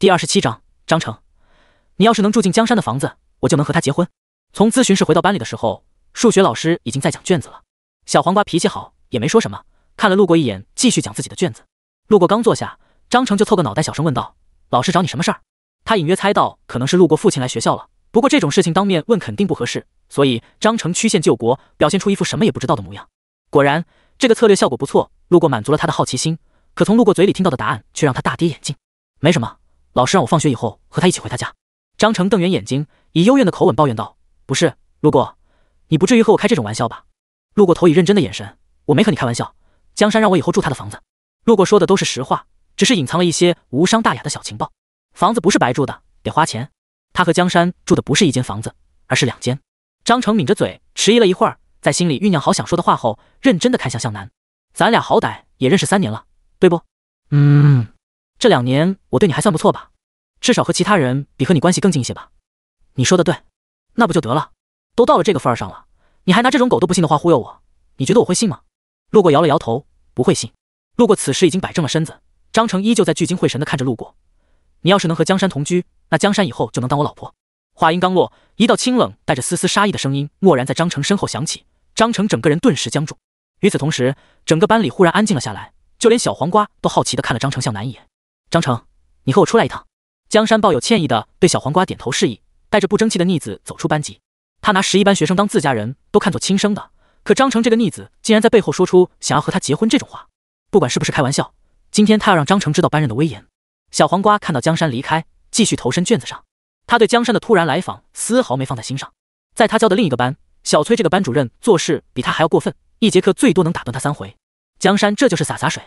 第二十七章，张成，你要是能住进江山的房子，我就能和他结婚。从咨询室回到班里的时候，数学老师已经在讲卷子了。小黄瓜脾气好，也没说什么，看了路过一眼，继续讲自己的卷子。路过刚坐下，张成就凑个脑袋，小声问道：“老师找你什么事儿？”他隐约猜到可能是路过父亲来学校了，不过这种事情当面问肯定不合适，所以张成曲线救国，表现出一副什么也不知道的模样。果然，这个策略效果不错，路过满足了他的好奇心。可从路过嘴里听到的答案却让他大跌眼镜：“没什么。”老师让我放学以后和他一起回他家。张成瞪圆眼睛，以幽怨的口吻抱怨道：“不是路过，你不至于和我开这种玩笑吧？”路过投以认真的眼神：“我没和你开玩笑。”江山让我以后住他的房子。路过说的都是实话，只是隐藏了一些无伤大雅的小情报。房子不是白住的，得花钱。他和江山住的不是一间房子，而是两间。张成抿着嘴，迟疑了一会儿，在心里酝酿好想说的话后，认真的看向向南：“咱俩好歹也认识三年了，对不？”嗯。这两年我对你还算不错吧，至少和其他人比，和你关系更近一些吧。你说的对，那不就得了？都到了这个份儿上了，你还拿这种狗都不信的话忽悠我，你觉得我会信吗？路过摇了摇头，不会信。路过此时已经摆正了身子，张成依旧在聚精会神的看着路过。你要是能和江山同居，那江山以后就能当我老婆。话音刚落，一道清冷带着丝丝杀意的声音蓦然在张成身后响起，张成整个人顿时僵住。与此同时，整个班里忽然安静了下来，就连小黄瓜都好奇地看了张丞相男一眼。张成，你和我出来一趟。江山抱有歉意的对小黄瓜点头示意，带着不争气的逆子走出班级。他拿十一班学生当自家人都看作亲生的，可张成这个逆子竟然在背后说出想要和他结婚这种话，不管是不是开玩笑，今天他要让张成知道班任的威严。小黄瓜看到江山离开，继续投身卷子上。他对江山的突然来访丝毫没放在心上。在他教的另一个班，小崔这个班主任做事比他还要过分，一节课最多能打断他三回。江山，这就是洒洒水。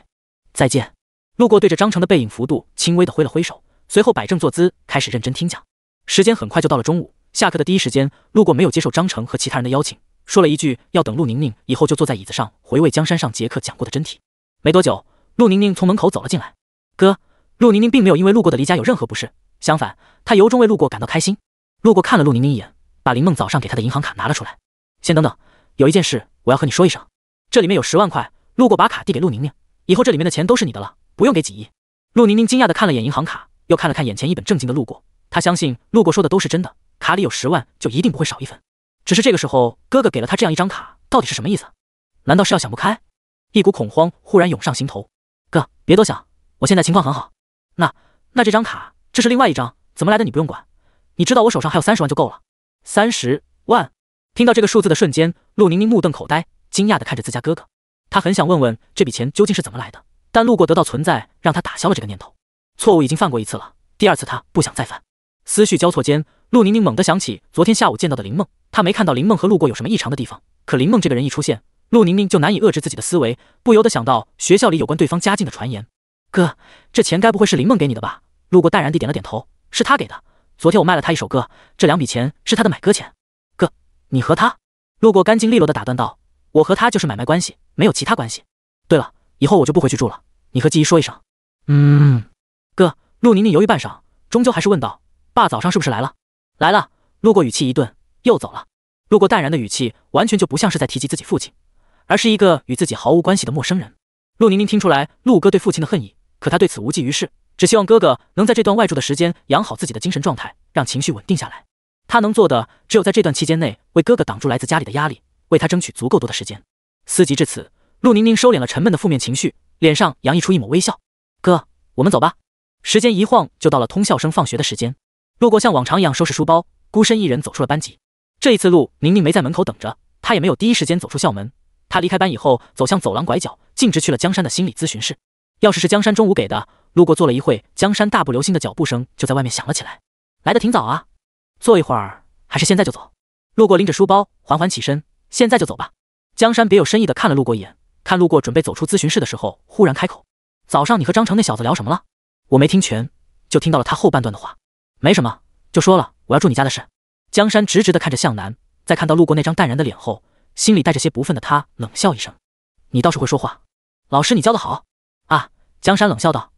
再见。路过对着张成的背影幅度轻微的挥了挥手，随后摆正坐姿，开始认真听讲。时间很快就到了中午，下课的第一时间，路过没有接受张成和其他人的邀请，说了一句要等陆宁宁。以后就坐在椅子上回味江山上杰克讲过的真题。没多久，陆宁宁从门口走了进来。哥，陆宁宁并没有因为路过的离家有任何不适，相反，她由衷为路过感到开心。路过看了陆宁宁一眼，把林梦早上给他的银行卡拿了出来。先等等，有一件事我要和你说一声，这里面有十万块。路过把卡递给陆宁宁，以后这里面的钱都是你的了。不用给几亿？陆宁宁惊讶的看了眼银行卡，又看了看眼前一本正经的路过。他相信路过说的都是真的，卡里有十万就一定不会少一分。只是这个时候哥哥给了他这样一张卡，到底是什么意思？难道是要想不开？一股恐慌忽然涌上心头。哥，别多想，我现在情况很好。那那这张卡，这是另外一张，怎么来的你不用管。你知道我手上还有三十万就够了。三十万！听到这个数字的瞬间，陆宁宁目瞪口呆，惊讶的看着自家哥哥。他很想问问这笔钱究竟是怎么来的。但路过得到存在，让他打消了这个念头。错误已经犯过一次了，第二次他不想再犯。思绪交错间，陆宁宁猛地想起昨天下午见到的林梦。他没看到林梦和路过有什么异常的地方，可林梦这个人一出现，陆宁宁就难以遏制自己的思维，不由得想到学校里有关对方家境的传言。哥，这钱该不会是林梦给你的吧？路过淡然地点了点头，是他给的。昨天我卖了他一首歌，这两笔钱是他的买歌钱。哥，你和他？路过干净利落地打断道：“我和他就是买卖关系，没有其他关系。”对了。以后我就不回去住了，你和季姨说一声。嗯，哥，陆宁宁犹豫半晌，终究还是问道：“爸早上是不是来了？”来了。陆过语气一顿，又走了。陆过淡然的语气，完全就不像是在提及自己父亲，而是一个与自己毫无关系的陌生人。陆宁宁听出来陆哥对父亲的恨意，可他对此无济于事，只希望哥哥能在这段外住的时间养好自己的精神状态，让情绪稳定下来。他能做的只有在这段期间内为哥哥挡住来自家里的压力，为他争取足够多的时间。思及至此。陆宁宁收敛了沉闷的负面情绪，脸上洋溢出一抹微笑。哥，我们走吧。时间一晃就到了通校生放学的时间。路过像往常一样收拾书包，孤身一人走出了班级。这一次，陆宁宁没在门口等着，她也没有第一时间走出校门。她离开班以后，走向走廊拐角，径直去了江山的心理咨询室。钥匙是江山中午给的，路过坐了一会江山大步流星的脚步声就在外面响了起来。来的挺早啊，坐一会儿还是现在就走？路过拎着书包缓缓起身，现在就走吧。江山别有深意的看了路过一眼。看路过准备走出咨询室的时候，忽然开口：“早上你和张成那小子聊什么了？我没听全，就听到了他后半段的话。没什么，就说了我要住你家的事。”江山直直的看着向南，在看到路过那张淡然的脸后，心里带着些不忿的他冷笑一声：“你倒是会说话，老师你教的好啊！”江山冷笑道：“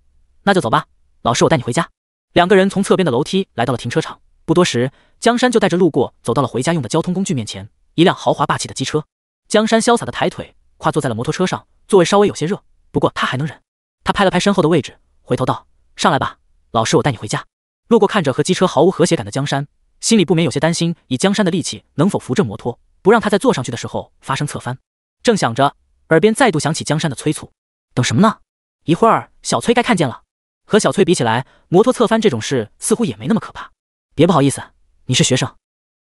那就走吧，老师我带你回家。”两个人从侧边的楼梯来到了停车场，不多时，江山就带着路过走到了回家用的交通工具面前，一辆豪华霸气的机车。江山潇洒的抬腿。跨坐在了摩托车上，座位稍微有些热，不过他还能忍。他拍了拍身后的位置，回头道：“上来吧，老师，我带你回家。”路过看着和机车毫无和谐感的江山，心里不免有些担心，以江山的力气能否扶正摩托，不让他在坐上去的时候发生侧翻。正想着，耳边再度响起江山的催促：“等什么呢？一会儿小崔该看见了。”和小崔比起来，摩托侧翻这种事似乎也没那么可怕。别不好意思，你是学生，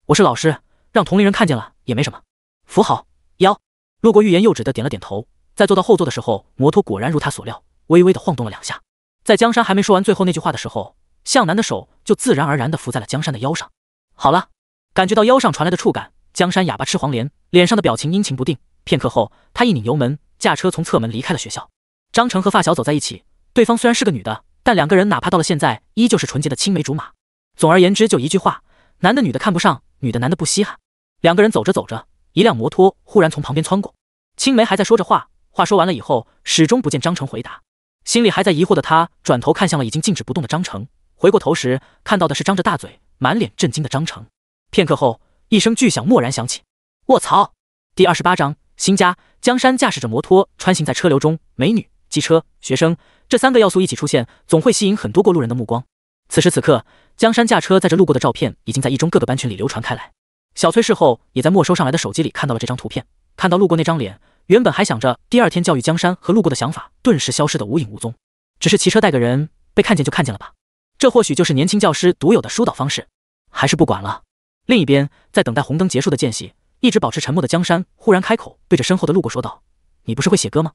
我是老师，让同龄人看见了也没什么。扶好腰。路过，欲言又止的点了点头。在坐到后座的时候，摩托果然如他所料，微微的晃动了两下。在江山还没说完最后那句话的时候，向南的手就自然而然的扶在了江山的腰上。好了，感觉到腰上传来的触感，江山哑巴吃黄连，脸上的表情阴晴不定。片刻后，他一拧油门，驾车从侧门离开了学校。张成和发小走在一起，对方虽然是个女的，但两个人哪怕到了现在，依旧是纯洁的青梅竹马。总而言之，就一句话：男的女的看不上，女的男的不稀罕。两个人走着走着。一辆摩托忽然从旁边窜过，青梅还在说着话，话说完了以后，始终不见张成回答，心里还在疑惑的他转头看向了已经静止不动的张成，回过头时看到的是张着大嘴、满脸震惊的张成。片刻后，一声巨响蓦然响起，卧槽！第二十八章新家。江山驾驶着摩托穿行在车流中，美女、机车、学生这三个要素一起出现，总会吸引很多过路人的目光。此时此刻，江山驾车在这路过的照片已经在一中各个班群里流传开来。小崔事后也在没收上来的手机里看到了这张图片，看到路过那张脸，原本还想着第二天教育江山和路过的想法，顿时消失的无影无踪。只是骑车带个人，被看见就看见了吧？这或许就是年轻教师独有的疏导方式，还是不管了。另一边，在等待红灯结束的间隙，一直保持沉默的江山忽然开口，对着身后的路过说道：“你不是会写歌吗？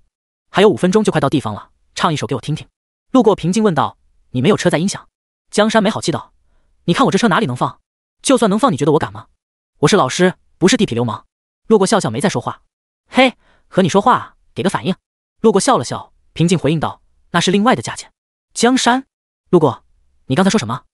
还有五分钟就快到地方了，唱一首给我听听。”路过平静问道：“你没有车载音响？”江山没好气道：“你看我这车哪里能放？就算能放，你觉得我敢吗？”我是老师，不是地痞流氓。路过笑笑没再说话。嘿，和你说话，给个反应。路过笑了笑，平静回应道：“那是另外的价钱。”江山，路过，你刚才说什么？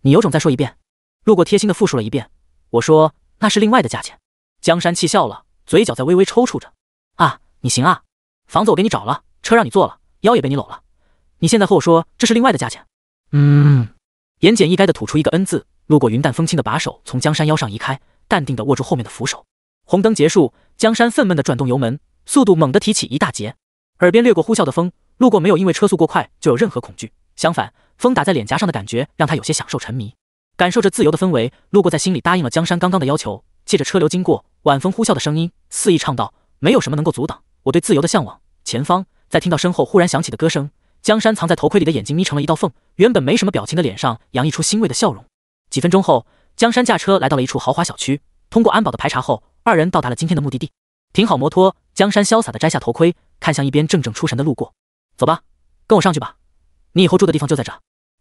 你有种再说一遍。路过贴心的复述了一遍：“我说那是另外的价钱。”江山气笑了，嘴角在微微抽搐着。啊，你行啊！房子我给你找了，车让你坐了，腰也被你搂了。你现在和我说这是另外的价钱？嗯。言简意赅的吐出一个恩字。路过云淡风轻的把手从江山腰上移开。淡定地握住后面的扶手，红灯结束，江山愤懑地转动油门，速度猛地提起一大截，耳边掠过呼啸的风。路过没有因为车速过快就有任何恐惧，相反，风打在脸颊上的感觉让他有些享受沉迷，感受着自由的氛围。路过在心里答应了江山刚刚的要求，借着车流经过、晚风呼啸的声音，肆意唱道：“没有什么能够阻挡我对自由的向往。”前方，在听到身后忽然响起的歌声，江山藏在头盔里的眼睛眯成了一道缝，原本没什么表情的脸上洋溢出欣慰的笑容。几分钟后。江山驾车来到了一处豪华小区，通过安保的排查后，二人到达了今天的目的地。停好摩托，江山潇洒的摘下头盔，看向一边怔怔出神的路过：“走吧，跟我上去吧。你以后住的地方就在这。”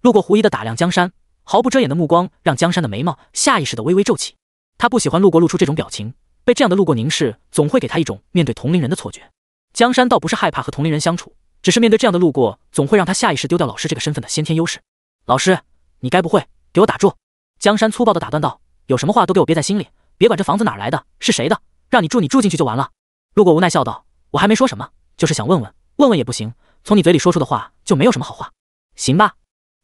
路过狐疑的打量江山，毫不遮掩的目光让江山的眉毛下意识的微微皱起。他不喜欢路过露出这种表情，被这样的路过凝视，总会给他一种面对同龄人的错觉。江山倒不是害怕和同龄人相处，只是面对这样的路过，总会让他下意识丢掉老师这个身份的先天优势。老师，你该不会给我打住？江山粗暴的打断道：“有什么话都给我憋在心里，别管这房子哪来的，是谁的，让你住，你住进去就完了。”路过无奈笑道：“我还没说什么，就是想问问，问问也不行，从你嘴里说出的话就没有什么好话，行吧？”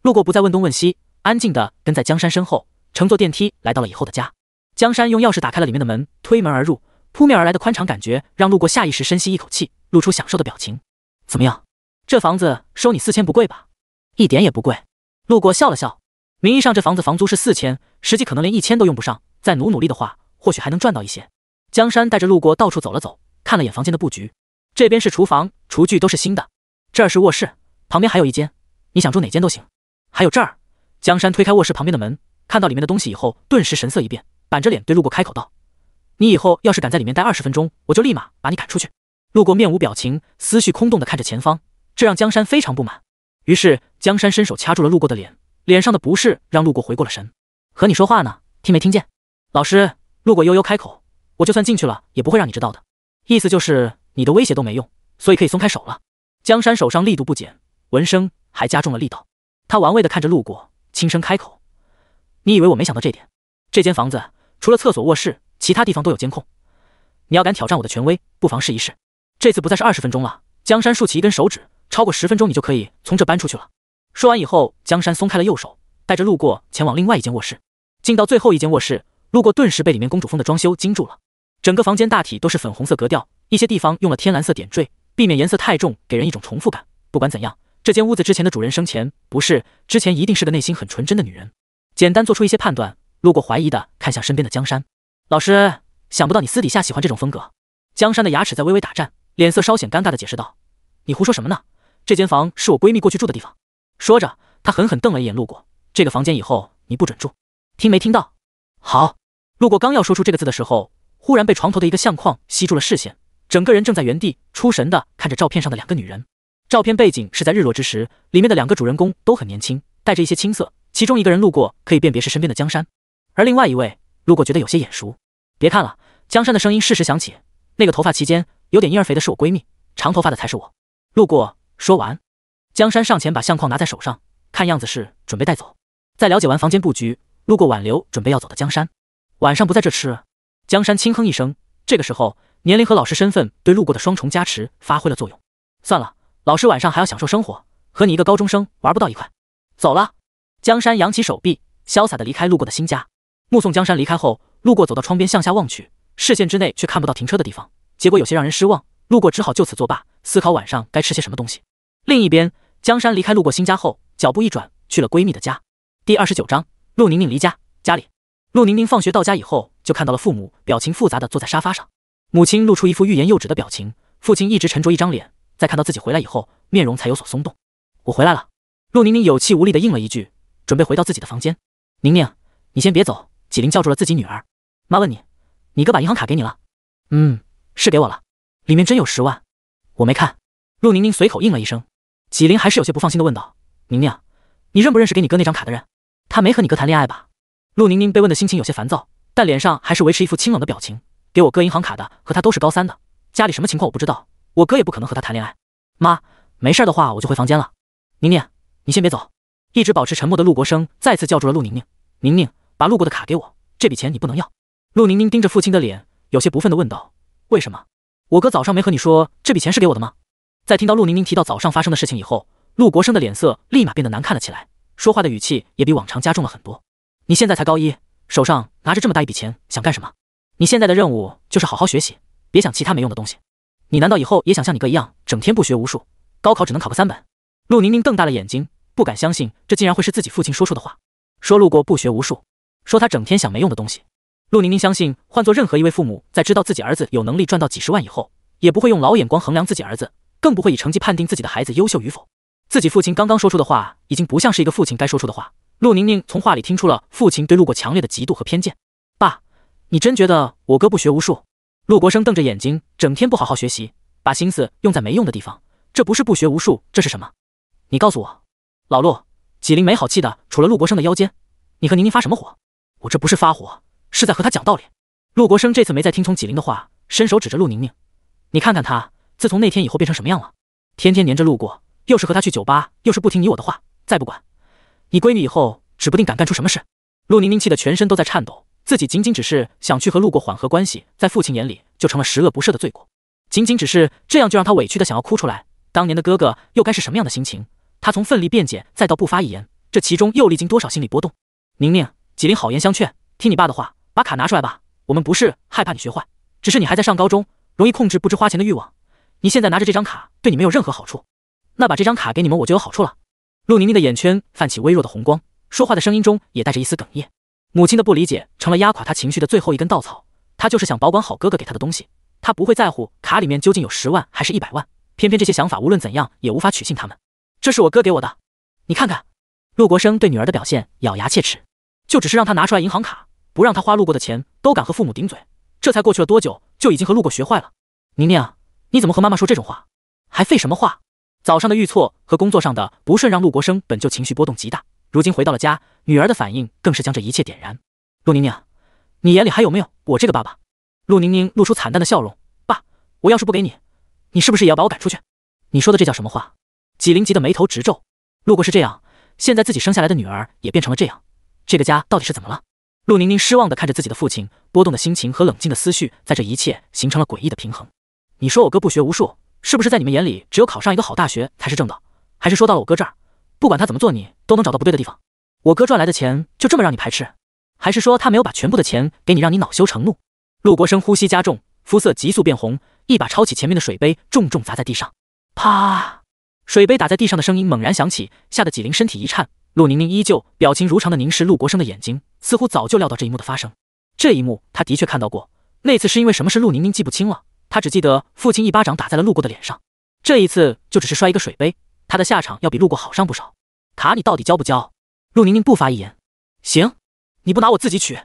路过不再问东问西，安静的跟在江山身后，乘坐电梯来到了以后的家。江山用钥匙打开了里面的门，推门而入，扑面而来的宽敞感觉让路过下意识深吸一口气，露出享受的表情。怎么样，这房子收你四千不贵吧？一点也不贵。路过笑了笑。名义上这房子房租是四千，实际可能连一千都用不上。再努努力的话，或许还能赚到一些。江山带着路过到处走了走，看了眼房间的布局。这边是厨房，厨具都是新的。这儿是卧室，旁边还有一间，你想住哪间都行。还有这儿，江山推开卧室旁边的门，看到里面的东西以后，顿时神色一变，板着脸对路过开口道：“你以后要是敢在里面待二十分钟，我就立马把你赶出去。”路过面无表情，思绪空洞的看着前方，这让江山非常不满。于是江山伸手掐住了路过的脸。脸上的不适让路过回过了神，和你说话呢，听没听见？老师，路过悠悠开口，我就算进去了，也不会让你知道的。意思就是你的威胁都没用，所以可以松开手了。江山手上力度不减，闻声还加重了力道。他玩味的看着路过，轻声开口：“你以为我没想到这点？这间房子除了厕所、卧室，其他地方都有监控。你要敢挑战我的权威，不妨试一试。这次不再是二十分钟了。江山竖起一根手指，超过十分钟，你就可以从这搬出去了。”说完以后，江山松开了右手，带着路过前往另外一间卧室。进到最后一间卧室，路过顿时被里面公主风的装修惊住了。整个房间大体都是粉红色格调，一些地方用了天蓝色点缀，避免颜色太重，给人一种重复感。不管怎样，这间屋子之前的主人生前不是之前一定是个内心很纯真的女人。简单做出一些判断，路过怀疑的看向身边的江山老师，想不到你私底下喜欢这种风格。江山的牙齿在微微打颤，脸色稍显尴尬的解释道：“你胡说什么呢？这间房是我闺蜜过去住的地方。”说着，他狠狠瞪了一眼路过。这个房间以后你不准住，听没听到？好，路过刚要说出这个字的时候，忽然被床头的一个相框吸住了视线，整个人正在原地出神的看着照片上的两个女人。照片背景是在日落之时，里面的两个主人公都很年轻，带着一些青涩。其中一个人路过可以辨别是身边的江山，而另外一位路过觉得有些眼熟。别看了，江山的声音适时响起：“那个头发齐肩、有点婴儿肥的是我闺蜜，长头发的才是我。”路过说完。江山上前把相框拿在手上，看样子是准备带走。在了解完房间布局，路过挽留准备要走的江山，晚上不在这吃。江山轻哼一声，这个时候年龄和老师身份对路过的双重加持发挥了作用。算了，老师晚上还要享受生活，和你一个高中生玩不到一块，走了。江山扬起手臂，潇洒的离开路过的新家。目送江山离开后，路过走到窗边向下望去，视线之内却看不到停车的地方，结果有些让人失望。路过只好就此作罢，思考晚上该吃些什么东西。另一边。江山离开，路过新家后，脚步一转，去了闺蜜的家。第二十九章，陆宁宁离家。家里，陆宁宁放学到家以后，就看到了父母，表情复杂的坐在沙发上。母亲露出一副欲言又止的表情，父亲一直沉着一张脸，在看到自己回来以后，面容才有所松动。我回来了。陆宁宁有气无力的应了一句，准备回到自己的房间。宁宁，你先别走。纪灵叫住了自己女儿。妈问你，你哥把银行卡给你了？嗯，是给我了，里面真有十万？我没看。陆宁宁随口应了一声。纪琳还是有些不放心的问道：“宁宁，你认不认识给你哥那张卡的人？他没和你哥谈恋爱吧？”陆宁宁被问的心情有些烦躁，但脸上还是维持一副清冷的表情。给我哥银行卡的和他都是高三的，家里什么情况我不知道，我哥也不可能和他谈恋爱。妈，没事的话我就回房间了。宁宁，你先别走。一直保持沉默的陆国生再次叫住了陆宁宁：“宁宁，把路过的卡给我，这笔钱你不能要。”陆宁宁盯着父亲的脸，有些不忿的问道：“为什么？我哥早上没和你说这笔钱是给我的吗？”在听到陆宁宁提到早上发生的事情以后，陆国生的脸色立马变得难看了起来，说话的语气也比往常加重了很多。你现在才高一，手上拿着这么大一笔钱，想干什么？你现在的任务就是好好学习，别想其他没用的东西。你难道以后也想像你哥一样，整天不学无术，高考只能考个三本？陆宁宁瞪大了眼睛，不敢相信这竟然会是自己父亲说出的话。说陆国不学无术，说他整天想没用的东西。陆宁宁相信，换做任何一位父母，在知道自己儿子有能力赚到几十万以后，也不会用老眼光衡量自己儿子。更不会以成绩判定自己的孩子优秀与否。自己父亲刚刚说出的话，已经不像是一个父亲该说出的话。陆宁宁从话里听出了父亲对陆国强烈的嫉妒和偏见。爸，你真觉得我哥不学无术？陆国生瞪着眼睛，整天不好好学习，把心思用在没用的地方，这不是不学无术，这是什么？你告诉我，老陆。纪灵没好气的杵了陆国生的腰间，你和宁宁发什么火？我这不是发火，是在和他讲道理。陆国生这次没再听从纪灵的话，伸手指着陆宁宁，你看看他。自从那天以后变成什么样了？天天黏着路过，又是和他去酒吧，又是不听你我的话。再不管，你闺女以后指不定敢干出什么事。陆宁宁气得全身都在颤抖，自己仅仅只是想去和路过缓和关系，在父亲眼里就成了十恶不赦的罪过。仅仅只是这样，就让他委屈的想要哭出来。当年的哥哥又该是什么样的心情？他从奋力辩解，再到不发一言，这其中又历经多少心理波动？宁宁，纪林好言相劝，听你爸的话，把卡拿出来吧。我们不是害怕你学坏，只是你还在上高中，容易控制不知花钱的欲望。你现在拿着这张卡对你没有任何好处，那把这张卡给你们我就有好处了。陆宁宁的眼圈泛起微弱的红光，说话的声音中也带着一丝哽咽。母亲的不理解成了压垮她情绪的最后一根稻草。她就是想保管好哥哥给她的东西，她不会在乎卡里面究竟有十万还是一百万。偏偏这些想法无论怎样也无法取信他们。这是我哥给我的，你看看。陆国生对女儿的表现咬牙切齿，就只是让她拿出来银行卡，不让她花路过的钱，都敢和父母顶嘴。这才过去了多久，就已经和路过学坏了。宁宁。你怎么和妈妈说这种话？还废什么话？早上的遇错和工作上的不顺让陆国生本就情绪波动极大，如今回到了家，女儿的反应更是将这一切点燃。陆宁宁，你眼里还有没有我这个爸爸？陆宁宁露出惨淡的笑容：“爸，我要是不给你，你是不是也要把我赶出去？你说的这叫什么话？”纪灵急得眉头直皱。路过是这样，现在自己生下来的女儿也变成了这样，这个家到底是怎么了？陆宁宁失望的看着自己的父亲，波动的心情和冷静的思绪在这一切形成了诡异的平衡。你说我哥不学无术，是不是在你们眼里只有考上一个好大学才是正道？还是说到了我哥这儿，不管他怎么做你都能找到不对的地方？我哥赚来的钱就这么让你排斥？还是说他没有把全部的钱给你，让你恼羞成怒？陆国生呼吸加重，肤色急速变红，一把抄起前面的水杯，重重砸在地上，啪！水杯打在地上的声音猛然响起，吓得纪灵身体一颤。陆宁宁依旧表情如常的凝视陆国生的眼睛，似乎早就料到这一幕的发生。这一幕他的确看到过，那次是因为什么事？陆宁宁记不清了。他只记得父亲一巴掌打在了路过的脸上，这一次就只是摔一个水杯，他的下场要比路过好上不少。卡你到底交不交？陆宁宁不发一言。行，你不拿我自己取。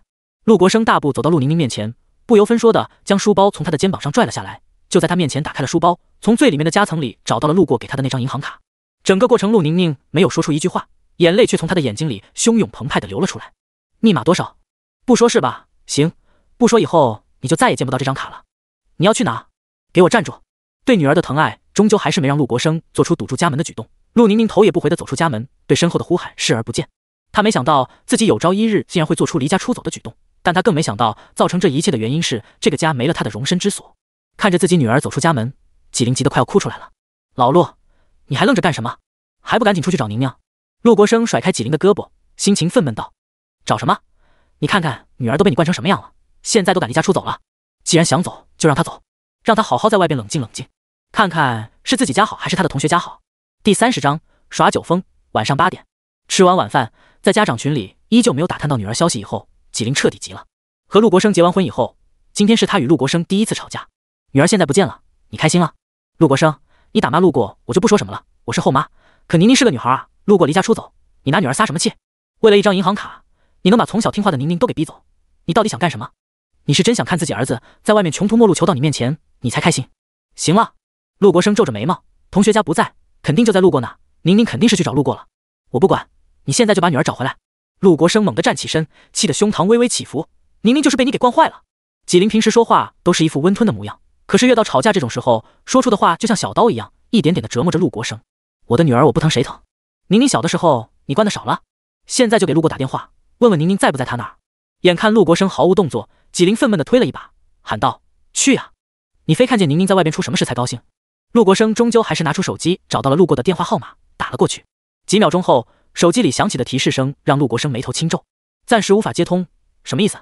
陆国生大步走到陆宁宁面前，不由分说的将书包从他的肩膀上拽了下来，就在他面前打开了书包，从最里面的夹层里找到了路过给他的那张银行卡。整个过程陆宁宁没有说出一句话，眼泪却从他的眼睛里汹涌澎湃的流了出来。密码多少？不说是吧？行，不说以后你就再也见不到这张卡了。你要去哪？给我站住！对女儿的疼爱终究还是没让陆国生做出堵住家门的举动。陆宁宁头也不回的走出家门，对身后的呼喊视而不见。她没想到自己有朝一日竟然会做出离家出走的举动，但她更没想到造成这一切的原因是这个家没了她的容身之所。看着自己女儿走出家门，纪灵急得快要哭出来了。老陆，你还愣着干什么？还不赶紧出去找宁宁？陆国生甩开纪灵的胳膊，心情愤懑道：“找什么？你看看女儿都被你惯成什么样了，现在都敢离家出走了！”既然想走，就让他走，让他好好在外边冷静冷静，看看是自己家好还是他的同学家好。第三十章耍酒疯。晚上八点，吃完晚饭，在家长群里依旧没有打探到女儿消息以后，纪灵彻底急了。和陆国生结完婚以后，今天是他与陆国生第一次吵架。女儿现在不见了，你开心了？陆国生，你打骂路过我就不说什么了，我是后妈，可宁宁是个女孩啊，路过离家出走，你拿女儿撒什么气？为了一张银行卡，你能把从小听话的宁宁都给逼走？你到底想干什么？你是真想看自己儿子在外面穷途末路求到你面前，你才开心？行了，陆国生皱着眉毛，同学家不在，肯定就在路过呢。宁宁肯定是去找路过了，我不管，你现在就把女儿找回来。陆国生猛地站起身，气得胸膛微微起伏。宁宁就是被你给惯坏了。纪灵平时说话都是一副温吞的模样，可是越到吵架这种时候，说出的话就像小刀一样，一点点的折磨着陆国生。我的女儿我不疼谁疼？宁宁小的时候你惯的少了，现在就给路过打电话，问问宁宁在不在他那儿。眼看陆国生毫无动作。纪灵愤懑地推了一把，喊道：“去呀！你非看见宁宁在外边出什么事才高兴？”陆国生终究还是拿出手机，找到了路过的电话号码，打了过去。几秒钟后，手机里响起的提示声让陆国生眉头轻皱：“暂时无法接通，什么意思？”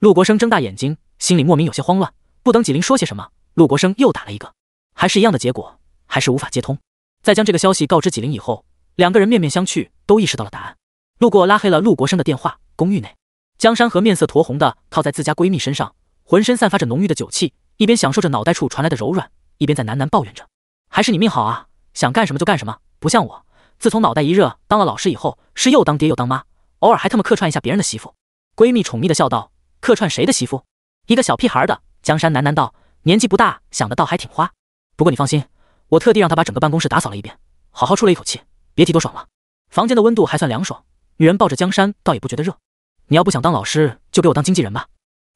陆国生睁大眼睛，心里莫名有些慌乱。不等纪灵说些什么，陆国生又打了一个，还是一样的结果，还是无法接通。在将这个消息告知纪灵以后，两个人面面相觑，都意识到了答案。路过拉黑了陆国生的电话。公寓内。江山和面色酡红的靠在自家闺蜜身上，浑身散发着浓郁的酒气，一边享受着脑袋处传来的柔软，一边在喃喃抱怨着：“还是你命好啊，想干什么就干什么，不像我，自从脑袋一热当了老师以后，是又当爹又当妈，偶尔还他妈客串一下别人的媳妇。”闺蜜宠溺的笑道：“客串谁的媳妇？”“一个小屁孩的。”江山喃喃道：“年纪不大，想得倒还挺花。不过你放心，我特地让他把整个办公室打扫了一遍，好好出了一口气，别提多爽了。”房间的温度还算凉爽，女人抱着江山倒也不觉得热。你要不想当老师，就给我当经纪人吧。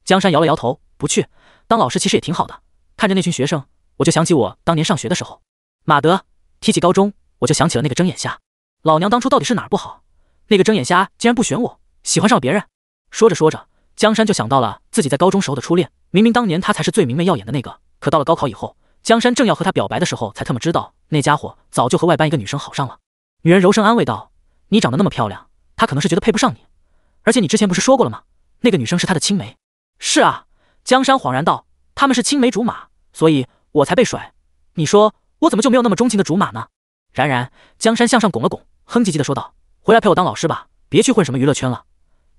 江山摇了摇头，不去当老师其实也挺好的。看着那群学生，我就想起我当年上学的时候。马德，提起高中，我就想起了那个睁眼瞎。老娘当初到底是哪儿不好？那个睁眼瞎竟然不选我，喜欢上了别人。说着说着，江山就想到了自己在高中时候的初恋。明明当年他才是最明媚耀眼的那个，可到了高考以后，江山正要和他表白的时候，才特么知道那家伙早就和外班一个女生好上了。女人柔声安慰道：“你长得那么漂亮，他可能是觉得配不上你。”而且你之前不是说过了吗？那个女生是他的青梅。是啊，江山恍然道，他们是青梅竹马，所以我才被甩。你说我怎么就没有那么钟情的竹马呢？然然，江山向上拱了拱，哼唧唧的说道：“回来陪我当老师吧，别去混什么娱乐圈了。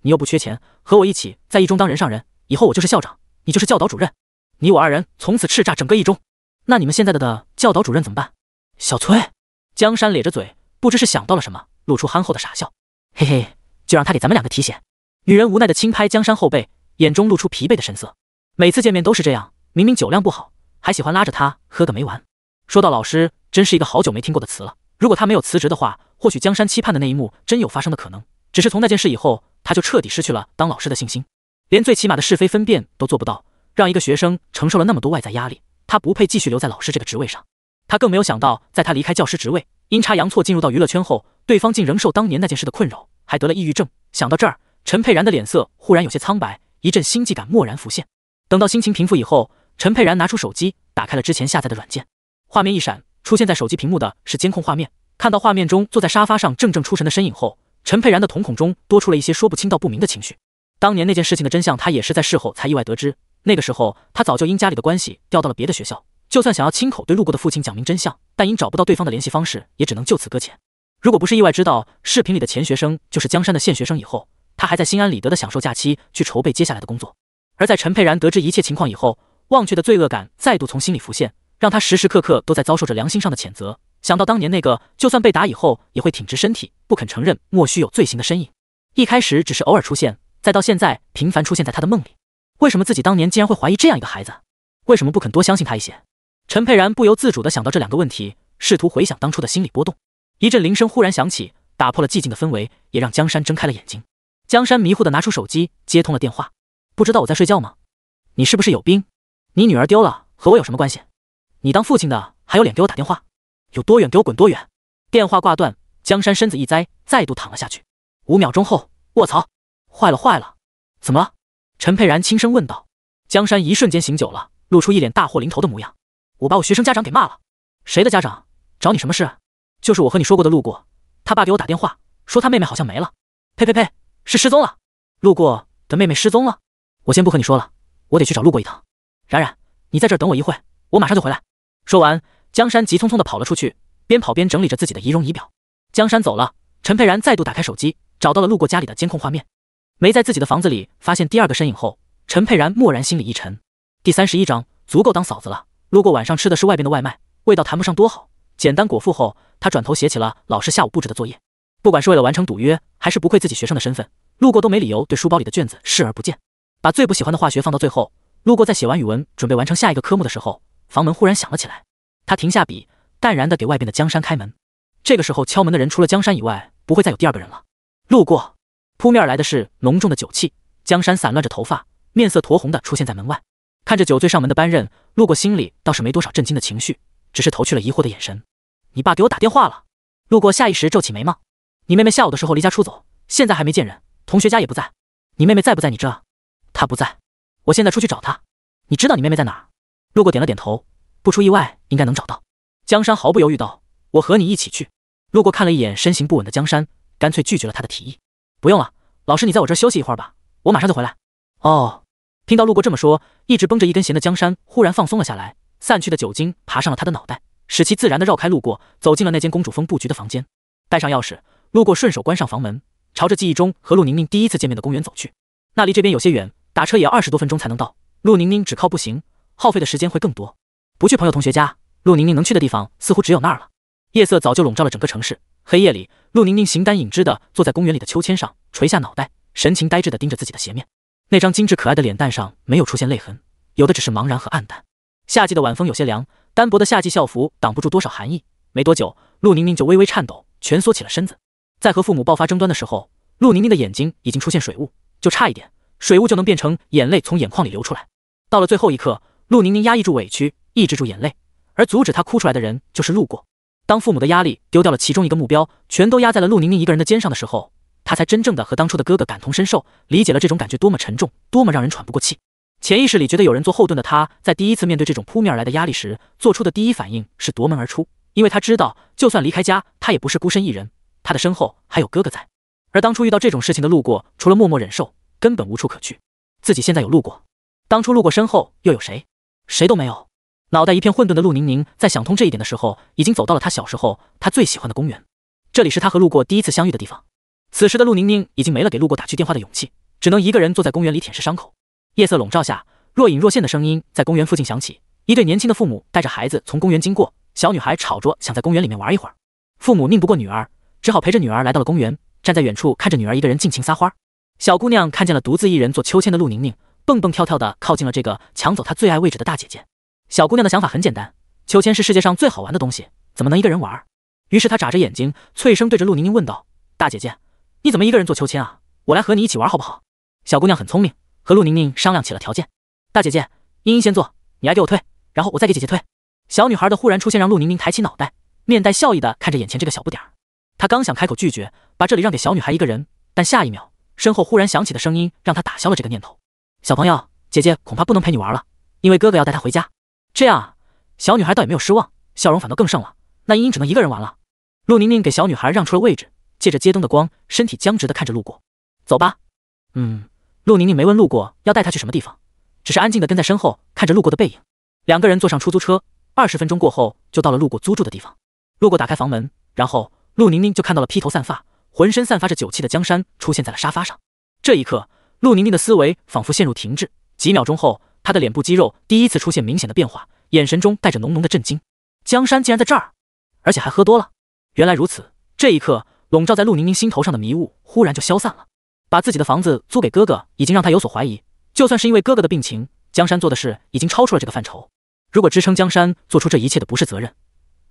你又不缺钱，和我一起在一中当人上人，以后我就是校长，你就是教导主任，你我二人从此叱咤整个一中。那你们现在的的教导主任怎么办？小崔。”江山咧着嘴，不知是想到了什么，露出憨厚的傻笑，嘿嘿。就让他给咱们两个提鞋。女人无奈的轻拍江山后背，眼中露出疲惫的神色。每次见面都是这样，明明酒量不好，还喜欢拉着他喝个没完。说到老师，真是一个好久没听过的词了。如果他没有辞职的话，或许江山期盼的那一幕真有发生的可能。只是从那件事以后，他就彻底失去了当老师的信心，连最起码的是非分辨都做不到，让一个学生承受了那么多外在压力，他不配继续留在老师这个职位上。他更没有想到，在他离开教师职位，阴差阳错进入到娱乐圈后，对方竟仍受当年那件事的困扰。还得了抑郁症。想到这儿，陈佩然的脸色忽然有些苍白，一阵心悸感蓦然浮现。等到心情平复以后，陈佩然拿出手机，打开了之前下载的软件，画面一闪，出现在手机屏幕的是监控画面。看到画面中坐在沙发上怔怔出神的身影后，陈佩然的瞳孔中多出了一些说不清道不明的情绪。当年那件事情的真相，他也是在事后才意外得知。那个时候，他早就因家里的关系调到了别的学校，就算想要亲口对路过的父亲讲明真相，但因找不到对方的联系方式，也只能就此搁浅。如果不是意外知道视频里的钱学生就是江山的现学生以后，他还在心安理得的享受假期，去筹备接下来的工作。而在陈佩然得知一切情况以后，忘却的罪恶感再度从心里浮现，让他时时刻刻都在遭受着良心上的谴责。想到当年那个就算被打以后也会挺直身体，不肯承认莫须有罪行的身影，一开始只是偶尔出现，再到现在频繁出现在他的梦里，为什么自己当年竟然会怀疑这样一个孩子？为什么不肯多相信他一些？陈佩然不由自主的想到这两个问题，试图回想当初的心理波动。一阵铃声忽然响起，打破了寂静的氛围，也让江山睁开了眼睛。江山迷糊的拿出手机，接通了电话：“不知道我在睡觉吗？你是不是有病？你女儿丢了和我有什么关系？你当父亲的还有脸给我打电话？有多远给我滚多远！”电话挂断，江山身子一栽，再度躺了下去。五秒钟后，卧槽，坏了坏了！怎么了？陈佩然轻声问道。江山一瞬间醒酒了，露出一脸大祸临头的模样：“我把我学生家长给骂了。谁的家长？找你什么事？”就是我和你说过的，路过他爸给我打电话说他妹妹好像没了，呸呸呸，是失踪了，路过的妹妹失踪了。我先不和你说了，我得去找路过一趟。冉冉，你在这儿等我一会我马上就回来。说完，江山急匆匆的跑了出去，边跑边整理着自己的仪容仪表。江山走了，陈佩然再度打开手机，找到了路过家里的监控画面。没在自己的房子里发现第二个身影后，陈佩然蓦然心里一沉。第三十一章足够当嫂子了。路过晚上吃的是外边的外卖，味道谈不上多好。简单果腹后，他转头写起了老师下午布置的作业。不管是为了完成赌约，还是不愧自己学生的身份，路过都没理由对书包里的卷子视而不见。把最不喜欢的化学放到最后，路过在写完语文，准备完成下一个科目的时候，房门忽然响了起来。他停下笔，淡然地给外边的江山开门。这个时候敲门的人除了江山以外，不会再有第二个人了。路过，扑面而来的是浓重的酒气。江山散乱着头发，面色酡红地出现在门外。看着酒醉上门的班任，路过心里倒是没多少震惊的情绪，只是投去了疑惑的眼神。你爸给我打电话了。路过下意识皱起眉毛。你妹妹下午的时候离家出走，现在还没见人，同学家也不在。你妹妹在不在你这？她不在。我现在出去找她。你知道你妹妹在哪儿？路过点了点头。不出意外，应该能找到。江山毫不犹豫道：“我和你一起去。”路过看了一眼身形不稳的江山，干脆拒绝了他的提议。不用了，老师你在我这休息一会儿吧，我马上就回来。哦。听到路过这么说，一直绷着一根弦的江山忽然放松了下来，散去的酒精爬上了他的脑袋。使其自然的绕开，路过走进了那间公主风布局的房间，带上钥匙，路过顺手关上房门，朝着记忆中和陆宁宁第一次见面的公园走去。那离这边有些远，打车也要二十多分钟才能到。陆宁宁只靠步行，耗费的时间会更多。不去朋友同学家，陆宁宁能去的地方似乎只有那儿了。夜色早就笼罩了整个城市，黑夜里，陆宁宁形单影只的坐在公园里的秋千上，垂下脑袋，神情呆滞的盯着自己的鞋面。那张精致可爱的脸蛋上没有出现泪痕，有的只是茫然和黯淡。夏季的晚风有些凉。单薄的夏季校服挡不住多少寒意，没多久，陆宁宁就微微颤抖，蜷缩起了身子。在和父母爆发争端的时候，陆宁宁的眼睛已经出现水雾，就差一点，水雾就能变成眼泪从眼眶里流出来。到了最后一刻，陆宁宁压抑住委屈，抑制住眼泪，而阻止她哭出来的人就是路过。当父母的压力丢掉了其中一个目标，全都压在了陆宁宁一个人的肩上的时候，她才真正的和当初的哥哥感同身受，理解了这种感觉多么沉重，多么让人喘不过气。潜意识里觉得有人做后盾的他，在第一次面对这种扑面而来的压力时，做出的第一反应是夺门而出，因为他知道，就算离开家，他也不是孤身一人，他的身后还有哥哥在。而当初遇到这种事情的路过，除了默默忍受，根本无处可去。自己现在有路过，当初路过身后又有谁？谁都没有。脑袋一片混沌的陆宁宁，在想通这一点的时候，已经走到了他小时候他最喜欢的公园，这里是他和路过第一次相遇的地方。此时的陆宁宁已经没了给路过打去电话的勇气，只能一个人坐在公园里舔舐伤口。夜色笼罩下，若隐若现的声音在公园附近响起。一对年轻的父母带着孩子从公园经过，小女孩吵着想在公园里面玩一会儿。父母拧不过女儿，只好陪着女儿来到了公园，站在远处看着女儿一个人尽情撒欢。小姑娘看见了独自一人坐秋千的陆宁宁，蹦蹦跳跳地靠近了这个抢走她最爱位置的大姐姐。小姑娘的想法很简单，秋千是世界上最好玩的东西，怎么能一个人玩？于是她眨着眼睛，脆声对着陆宁宁问道：“大姐姐，你怎么一个人坐秋千啊？我来和你一起玩好不好？”小姑娘很聪明。和陆宁宁商量起了条件，大姐姐，茵茵先坐，你来给我推，然后我再给姐姐推。小女孩的忽然出现让陆宁宁抬起脑袋，面带笑意的看着眼前这个小不点儿。她刚想开口拒绝，把这里让给小女孩一个人，但下一秒身后忽然响起的声音让她打消了这个念头。小朋友，姐姐恐怕不能陪你玩了，因为哥哥要带她回家。这样啊，小女孩倒也没有失望，笑容反倒更盛了。那茵茵只能一个人玩了。陆宁宁给小女孩让出了位置，借着街灯的光，身体僵直的看着路过。走吧，嗯。陆宁宁没问路过要带她去什么地方，只是安静的跟在身后，看着路过的背影。两个人坐上出租车，二十分钟过后就到了路过租住的地方。路过打开房门，然后陆宁宁就看到了披头散发、浑身散发着酒气的江山出现在了沙发上。这一刻，陆宁宁的思维仿佛陷入停滞。几秒钟后，她的脸部肌肉第一次出现明显的变化，眼神中带着浓浓的震惊。江山竟然在这儿，而且还喝多了。原来如此，这一刻笼罩在陆宁宁心头上的迷雾忽然就消散了。把自己的房子租给哥哥，已经让他有所怀疑。就算是因为哥哥的病情，江山做的事已经超出了这个范畴。如果支撑江山做出这一切的不是责任，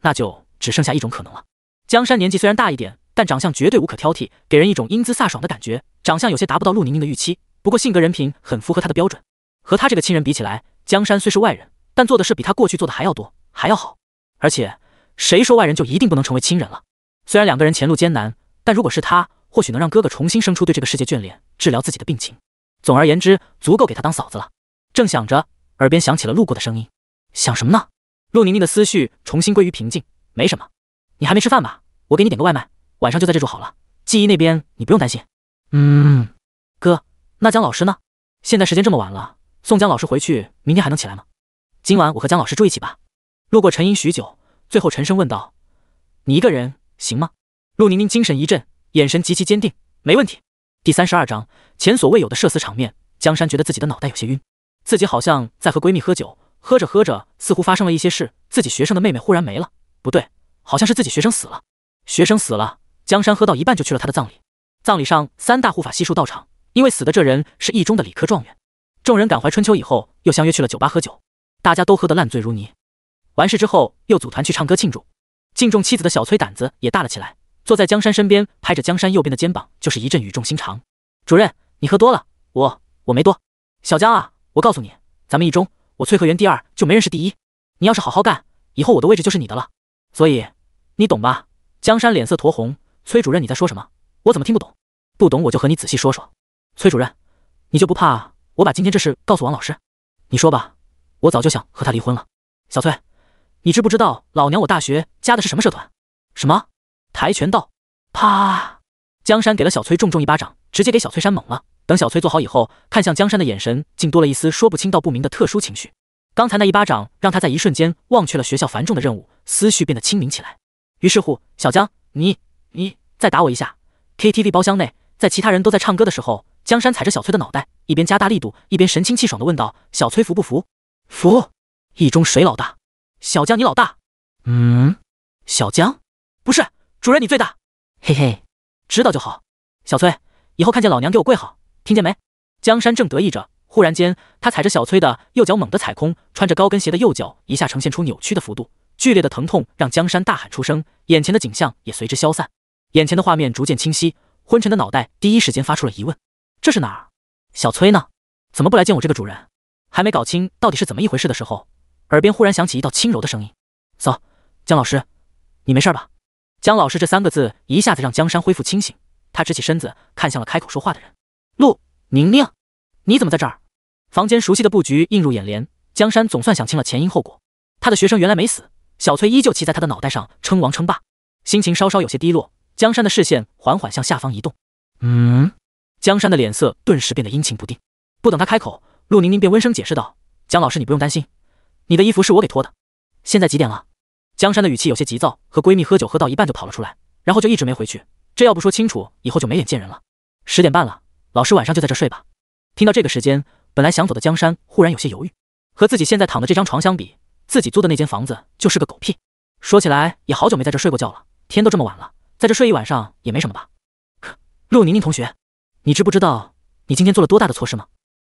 那就只剩下一种可能了。江山年纪虽然大一点，但长相绝对无可挑剔，给人一种英姿飒爽的感觉。长相有些达不到陆宁宁的预期，不过性格人品很符合她的标准。和他这个亲人比起来，江山虽是外人，但做的事比他过去做的还要多，还要好。而且，谁说外人就一定不能成为亲人了？虽然两个人前路艰难，但如果是他……或许能让哥哥重新生出对这个世界眷恋，治疗自己的病情。总而言之，足够给他当嫂子了。正想着，耳边响起了路过的声音：“想什么呢？”陆宁宁的思绪重新归于平静，没什么。你还没吃饭吧？我给你点个外卖，晚上就在这住好了。记忆那边你不用担心。嗯，哥，那江老师呢？现在时间这么晚了，送江老师回去，明天还能起来吗？今晚我和江老师住一起吧。路过沉吟许久，最后沉声问道：“你一个人行吗？”陆宁宁精神一振。眼神极其坚定，没问题。第三十二章，前所未有的社死场面。江山觉得自己的脑袋有些晕，自己好像在和闺蜜喝酒，喝着喝着，似乎发生了一些事。自己学生的妹妹忽然没了，不对，好像是自己学生死了。学生死了，江山喝到一半就去了他的葬礼。葬礼上，三大护法悉数到场，因为死的这人是一中的理科状元。众人感怀春秋以后，又相约去了酒吧喝酒，大家都喝得烂醉如泥。完事之后，又组团去唱歌庆祝。敬重妻子的小崔胆子也大了起来。坐在江山身边，拍着江山右边的肩膀，就是一阵语重心长：“主任，你喝多了，我我没多。小江啊，我告诉你，咱们一中我崔和园第二，就没人是第一。你要是好好干，以后我的位置就是你的了。所以你懂吧？”江山脸色酡红：“崔主任，你在说什么？我怎么听不懂？不懂我就和你仔细说说。”崔主任，你就不怕我把今天这事告诉王老师？你说吧，我早就想和他离婚了。小翠，你知不知道老娘我大学加的是什么社团？什么？跆拳道，啪！江山给了小崔重重一巴掌，直接给小崔扇懵了。等小崔坐好以后，看向江山的眼神竟多了一丝说不清道不明的特殊情绪。刚才那一巴掌让他在一瞬间忘却了学校繁重的任务，思绪变得清明起来。于是乎，小江，你你再打我一下！KTV 包厢内，在其他人都在唱歌的时候，江山踩着小崔的脑袋，一边加大力度，一边神清气爽地问道：“小崔服不服？服？一中谁老大？小江你老大？嗯？小江？”主人你最大，嘿嘿，知道就好。小崔，以后看见老娘给我跪好，听见没？江山正得意着，忽然间，他踩着小崔的右脚猛地踩空，穿着高跟鞋的右脚一下呈现出扭曲的幅度，剧烈的疼痛让江山大喊出声，眼前的景象也随之消散。眼前的画面逐渐清晰，昏沉的脑袋第一时间发出了疑问：这是哪儿？小崔呢？怎么不来见我这个主人？还没搞清到底是怎么一回事的时候，耳边忽然响起一道轻柔的声音：“走，江老师，你没事吧？”江老师这三个字一下子让江山恢复清醒，他直起身子，看向了开口说话的人。陆宁宁，你怎么在这儿？房间熟悉的布局映入眼帘，江山总算想清了前因后果。他的学生原来没死，小崔依旧骑在他的脑袋上称王称霸。心情稍稍有些低落，江山的视线缓缓向下方移动。嗯，江山的脸色顿时变得阴晴不定。不等他开口，陆宁宁便温声解释道：“江老师，你不用担心，你的衣服是我给脱的。现在几点了？”江山的语气有些急躁，和闺蜜喝酒喝到一半就跑了出来，然后就一直没回去。这要不说清楚，以后就没脸见人了。十点半了，老师晚上就在这睡吧。听到这个时间，本来想走的江山忽然有些犹豫。和自己现在躺的这张床相比，自己租的那间房子就是个狗屁。说起来，也好久没在这睡过觉了。天都这么晚了，在这睡一晚上也没什么吧？陆宁宁同学，你知不知道你今天做了多大的错事吗？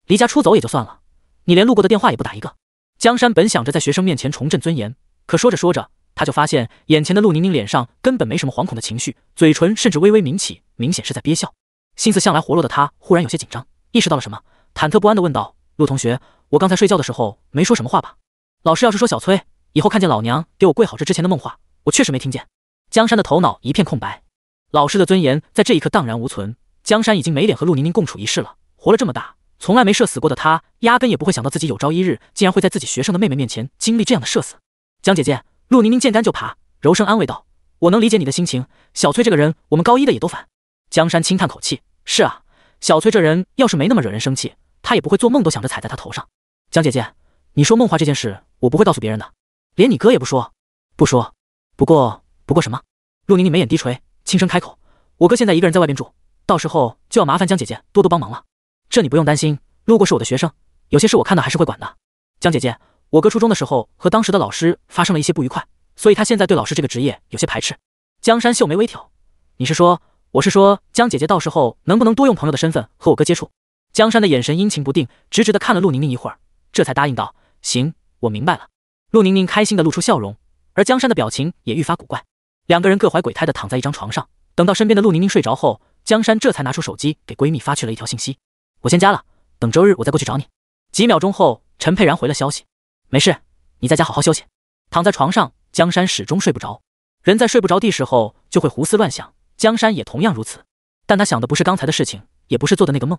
离家出走也就算了，你连路过的电话也不打一个。江山本想着在学生面前重振尊严，可说着说着。他就发现眼前的陆宁宁脸上根本没什么惶恐的情绪，嘴唇甚至微微抿起，明显是在憋笑。心思向来活络的他忽然有些紧张，意识到了什么，忐忑不安的问道：“陆同学，我刚才睡觉的时候没说什么话吧？老师要是说小崔以后看见老娘给我跪好，这之前的梦话我确实没听见。”江山的头脑一片空白，老师的尊严在这一刻荡然无存。江山已经没脸和陆宁宁共处一室了。活了这么大，从来没社死过的他，压根也不会想到自己有朝一日竟然会在自己学生的妹妹面前经历这样的社死。江姐姐。陆宁宁见干就爬，柔声安慰道：“我能理解你的心情。小崔这个人，我们高一的也都烦。”江山轻叹口气：“是啊，小崔这人要是没那么惹人生气，他也不会做梦都想着踩在他头上。”江姐姐，你说梦话这件事，我不会告诉别人的，连你哥也不说，不说。不过，不过什么？陆宁宁眉眼低垂，轻声开口：“我哥现在一个人在外边住，到时候就要麻烦江姐姐多多帮忙了。这你不用担心，陆过是我的学生，有些事我看到还是会管的。”江姐姐。我哥初中的时候和当时的老师发生了一些不愉快，所以他现在对老师这个职业有些排斥。江山秀眉微挑，你是说？我是说，江姐姐到时候能不能多用朋友的身份和我哥接触？江山的眼神阴晴不定，直直的看了陆宁宁一会儿，这才答应道：“行，我明白了。”陆宁宁开心的露出笑容，而江山的表情也愈发古怪。两个人各怀鬼胎的躺在一张床上，等到身边的陆宁宁睡着后，江山这才拿出手机给闺蜜发去了一条信息：“我先加了，等周日我再过去找你。”几秒钟后，陈佩然回了消息。没事，你在家好好休息。躺在床上，江山始终睡不着。人在睡不着地时候就会胡思乱想，江山也同样如此。但他想的不是刚才的事情，也不是做的那个梦，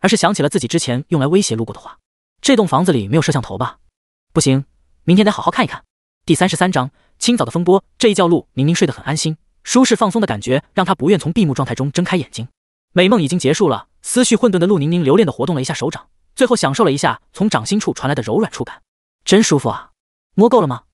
而是想起了自己之前用来威胁陆过的话。这栋房子里没有摄像头吧？不行，明天得好好看一看。第三十三章清早的风波。这一觉，陆宁宁睡得很安心，舒适放松的感觉让她不愿从闭目状态中睁开眼睛。美梦已经结束了，思绪混沌的陆宁宁留恋的活动了一下手掌，最后享受了一下从掌心处传来的柔软触感。真舒服啊，摸够了吗？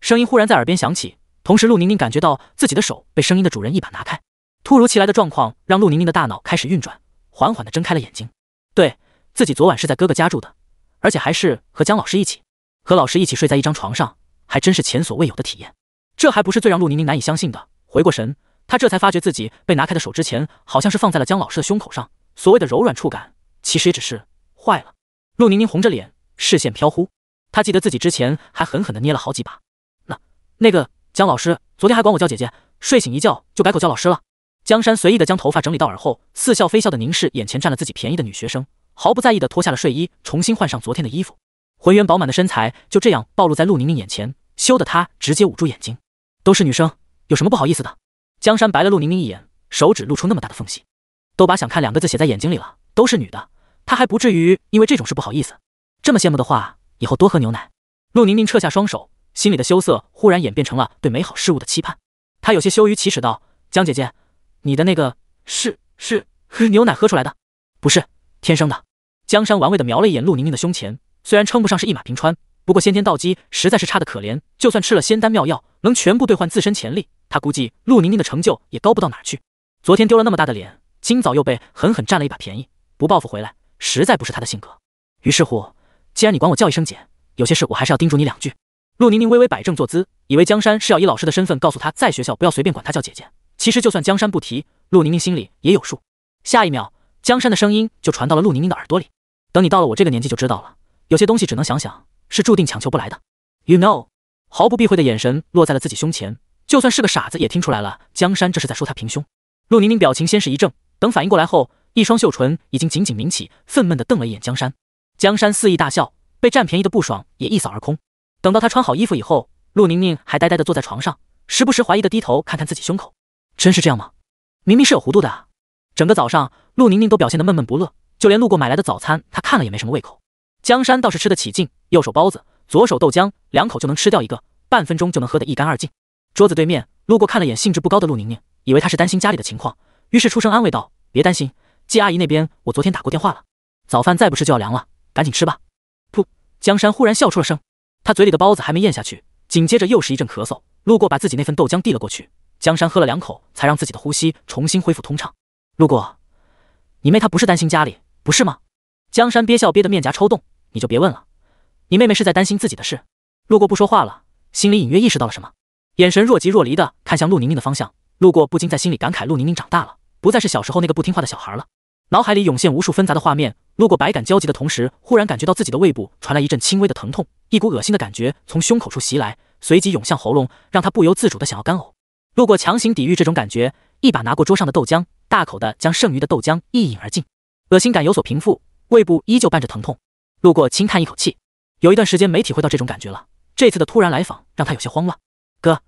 声音忽然在耳边响起，同时陆宁宁感觉到自己的手被声音的主人一把拿开。突如其来的状况让陆宁宁的大脑开始运转，缓缓的睁开了眼睛。对自己昨晚是在哥哥家住的，而且还是和江老师一起，和老师一起睡在一张床上，还真是前所未有的体验。这还不是最让陆宁宁难以相信的。回过神，她这才发觉自己被拿开的手之前好像是放在了江老师的胸口上。所谓的柔软触感，其实也只是坏了。陆宁宁红着脸，视线飘忽。他记得自己之前还狠狠的捏了好几把。那那个江老师昨天还管我叫姐姐，睡醒一觉就改口叫老师了。江山随意的将头发整理到耳后，似笑非笑的凝视眼前占了自己便宜的女学生，毫不在意的脱下了睡衣，重新换上昨天的衣服。浑圆饱满的身材就这样暴露在陆宁宁眼前，羞得她直接捂住眼睛。都是女生，有什么不好意思的？江山白了陆宁宁一眼，手指露出那么大的缝隙，都把想看两个字写在眼睛里了。都是女的，她还不至于因为这种事不好意思。这么羡慕的话。以后多喝牛奶。陆宁宁撤下双手，心里的羞涩忽然演变成了对美好事物的期盼。她有些羞于启齿道：“江姐姐，你的那个是是喝牛奶喝出来的，不是天生的。”江山玩味的瞄了一眼陆宁宁的胸前，虽然称不上是一马平川，不过先天道基实在是差的可怜。就算吃了仙丹妙药，能全部兑换自身潜力，他估计陆宁宁的成就也高不到哪去。昨天丢了那么大的脸，今早又被狠狠占了一把便宜，不报复回来，实在不是他的性格。于是乎。既然你管我叫一声姐，有些事我还是要叮嘱你两句。陆宁宁微微摆正坐姿，以为江山是要以老师的身份告诉她，在学校不要随便管她叫姐姐。其实就算江山不提，陆宁宁心里也有数。下一秒，江山的声音就传到了陆宁宁的耳朵里。等你到了我这个年纪就知道了，有些东西只能想想，是注定强求不来的。You know，毫不避讳的眼神落在了自己胸前，就算是个傻子也听出来了，江山这是在说他平胸。陆宁宁表情先是一怔，等反应过来后，一双秀唇已经紧紧抿起，愤懑的瞪了一眼江山。江山肆意大笑，被占便宜的不爽也一扫而空。等到他穿好衣服以后，陆宁宁还呆呆的坐在床上，时不时怀疑的低头看看自己胸口，真是这样吗？明明是有弧度的啊！整个早上，陆宁宁都表现得闷闷不乐，就连路过买来的早餐，她看了也没什么胃口。江山倒是吃得起劲，右手包子，左手豆浆，两口就能吃掉一个，半分钟就能喝得一干二净。桌子对面，路过看了眼兴致不高的陆宁宁，以为她是担心家里的情况，于是出声安慰道：“别担心，季阿姨那边我昨天打过电话了，早饭再不吃就要凉了。”赶紧吃吧！噗，江山忽然笑出了声，他嘴里的包子还没咽下去，紧接着又是一阵咳嗽。路过把自己那份豆浆递了过去，江山喝了两口，才让自己的呼吸重新恢复通畅。路过，你妹她不是担心家里，不是吗？江山憋笑憋得面颊抽动，你就别问了，你妹妹是在担心自己的事。路过不说话了，心里隐约意识到了什么，眼神若即若离的看向陆宁宁的方向。路过不禁在心里感慨，陆宁宁长大了，不再是小时候那个不听话的小孩了。脑海里涌现无数纷杂的画面。路过百感交集的同时，忽然感觉到自己的胃部传来一阵轻微的疼痛，一股恶心的感觉从胸口处袭来，随即涌向喉咙，让他不由自主的想要干呕。路过强行抵御这种感觉，一把拿过桌上的豆浆，大口的将剩余的豆浆一饮而尽，恶心感有所平复，胃部依旧伴着疼痛。路过轻叹一口气，有一段时间没体会到这种感觉了，这次的突然来访让他有些慌乱。哥，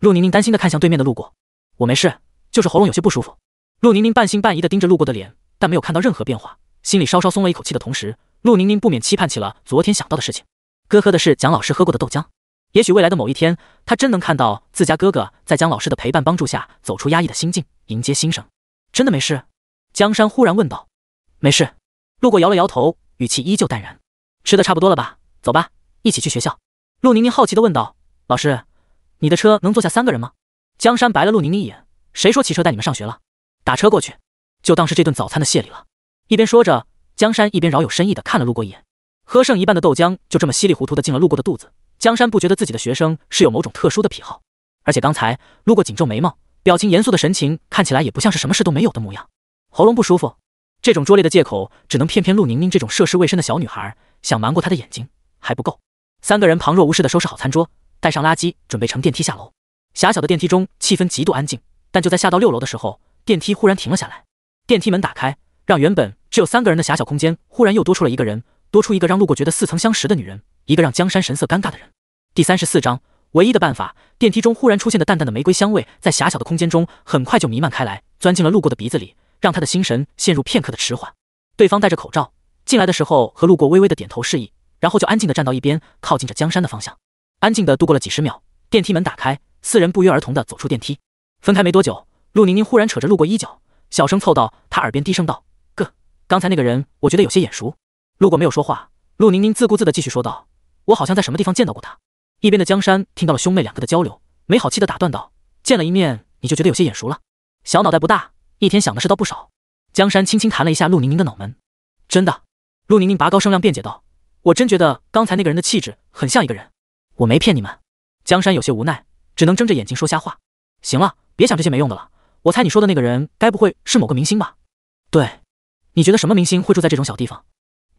陆宁宁担心的看向对面的路过，我没事，就是喉咙有些不舒服。陆宁宁半信半疑的盯着路过的脸，但没有看到任何变化。心里稍稍松了一口气的同时，陆宁宁不免期盼起了昨天想到的事情。哥喝的是蒋老师喝过的豆浆，也许未来的某一天，她真能看到自家哥哥在蒋老师的陪伴帮助下走出压抑的心境，迎接新生。真的没事？江山忽然问道。没事。路过摇了摇头，语气依旧淡然。吃的差不多了吧？走吧，一起去学校。陆宁宁好奇的问道：“老师，你的车能坐下三个人吗？”江山白了陆宁宁一眼：“谁说骑车带你们上学了？打车过去，就当是这顿早餐的谢礼了。”一边说着，江山一边饶有深意的看了路过一眼，喝剩一半的豆浆就这么稀里糊涂的进了路过的肚子。江山不觉得自己的学生是有某种特殊的癖好，而且刚才路过紧皱眉毛、表情严肃的神情，看起来也不像是什么事都没有的模样。喉咙不舒服，这种拙劣的借口只能骗骗陆宁宁这种涉世未深的小女孩。想瞒过她的眼睛还不够。三个人旁若无事的收拾好餐桌，带上垃圾，准备乘电梯下楼。狭小的电梯中，气氛极度安静。但就在下到六楼的时候，电梯忽然停了下来。电梯门打开。让原本只有三个人的狭小空间忽然又多出了一个人，多出一个让路过觉得似曾相识的女人，一个让江山神色尴尬的人。第三十四章唯一的办法。电梯中忽然出现的淡淡的玫瑰香味，在狭小的空间中很快就弥漫开来，钻进了路过的鼻子里，让他的心神陷入片刻的迟缓。对方戴着口罩，进来的时候和路过微微的点头示意，然后就安静的站到一边，靠近着江山的方向，安静的度过了几十秒。电梯门打开，四人不约而同的走出电梯。分开没多久，陆宁宁忽然扯着路过衣角，小声凑到他耳边低声道。刚才那个人，我觉得有些眼熟。路过没有说话，陆宁宁自顾自的继续说道：“我好像在什么地方见到过他。”一边的江山听到了兄妹两个的交流，没好气的打断道：“见了一面你就觉得有些眼熟了？小脑袋不大，一天想的事倒不少。”江山轻轻弹了一下陆宁宁的脑门：“真的？”陆宁宁拔高声量辩解道：“我真觉得刚才那个人的气质很像一个人，我没骗你们。”江山有些无奈，只能睁着眼睛说瞎话：“行了，别想这些没用的了。我猜你说的那个人，该不会是某个明星吧？”“对。”你觉得什么明星会住在这种小地方？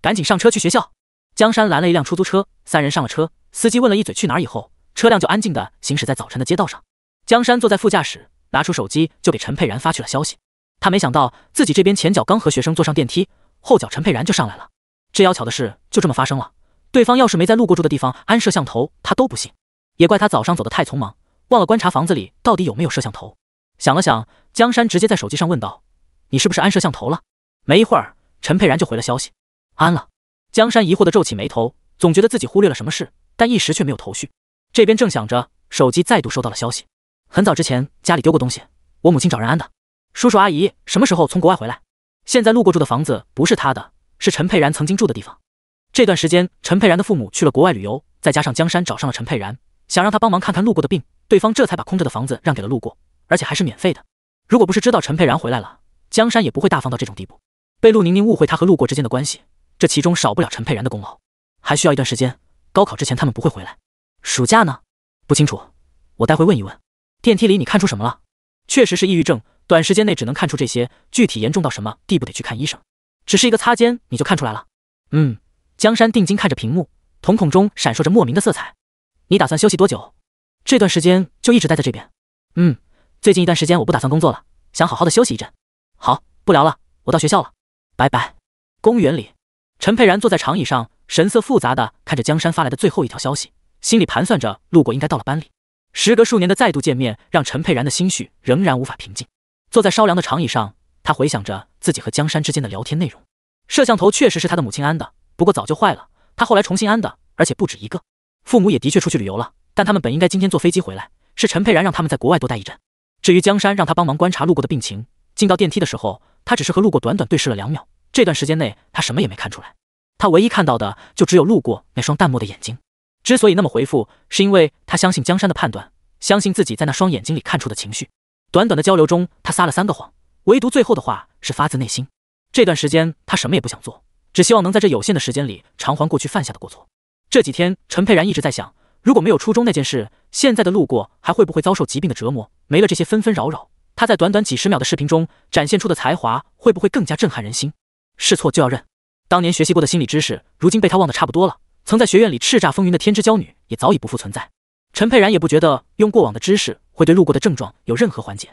赶紧上车去学校。江山拦了一辆出租车，三人上了车。司机问了一嘴去哪儿以后，车辆就安静的行驶在早晨的街道上。江山坐在副驾驶，拿出手机就给陈佩然发去了消息。他没想到自己这边前脚刚和学生坐上电梯，后脚陈佩然就上来了。这要巧的事就这么发生了。对方要是没在路过住的地方安摄像头，他都不信。也怪他早上走得太匆忙，忘了观察房子里到底有没有摄像头。想了想，江山直接在手机上问道：“你是不是安摄像头了？”没一会儿，陈佩然就回了消息，安了。江山疑惑的皱起眉头，总觉得自己忽略了什么事，但一时却没有头绪。这边正想着，手机再度收到了消息。很早之前家里丢过东西，我母亲找人安的。叔叔阿姨什么时候从国外回来？现在路过住的房子不是他的，是陈佩然曾经住的地方。这段时间，陈佩然的父母去了国外旅游，再加上江山找上了陈佩然，想让他帮忙看看路过的病，对方这才把空着的房子让给了路过，而且还是免费的。如果不是知道陈佩然回来了，江山也不会大方到这种地步。被陆宁宁误会，他和陆过之间的关系，这其中少不了陈佩然的功劳。还需要一段时间，高考之前他们不会回来。暑假呢？不清楚，我待会问一问。电梯里你看出什么了？确实是抑郁症，短时间内只能看出这些，具体严重到什么地步得去看医生。只是一个擦肩你就看出来了？嗯。江山定睛看着屏幕，瞳孔中闪烁着莫名的色彩。你打算休息多久？这段时间就一直待在这边？嗯，最近一段时间我不打算工作了，想好好的休息一阵。好，不聊了，我到学校了。拜拜。公园里，陈佩然坐在长椅上，神色复杂的看着江山发来的最后一条消息，心里盘算着路过应该到了班里。时隔数年的再度见面，让陈佩然的心绪仍然无法平静。坐在稍凉的长椅上，他回想着自己和江山之间的聊天内容。摄像头确实是他的母亲安的，不过早就坏了，他后来重新安的，而且不止一个。父母也的确出去旅游了，但他们本应该今天坐飞机回来，是陈佩然让他们在国外多待一阵。至于江山让他帮忙观察路过的病情。进到电梯的时候，他只是和路过短短对视了两秒。这段时间内，他什么也没看出来，他唯一看到的就只有路过那双淡漠的眼睛。之所以那么回复，是因为他相信江山的判断，相信自己在那双眼睛里看出的情绪。短短的交流中，他撒了三个谎，唯独最后的话是发自内心。这段时间，他什么也不想做，只希望能在这有限的时间里偿还过去犯下的过错。这几天，陈佩然一直在想，如果没有初中那件事，现在的路过还会不会遭受疾病的折磨？没了这些纷纷扰扰。他在短短几十秒的视频中展现出的才华，会不会更加震撼人心？试错就要认，当年学习过的心理知识，如今被他忘得差不多了。曾在学院里叱咤风云的天之骄女，也早已不复存在。陈佩然也不觉得用过往的知识会对路过的症状有任何缓解。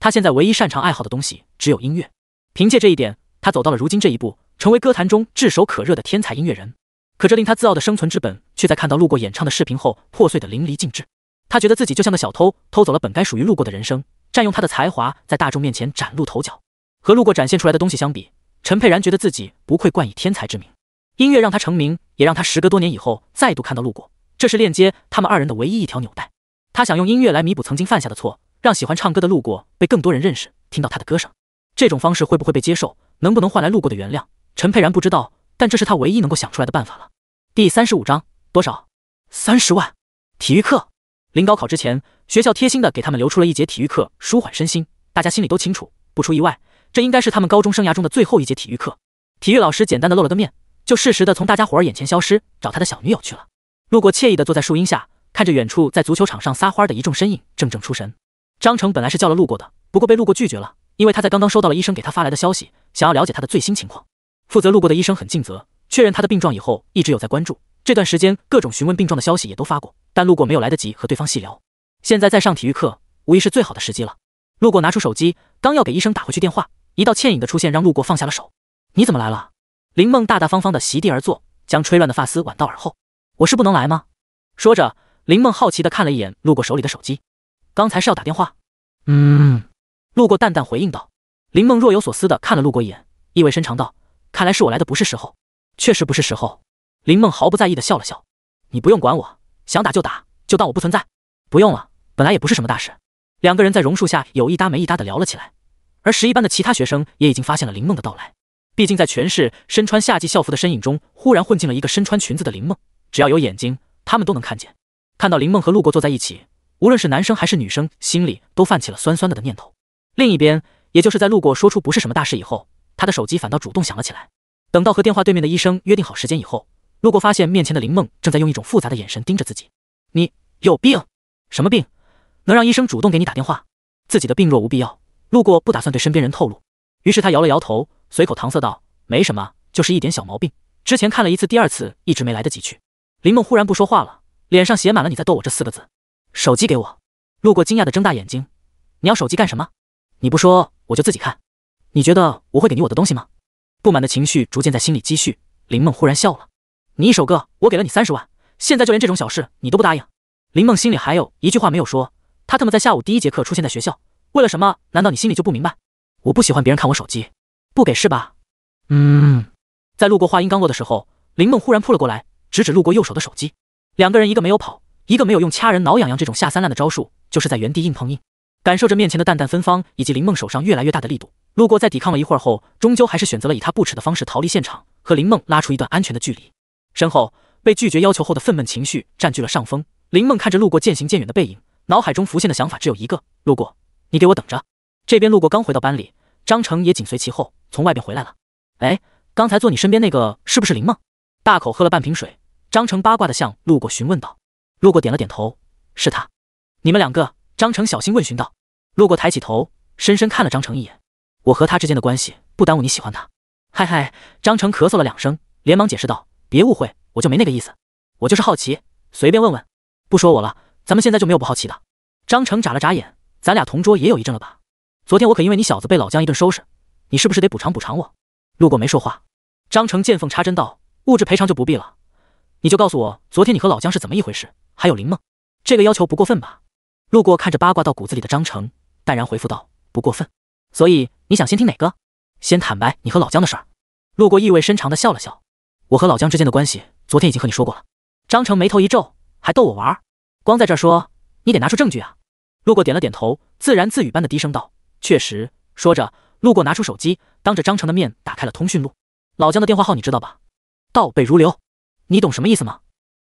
他现在唯一擅长爱好的东西，只有音乐。凭借这一点，他走到了如今这一步，成为歌坛中炙手可热的天才音乐人。可这令他自傲的生存之本，却在看到路过演唱的视频后破碎的淋漓尽致。他觉得自己就像个小偷，偷走了本该属于路过的人生。占用他的才华，在大众面前崭露头角。和路过展现出来的东西相比，陈佩然觉得自己不愧冠以天才之名。音乐让他成名，也让他时隔多年以后再度看到路过，这是链接他们二人的唯一一条纽带。他想用音乐来弥补曾经犯下的错，让喜欢唱歌的路过被更多人认识，听到他的歌声。这种方式会不会被接受？能不能换来路过的原谅？陈佩然不知道，但这是他唯一能够想出来的办法了。第三十五章，多少？三十万。体育课。临高考之前，学校贴心的给他们留出了一节体育课，舒缓身心。大家心里都清楚，不出意外，这应该是他们高中生涯中的最后一节体育课。体育老师简单的露了个面，就适时的从大家伙儿眼前消失，找他的小女友去了。路过惬意的坐在树荫下，看着远处在足球场上撒欢的一众身影，怔怔出神。张成本来是叫了路过的，不过被路过拒绝了，因为他在刚刚收到了医生给他发来的消息，想要了解他的最新情况。负责路过的医生很尽责，确认他的病状以后，一直有在关注。这段时间各种询问病状的消息也都发过。但路过没有来得及和对方细聊，现在在上体育课，无疑是最好的时机了。路过拿出手机，刚要给医生打回去电话，一道倩影的出现让路过放下了手。你怎么来了？林梦大大方方的席地而坐，将吹乱的发丝挽到耳后。我是不能来吗？说着，林梦好奇的看了一眼路过手里的手机，刚才是要打电话？嗯。路过淡淡回应道。林梦若有所思的看了路过一眼，意味深长道：“看来是我来的不是时候，确实不是时候。”林梦毫不在意的笑了笑：“你不用管我。”想打就打，就当我不存在。不用了，本来也不是什么大事。两个人在榕树下有一搭没一搭的聊了起来，而十一班的其他学生也已经发现了林梦的到来。毕竟在全市身穿夏季校服的身影中，忽然混进了一个身穿裙子的林梦，只要有眼睛，他们都能看见。看到林梦和路过坐在一起，无论是男生还是女生，心里都泛起了酸酸的的念头。另一边，也就是在路过说出不是什么大事以后，他的手机反倒主动响了起来。等到和电话对面的医生约定好时间以后。路过发现面前的林梦正在用一种复杂的眼神盯着自己。你有病？什么病？能让医生主动给你打电话？自己的病若无必要，路过不打算对身边人透露。于是他摇了摇头，随口搪塞道：“没什么，就是一点小毛病。之前看了一次，第二次一直没来得及去。”林梦忽然不说话了，脸上写满了你在逗我这四个字。手机给我。路过惊讶的睁大眼睛：“你要手机干什么？你不说我就自己看。你觉得我会给你我的东西吗？”不满的情绪逐渐在心里积蓄。林梦忽然笑了。你一首歌，我给了你三十万，现在就连这种小事你都不答应。林梦心里还有一句话没有说，她特么在下午第一节课出现在学校，为了什么？难道你心里就不明白？我不喜欢别人看我手机，不给是吧？嗯，在路过话音刚落的时候，林梦忽然扑了过来，直指路过右手的手机。两个人一个没有跑，一个没有用掐人、挠痒痒这种下三滥的招数，就是在原地硬碰硬，感受着面前的淡淡芬芳以及林梦手上越来越大的力度。路过在抵抗了一会儿后，终究还是选择了以他不耻的方式逃离现场，和林梦拉出一段安全的距离。身后被拒绝要求后的愤懑情绪占据了上风，林梦看着路过渐行渐远的背影，脑海中浮现的想法只有一个：路过，你给我等着。这边路过刚回到班里，张成也紧随其后从外边回来了。哎，刚才坐你身边那个是不是林梦？大口喝了半瓶水，张成八卦的向路过询问道。路过点了点头，是他。你们两个，张成小心问询道。路过抬起头，深深看了张成一眼。我和他之间的关系不耽误你喜欢他。嗨嗨，张成咳嗽了两声，连忙解释道。别误会，我就没那个意思，我就是好奇，随便问问。不说我了，咱们现在就没有不好奇的。张成眨了眨眼，咱俩同桌也有一阵了吧？昨天我可因为你小子被老姜一顿收拾，你是不是得补偿补偿我？路过没说话。张成见缝插针道：“物质赔偿就不必了，你就告诉我昨天你和老姜是怎么一回事，还有林梦，这个要求不过分吧？”路过看着八卦到骨子里的张成，淡然回复道：“不过分。”所以你想先听哪个？先坦白你和老姜的事儿。路过意味深长的笑了笑。我和老姜之间的关系，昨天已经和你说过了。张成眉头一皱，还逗我玩？光在这儿说，你得拿出证据啊！路过点了点头，自言自语般的低声道：“确实。”说着，路过拿出手机，当着张成的面打开了通讯录。老姜的电话号你知道吧？倒背如流。你懂什么意思吗？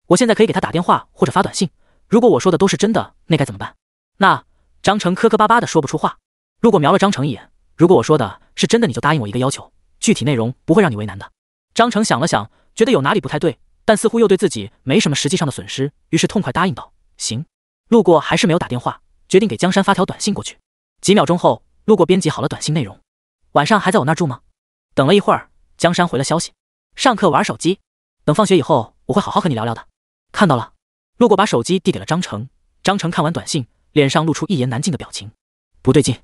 我现在可以给他打电话或者发短信。如果我说的都是真的，那该怎么办？那张成磕磕巴巴的说不出话。路过瞄了张成一眼：“如果我说的是真的，你就答应我一个要求，具体内容不会让你为难的。”张成想了想，觉得有哪里不太对，但似乎又对自己没什么实际上的损失，于是痛快答应道：“行。”路过还是没有打电话，决定给江山发条短信过去。几秒钟后，路过编辑好了短信内容：“晚上还在我那住吗？”等了一会儿，江山回了消息：“上课玩手机，等放学以后我会好好和你聊聊的。”看到了，路过把手机递给了张成。张成看完短信，脸上露出一言难尽的表情：“不对劲，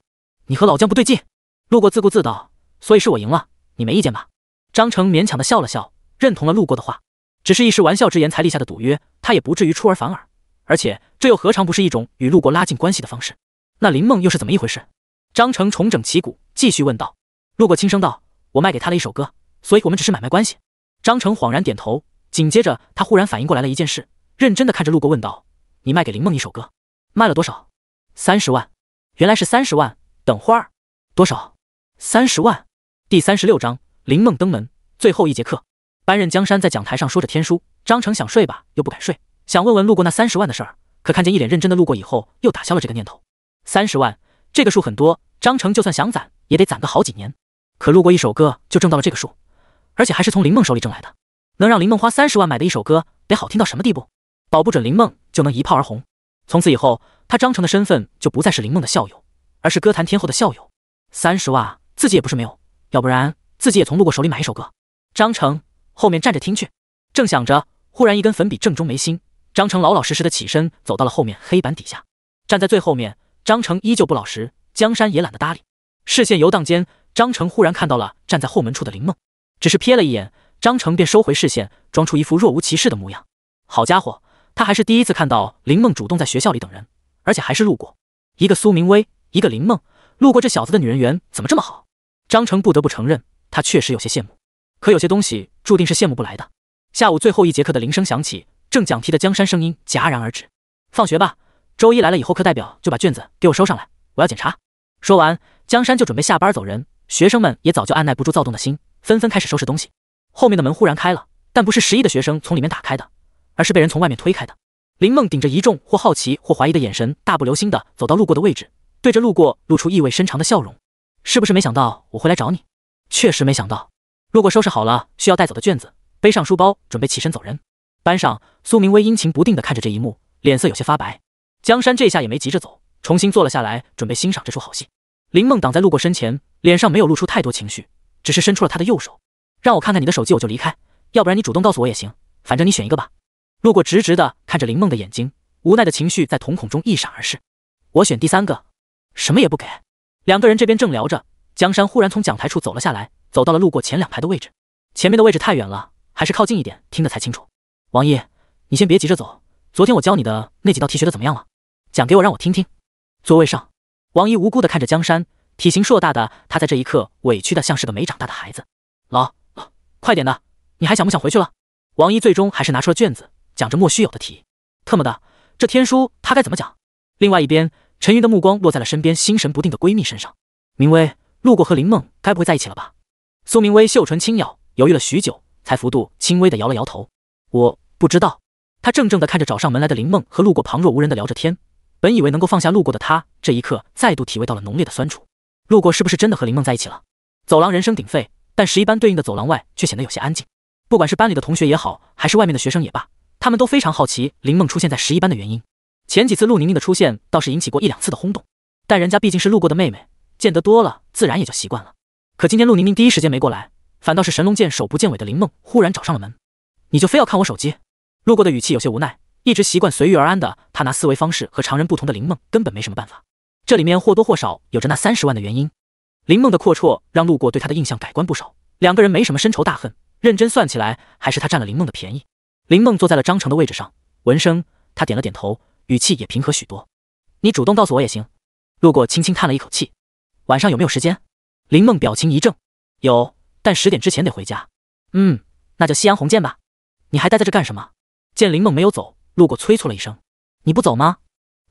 你和老姜不对劲。”路过自顾自道：“所以是我赢了，你没意见吧？”张成勉强的笑了笑，认同了路过的话，只是一时玩笑之言才立下的赌约，他也不至于出尔反尔。而且这又何尝不是一种与路过拉近关系的方式？那林梦又是怎么一回事？张成重整旗鼓，继续问道。路过轻声道：“我卖给他了一首歌，所以我们只是买卖关系。”张成恍然点头，紧接着他忽然反应过来了一件事，认真的看着路过问道：“你卖给林梦一首歌，卖了多少？三十万？原来是三十万。等会儿多少？三十万。”第三十六章。林梦登门，最后一节课，班任江山在讲台上说着天书。张成想睡吧，又不敢睡，想问问路过那三十万的事儿，可看见一脸认真的路过以后，又打消了这个念头。三十万这个数很多，张成就算想攒，也得攒个好几年。可路过一首歌就挣到了这个数，而且还是从林梦手里挣来的，能让林梦花三十万买的一首歌，得好听到什么地步？保不准林梦就能一炮而红，从此以后，他张成的身份就不再是林梦的校友，而是歌坛天后的校友。三十万自己也不是没有，要不然。自己也从路过手里买一首歌。张成，后面站着听去。正想着，忽然一根粉笔正中眉心。张成老老实实的起身，走到了后面黑板底下，站在最后面。张成依旧不老实，江山也懒得搭理。视线游荡间，张成忽然看到了站在后门处的林梦。只是瞥了一眼，张成便收回视线，装出一副若无其事的模样。好家伙，他还是第一次看到林梦主动在学校里等人，而且还是路过。一个苏明威，一个林梦，路过这小子的女人缘怎么这么好？张成不得不承认。他确实有些羡慕，可有些东西注定是羡慕不来的。下午最后一节课的铃声响起，正讲题的江山声音戛然而止。放学吧，周一来了以后，课代表就把卷子给我收上来，我要检查。说完，江山就准备下班走人。学生们也早就按耐不住躁动的心，纷纷开始收拾东西。后面的门忽然开了，但不是十一的学生从里面打开的，而是被人从外面推开的。林梦顶着一众或好奇或怀疑的眼神，大步流星的走到路过的位置，对着路过露出意味深长的笑容。是不是没想到我会来找你？确实没想到，路过收拾好了需要带走的卷子，背上书包，准备起身走人。班上，苏明威阴晴不定地看着这一幕，脸色有些发白。江山这下也没急着走，重新坐了下来，准备欣赏这出好戏。林梦挡在路过身前，脸上没有露出太多情绪，只是伸出了他的右手，让我看看你的手机，我就离开。要不然你主动告诉我也行，反正你选一个吧。路过直直的看着林梦的眼睛，无奈的情绪在瞳孔中一闪而逝。我选第三个，什么也不给。两个人这边正聊着。江山忽然从讲台处走了下来，走到了路过前两排的位置。前面的位置太远了，还是靠近一点听得才清楚。王毅，你先别急着走，昨天我教你的那几道题学的怎么样了？讲给我，让我听听。座位上，王毅无辜的看着江山，体型硕大的他在这一刻委屈的像是个没长大的孩子。老老，快点的，你还想不想回去了？王毅最终还是拿出了卷子，讲着莫须有的题。特么的，这天书他该怎么讲？另外一边，陈云的目光落在了身边心神不定的闺蜜身上，明威。路过和林梦该不会在一起了吧？苏明威秀唇轻咬，犹豫了许久，才幅度轻微的摇了摇头。我不知道。他怔怔的看着找上门来的林梦和路过旁若无人的聊着天，本以为能够放下路过的他，这一刻再度体味到了浓烈的酸楚。路过是不是真的和林梦在一起了？走廊人声鼎沸，但十一班对应的走廊外却显得有些安静。不管是班里的同学也好，还是外面的学生也罢，他们都非常好奇林梦出现在十一班的原因。前几次陆宁宁的出现倒是引起过一两次的轰动，但人家毕竟是路过的妹妹。见得多了，自然也就习惯了。可今天陆宁宁第一时间没过来，反倒是神龙见首不见尾的林梦忽然找上了门。你就非要看我手机？路过的语气有些无奈。一直习惯随遇而安的他，拿思维方式和常人不同的林梦根本没什么办法。这里面或多或少有着那三十万的原因。林梦的阔绰让路过对他的印象改观不少。两个人没什么深仇大恨，认真算起来，还是他占了林梦的便宜。林梦坐在了张成的位置上，闻声他点了点头，语气也平和许多。你主动告诉我也行。路过轻轻叹了一口气。晚上有没有时间？林梦表情一怔，有，但十点之前得回家。嗯，那就夕阳红见吧。你还待在这干什么？见林梦没有走，路过催促了一声：“你不走吗？”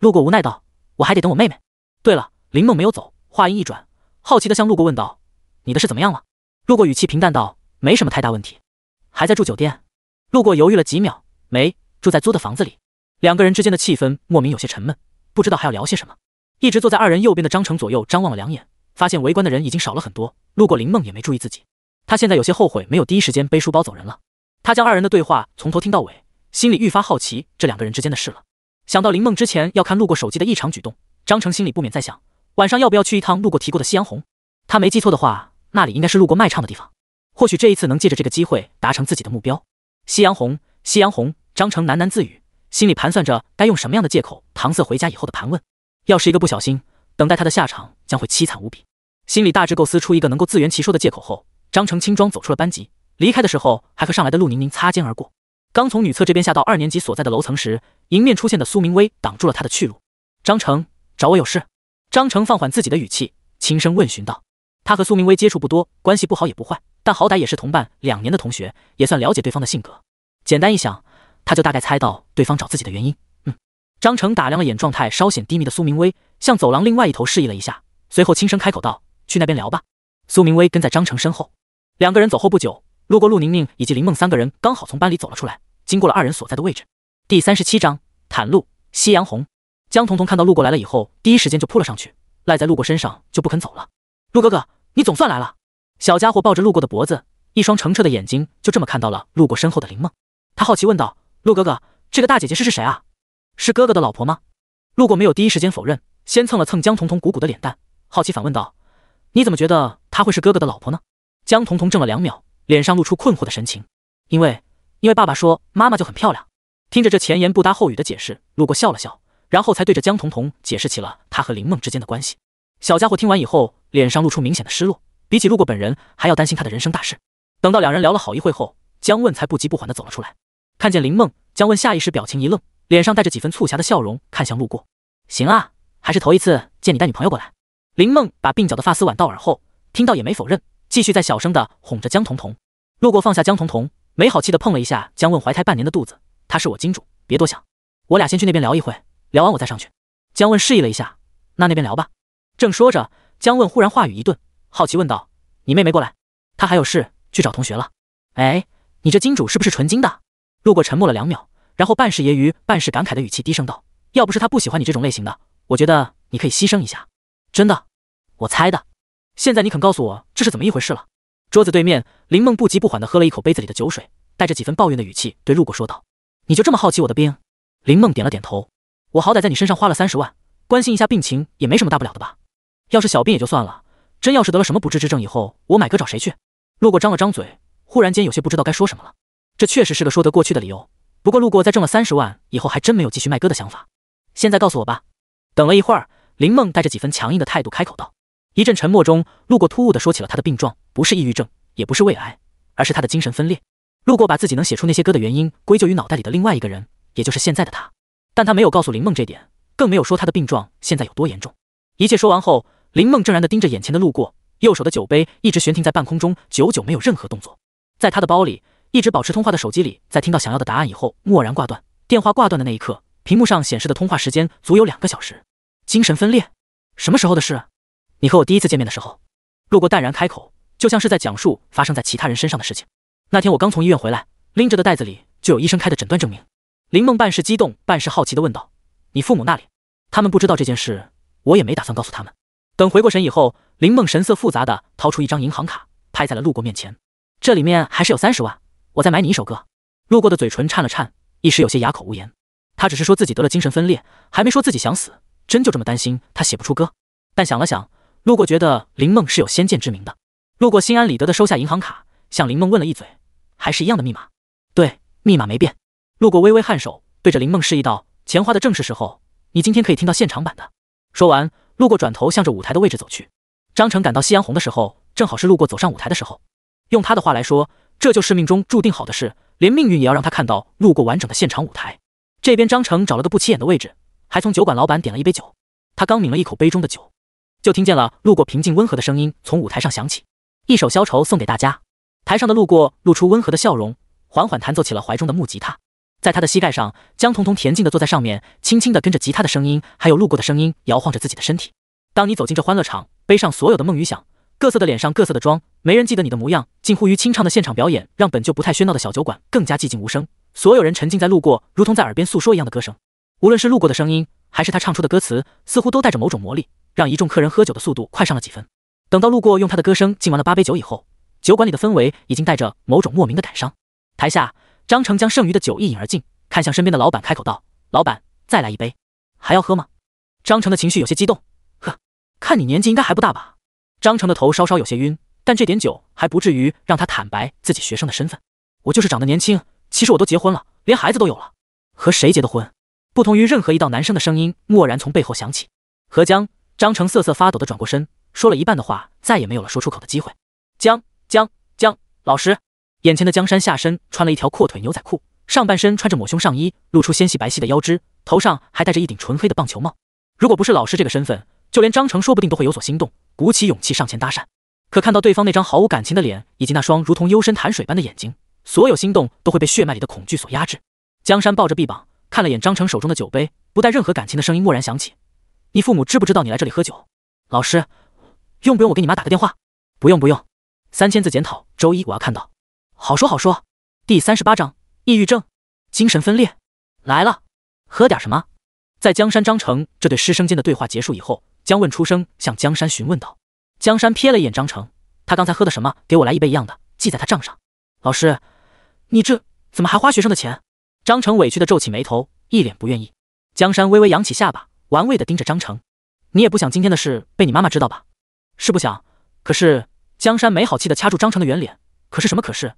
路过无奈道：“我还得等我妹妹。”对了，林梦没有走，话音一转，好奇的向路过问道：“你的事怎么样了？”路过语气平淡道：“没什么太大问题，还在住酒店。”路过犹豫了几秒，没住在租的房子里。两个人之间的气氛莫名有些沉闷，不知道还要聊些什么。一直坐在二人右边的张成左右张望了两眼，发现围观的人已经少了很多，路过林梦也没注意自己。他现在有些后悔没有第一时间背书包走人了。他将二人的对话从头听到尾，心里愈发好奇这两个人之间的事了。想到林梦之前要看路过手机的异常举动，张成心里不免在想，晚上要不要去一趟路过提过的夕阳红？他没记错的话，那里应该是路过卖唱的地方。或许这一次能借着这个机会达成自己的目标。夕阳红，夕阳红，张成喃喃自语，心里盘算着该用什么样的借口搪塞回家以后的盘问。要是一个不小心，等待他的下场将会凄惨无比。心里大致构思出一个能够自圆其说的借口后，张成轻装走出了班级。离开的时候，还和上来的陆宁宁擦肩而过。刚从女厕这边下到二年级所在的楼层时，迎面出现的苏明威挡住了他的去路。张成找我有事？张成放缓自己的语气，轻声问询道。他和苏明威接触不多，关系不好也不坏，但好歹也是同伴两年的同学，也算了解对方的性格。简单一想，他就大概猜到对方找自己的原因。张成打量了眼状态稍显低迷的苏明威，向走廊另外一头示意了一下，随后轻声开口道：“去那边聊吧。”苏明威跟在张成身后，两个人走后不久，路过陆宁宁以及林梦三个人刚好从班里走了出来，经过了二人所在的位置。第三十七章袒路夕阳红。江彤彤看到路过来了以后，第一时间就扑了上去，赖在路过身上就不肯走了。陆哥哥，你总算来了！小家伙抱着路过的脖子，一双澄澈的眼睛就这么看到了路过身后的林梦，他好奇问道：“陆哥哥，这个大姐姐是是谁啊？”是哥哥的老婆吗？路过没有第一时间否认，先蹭了蹭江彤彤鼓鼓的脸蛋，好奇反问道：“你怎么觉得她会是哥哥的老婆呢？”江彤彤怔了两秒，脸上露出困惑的神情。因为，因为爸爸说妈妈就很漂亮。听着这前言不搭后语的解释，路过笑了笑，然后才对着江彤彤解释起了他和林梦之间的关系。小家伙听完以后，脸上露出明显的失落，比起路过本人还要担心他的人生大事。等到两人聊了好一会后，江问才不急不缓的走了出来，看见林梦，江问下意识表情一愣。脸上带着几分促狭的笑容，看向路过。行啊，还是头一次见你带女朋友过来。林梦把鬓角的发丝挽到耳后，听到也没否认，继续在小声的哄着江彤彤。路过放下江彤彤，没好气的碰了一下江问怀胎半年的肚子。她是我金主，别多想。我俩先去那边聊一会，聊完我再上去。江问示意了一下，那那边聊吧。正说着，江问忽然话语一顿，好奇问道：“你妹妹过来？她还有事去找同学了？”哎，你这金主是不是纯金的？路过沉默了两秒。然后半是揶揄，半是感慨的语气低声道：“要不是他不喜欢你这种类型的，我觉得你可以牺牲一下。”真的，我猜的。现在你肯告诉我这是怎么一回事了？桌子对面，林梦不急不缓地喝了一口杯子里的酒水，带着几分抱怨的语气对路过说道：“你就这么好奇我的病？”林梦点了点头：“我好歹在你身上花了三十万，关心一下病情也没什么大不了的吧？要是小病也就算了，真要是得了什么不治之症，以后我买哥找谁去？”路过张了张嘴，忽然间有些不知道该说什么了。这确实是个说得过去的理由。不过，路过在挣了三十万以后，还真没有继续卖歌的想法。现在告诉我吧。等了一会儿，林梦带着几分强硬的态度开口道。一阵沉默中，路过突兀的说起了他的病状，不是抑郁症，也不是胃癌，而是他的精神分裂。路过把自己能写出那些歌的原因归咎于脑袋里的另外一个人，也就是现在的他。但他没有告诉林梦这点，更没有说他的病状现在有多严重。一切说完后，林梦怔然的盯着眼前的路过，右手的酒杯一直悬停在半空中，久久没有任何动作。在他的包里。一直保持通话的手机里，在听到想要的答案以后，蓦然挂断。电话挂断的那一刻，屏幕上显示的通话时间足有两个小时。精神分裂？什么时候的事？你和我第一次见面的时候。路过淡然开口，就像是在讲述发生在其他人身上的事情。那天我刚从医院回来，拎着的袋子里就有医生开的诊断证明。林梦半是激动，半是好奇的问道：“你父母那里？他们不知道这件事，我也没打算告诉他们。”等回过神以后，林梦神色复杂的掏出一张银行卡，拍在了路过面前。这里面还是有三十万。我再买你一首歌。路过的嘴唇颤了颤，一时有些哑口无言。他只是说自己得了精神分裂，还没说自己想死。真就这么担心他写不出歌？但想了想，路过觉得林梦是有先见之明的。路过心安理得地收下银行卡，向林梦问了一嘴，还是一样的密码。对，密码没变。路过微微颔首，对着林梦示意道，钱花的正是时候。你今天可以听到现场版的。说完，路过转头向着舞台的位置走去。张成赶到夕阳红的时候，正好是路过走上舞台的时候。用他的话来说，这就是命中注定好的事，连命运也要让他看到路过完整的现场舞台。这边张成找了个不起眼的位置，还从酒馆老板点了一杯酒。他刚抿了一口杯中的酒，就听见了路过平静温和的声音从舞台上响起：“一首消愁送给大家。”台上的路过露出温和的笑容，缓缓弹奏起了怀中的木吉他。在他的膝盖上，江彤彤恬静地坐在上面，轻轻地跟着吉他的声音，还有路过的声音，摇晃着自己的身体。当你走进这欢乐场，背上所有的梦与想，各色的脸上各色的妆。没人记得你的模样，近乎于清唱的现场表演，让本就不太喧闹的小酒馆更加寂静无声。所有人沉浸在路过如同在耳边诉说一样的歌声，无论是路过的声音，还是他唱出的歌词，似乎都带着某种魔力，让一众客人喝酒的速度快上了几分。等到路过用他的歌声敬完了八杯酒以后，酒馆里的氛围已经带着某种莫名的感伤。台下，张成将剩余的酒一饮而尽，看向身边的老板，开口道：“老板，再来一杯，还要喝吗？”张成的情绪有些激动，呵，看你年纪应该还不大吧？张成的头稍稍有些晕。但这点酒还不至于让他坦白自己学生的身份。我就是长得年轻，其实我都结婚了，连孩子都有了。和谁结的婚？不同于任何一道男生的声音，蓦然从背后响起。何江、张成瑟瑟发抖的转过身，说了一半的话，再也没有了说出口的机会。江江江老师，眼前的江山下身穿了一条阔腿牛仔裤，上半身穿着抹胸上衣，露出纤细白皙的腰肢，头上还戴着一顶纯黑的棒球帽。如果不是老师这个身份，就连张成说不定都会有所心动，鼓起勇气上前搭讪。可看到对方那张毫无感情的脸，以及那双如同幽深潭水般的眼睛，所有心动都会被血脉里的恐惧所压制。江山抱着臂膀，看了眼张成手中的酒杯，不带任何感情的声音蓦然响起：“你父母知不知道你来这里喝酒？老师，用不用我给你妈打个电话？不用不用。三千字检讨，周一我要看到。好说好说。”第三十八章：抑郁症、精神分裂来了，喝点什么？在江山、张成这对师生间的对话结束以后，江问出声向江山询问道。江山瞥了一眼张成，他刚才喝的什么？给我来一杯一样的，记在他账上。老师，你这怎么还花学生的钱？张成委屈的皱起眉头，一脸不愿意。江山微微扬起下巴，玩味的盯着张成：“你也不想今天的事被你妈妈知道吧？”“是不想。”“可是。”江山没好气的掐住张成的圆脸。“可是什么？可是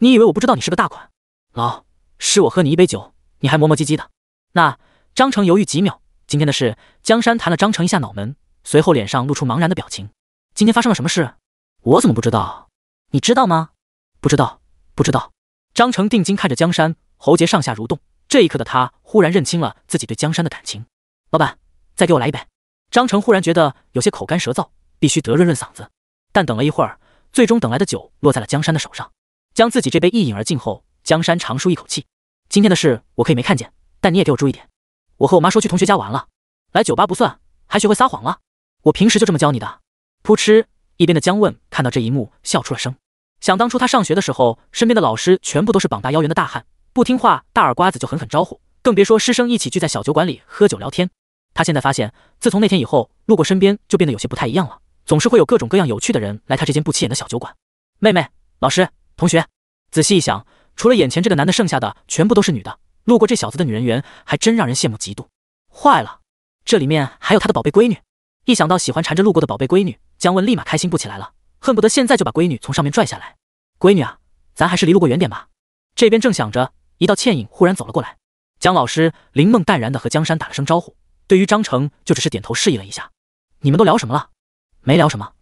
你以为我不知道你是个大款？老是我喝你一杯酒，你还磨磨唧唧的。”那张成犹豫几秒，今天的事。江山弹了张成一下脑门，随后脸上露出茫然的表情。今天发生了什么事？我怎么不知道？你知道吗？不知道，不知道。张成定睛看着江山，喉结上下蠕动。这一刻的他忽然认清了自己对江山的感情。老板，再给我来一杯。张成忽然觉得有些口干舌燥，必须得润润嗓子。但等了一会儿，最终等来的酒落在了江山的手上，将自己这杯一饮而尽后，江山长舒一口气。今天的事我可以没看见，但你也给我注意点。我和我妈说去同学家玩了，来酒吧不算，还学会撒谎了。我平时就这么教你的。噗嗤！一边的江问看到这一幕，笑出了声。想当初他上学的时候，身边的老师全部都是膀大腰圆的大汉，不听话大耳瓜子就狠狠招呼，更别说师生一起聚在小酒馆里喝酒聊天。他现在发现，自从那天以后，路过身边就变得有些不太一样了，总是会有各种各样有趣的人来他这间不起眼的小酒馆。妹妹、老师、同学……仔细一想，除了眼前这个男的，剩下的全部都是女的。路过这小子的女人缘，还真让人羡慕嫉妒。坏了，这里面还有他的宝贝闺女！一想到喜欢缠着路过的宝贝闺女，姜问立马开心不起来了，恨不得现在就把闺女从上面拽下来。闺女啊，咱还是离路过远点吧。这边正想着，一道倩影忽然走了过来。姜老师，林梦淡然的和江山打了声招呼，对于张成就只是点头示意了一下。你们都聊什么了？没聊什么。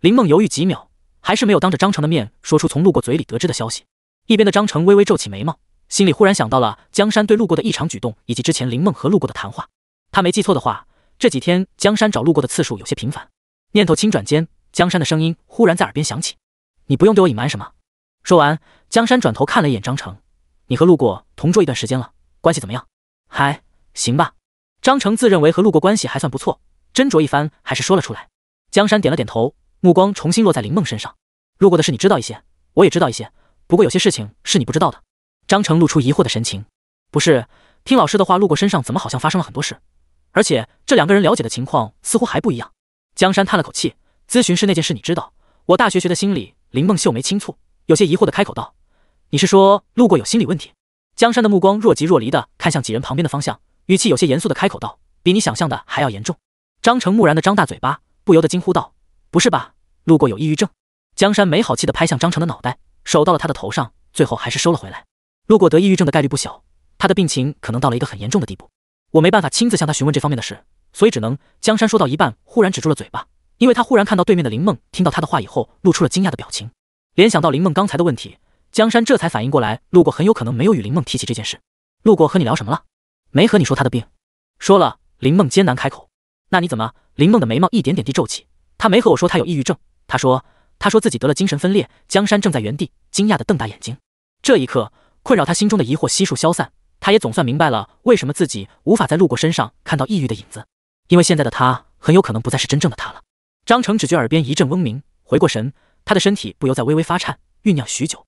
林梦犹豫几秒，还是没有当着张成的面说出从路过嘴里得知的消息。一边的张成微微皱起眉毛，心里忽然想到了江山对路过的异常举动，以及之前林梦和路过的谈话。他没记错的话。这几天，江山找路过的次数有些频繁。念头轻转间，江山的声音忽然在耳边响起：“你不用对我隐瞒什么。”说完，江山转头看了一眼张成：“你和路过同桌一段时间了，关系怎么样？还行吧？”张成自认为和路过关系还算不错，斟酌一番，还是说了出来。江山点了点头，目光重新落在林梦身上：“路过的事你知道一些，我也知道一些，不过有些事情是你不知道的。”张成露出疑惑的神情：“不是，听老师的话，路过身上怎么好像发生了很多事？”而且这两个人了解的情况似乎还不一样。江山叹了口气，咨询室那件事你知道。我大学学的心理。林梦秀眉轻蹙，有些疑惑的开口道：“你是说路过有心理问题？”江山的目光若即若离的看向几人旁边的方向，语气有些严肃的开口道：“比你想象的还要严重。”张成木然的张大嘴巴，不由得惊呼道：“不是吧，路过有抑郁症？”江山没好气的拍向张成的脑袋，手到了他的头上，最后还是收了回来。路过得抑郁症的概率不小，他的病情可能到了一个很严重的地步。我没办法亲自向他询问这方面的事，所以只能。江山说到一半，忽然止住了嘴巴，因为他忽然看到对面的林梦，听到他的话以后露出了惊讶的表情。联想到林梦刚才的问题，江山这才反应过来，路过很有可能没有与林梦提起这件事。路过和你聊什么了？没和你说他的病？说了。林梦艰难开口。那你怎么？林梦的眉毛一点点地皱起。他没和我说他有抑郁症。他说，他说自己得了精神分裂。江山正在原地惊讶地瞪大眼睛。这一刻，困扰他心中的疑惑悉数消散。他也总算明白了为什么自己无法在路过身上看到抑郁的影子，因为现在的他很有可能不再是真正的他了。张成只觉耳边一阵嗡鸣，回过神，他的身体不由在微微发颤。酝酿许久，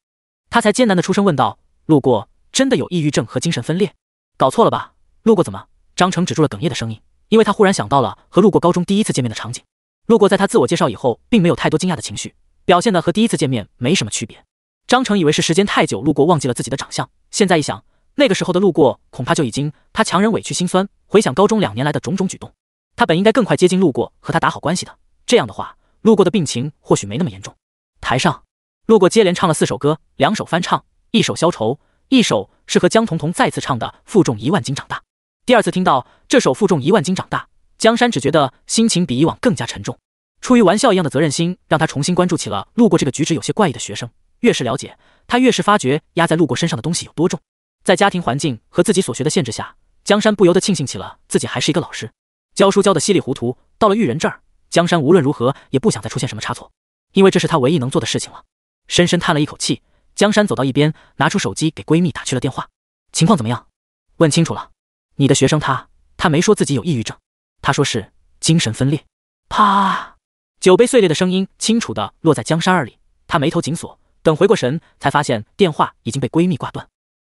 他才艰难的出声问道：“路过真的有抑郁症和精神分裂？搞错了吧？”路过怎么？张成止住了哽咽的声音，因为他忽然想到了和路过高中第一次见面的场景。路过在他自我介绍以后，并没有太多惊讶的情绪，表现的和第一次见面没什么区别。张成以为是时间太久，路过忘记了自己的长相，现在一想。那个时候的路过恐怕就已经，他强忍委屈心酸，回想高中两年来的种种举动。他本应该更快接近路过，和他打好关系的。这样的话，路过的病情或许没那么严重。台上，路过接连唱了四首歌，两首翻唱，一首消愁，一首是和江彤彤再次唱的《负重一万斤长大》。第二次听到这首《负重一万斤长大》，江山只觉得心情比以往更加沉重。出于玩笑一样的责任心，让他重新关注起了路过这个举止有些怪异的学生。越是了解他，越是发觉压在路过身上的东西有多重。在家庭环境和自己所学的限制下，江山不由得庆幸起了自己还是一个老师，教书教的稀里糊涂。到了育人这儿，江山无论如何也不想再出现什么差错，因为这是他唯一能做的事情了。深深叹了一口气，江山走到一边，拿出手机给闺蜜打去了电话：“情况怎么样？问清楚了。你的学生他他没说自己有抑郁症，他说是精神分裂。”啪，酒杯碎裂的声音清楚的落在江山耳里，他眉头紧锁。等回过神，才发现电话已经被闺蜜挂断。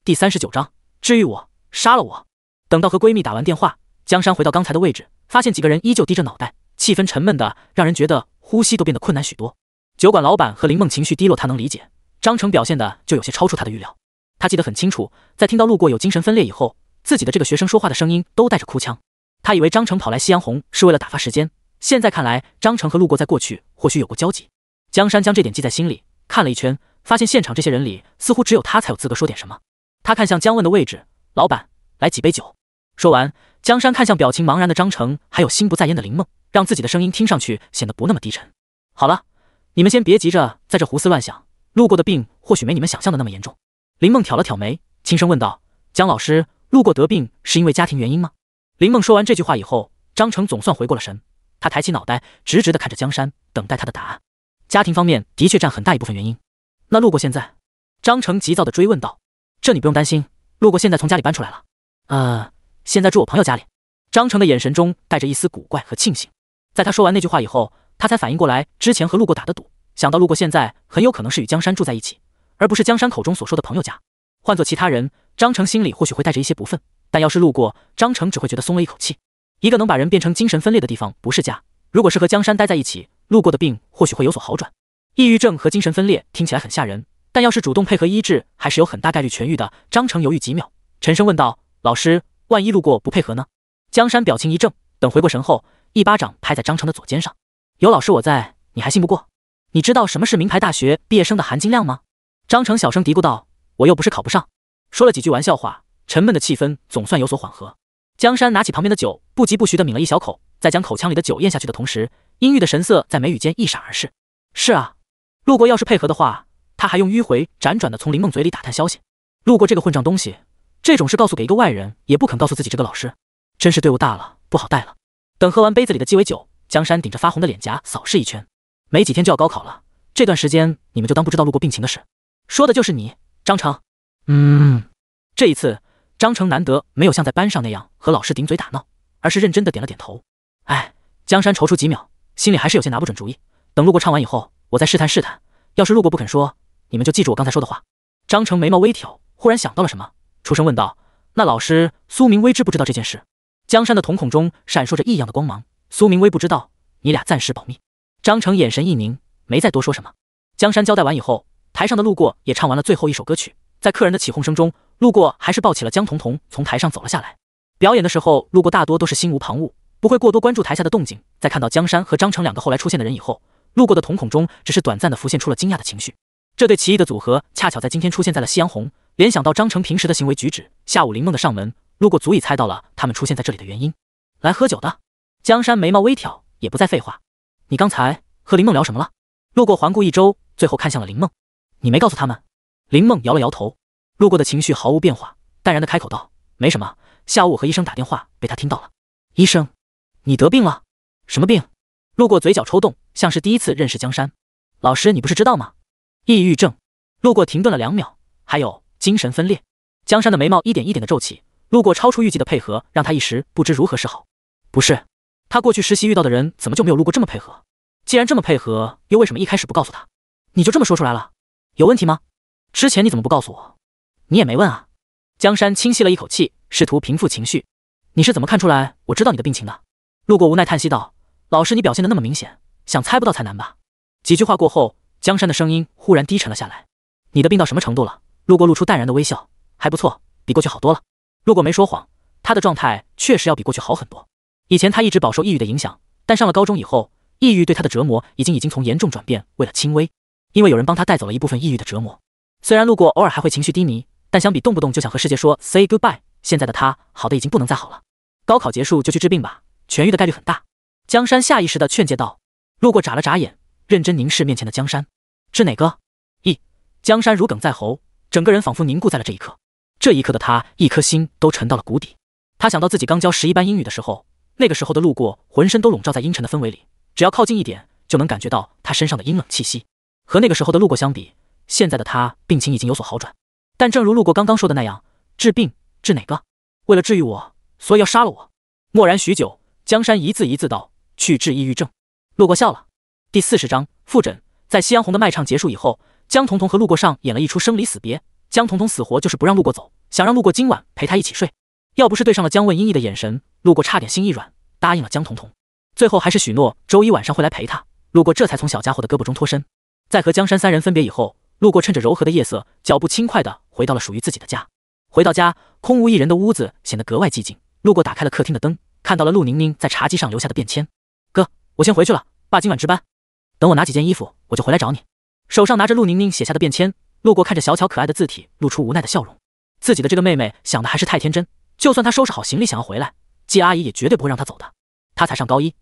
第三十九章，治愈我，杀了我。等到和闺蜜打完电话，江山回到刚才的位置，发现几个人依旧低着脑袋，气氛沉闷的让人觉得呼吸都变得困难许多。酒馆老板和林梦情绪低落，他能理解。张成表现的就有些超出他的预料。他记得很清楚，在听到路过有精神分裂以后，自己的这个学生说话的声音都带着哭腔。他以为张成跑来夕阳红是为了打发时间，现在看来，张成和路过在过去或许有过交集。江山将这点记在心里，看了一圈，发现现场这些人里，似乎只有他才有资格说点什么。他看向江问的位置，老板来几杯酒。说完，江山看向表情茫然的张成，还有心不在焉的林梦，让自己的声音听上去显得不那么低沉。好了，你们先别急着在这胡思乱想，路过的病或许没你们想象的那么严重。林梦挑了挑眉，轻声问道：“江老师，路过得病是因为家庭原因吗？”林梦说完这句话以后，张成总算回过了神，他抬起脑袋，直直的看着江山，等待他的答案。家庭方面的确占很大一部分原因。那路过现在？张成急躁的追问道。这你不用担心，路过现在从家里搬出来了，啊，现在住我朋友家里。张成的眼神中带着一丝古怪和庆幸，在他说完那句话以后，他才反应过来之前和路过打的赌，想到路过现在很有可能是与江山住在一起，而不是江山口中所说的朋友家。换做其他人，张成心里或许会带着一些不忿，但要是路过，张成只会觉得松了一口气。一个能把人变成精神分裂的地方不是家，如果是和江山待在一起，路过的病或许会有所好转。抑郁症和精神分裂听起来很吓人。但要是主动配合医治，还是有很大概率痊愈的。张成犹豫几秒，沉声问道：“老师，万一路过不配合呢？”江山表情一怔，等回过神后，一巴掌拍在张成的左肩上：“有老师我在，你还信不过？你知道什么是名牌大学毕业生的含金量吗？”张成小声嘀咕道：“我又不是考不上。”说了几句玩笑话，沉闷的气氛总算有所缓和。江山拿起旁边的酒，不疾不徐的抿了一小口，在将口腔里的酒咽下去的同时，阴郁的神色在眉宇间一闪而逝。“是啊，路过要是配合的话。”他还用迂回辗转的从林梦嘴里打探消息，路过这个混账东西，这种事告诉给一个外人也不肯告诉自己这个老师，真是队伍大了不好带了。等喝完杯子里的鸡尾酒，江山顶着发红的脸颊扫视一圈，没几天就要高考了，这段时间你们就当不知道路过病情的事。说的就是你，张成。嗯，这一次张成难得没有像在班上那样和老师顶嘴打闹，而是认真的点了点头。哎，江山踌躇几秒，心里还是有些拿不准主意。等路过唱完以后，我再试探试探，要是路过不肯说。你们就记住我刚才说的话。张成眉毛微挑，忽然想到了什么，出声问道：“那老师苏明威知不知道这件事？”江山的瞳孔中闪烁着异样的光芒。苏明威不知道，你俩暂时保密。张成眼神一凝，没再多说什么。江山交代完以后，台上的路过也唱完了最后一首歌曲，在客人的起哄声中，路过还是抱起了江彤彤，从台上走了下来。表演的时候，路过大多都是心无旁骛，不会过多关注台下的动静。在看到江山和张成两个后来出现的人以后，路过的瞳孔中只是短暂的浮现出了惊讶的情绪。这对奇异的组合恰巧在今天出现在了夕阳红。联想到张成平时的行为举止，下午林梦的上门路过，足以猜到了他们出现在这里的原因。来喝酒的。江山眉毛微挑，也不再废话。你刚才和林梦聊什么了？路过环顾一周，最后看向了林梦。你没告诉他们？林梦摇了摇头，路过的情绪毫无变化，淡然的开口道：“没什么。下午我和医生打电话，被他听到了。医生，你得病了？什么病？”路过嘴角抽动，像是第一次认识江山。老师，你不是知道吗？抑郁症，路过停顿了两秒，还有精神分裂。江山的眉毛一点一点的皱起。路过超出预计的配合，让他一时不知如何是好。不是，他过去实习遇到的人怎么就没有路过这么配合？既然这么配合，又为什么一开始不告诉他？你就这么说出来了，有问题吗？之前你怎么不告诉我？你也没问啊。江山清晰了一口气，试图平复情绪。你是怎么看出来我知道你的病情的？路过无奈叹息道：“老师，你表现的那么明显，想猜不到才难吧。”几句话过后。江山的声音忽然低沉了下来：“你的病到什么程度了？”路过露出淡然的微笑：“还不错，比过去好多了。”路过没说谎，他的状态确实要比过去好很多。以前他一直饱受抑郁的影响，但上了高中以后，抑郁对他的折磨已经已经从严重转变为了轻微，因为有人帮他带走了一部分抑郁的折磨。虽然路过偶尔还会情绪低迷，但相比动不动就想和世界说 say goodbye，现在的他好的已经不能再好了。高考结束就去治病吧，痊愈的概率很大。江山下意识的劝诫道。路过眨了眨眼。认真凝视面前的江山，是哪个？一江山如鲠在喉，整个人仿佛凝固在了这一刻。这一刻的他，一颗心都沉到了谷底。他想到自己刚教十一班英语的时候，那个时候的路过，浑身都笼罩在阴沉的氛围里，只要靠近一点，就能感觉到他身上的阴冷气息。和那个时候的路过相比，现在的他病情已经有所好转。但正如路过刚刚说的那样，治病治哪个？为了治愈我，所以要杀了我。默然许久，江山一字一字道：“去治抑郁症。”路过笑了。第四十章复诊。在夕阳红的卖唱结束以后，江彤彤和陆过上演了一出生离死别。江彤彤死活就是不让陆过走，想让陆过今晚陪她一起睡。要不是对上了江问英毅的眼神，陆过差点心一软，答应了江彤彤。最后还是许诺周一晚上会来陪她。路过这才从小家伙的胳膊中脱身。在和江山三人分别以后，陆过趁着柔和的夜色，脚步轻快的回到了属于自己的家。回到家，空无一人的屋子显得格外寂静。路过打开了客厅的灯，看到了陆宁宁在茶几上留下的便签：“哥，我先回去了，爸今晚值班。”等我拿几件衣服，我就回来找你。手上拿着陆宁宁写下的便签，路过看着小巧可爱的字体，露出无奈的笑容。自己的这个妹妹想的还是太天真。就算她收拾好行李想要回来，季阿姨也绝对不会让她走的。她才上高一，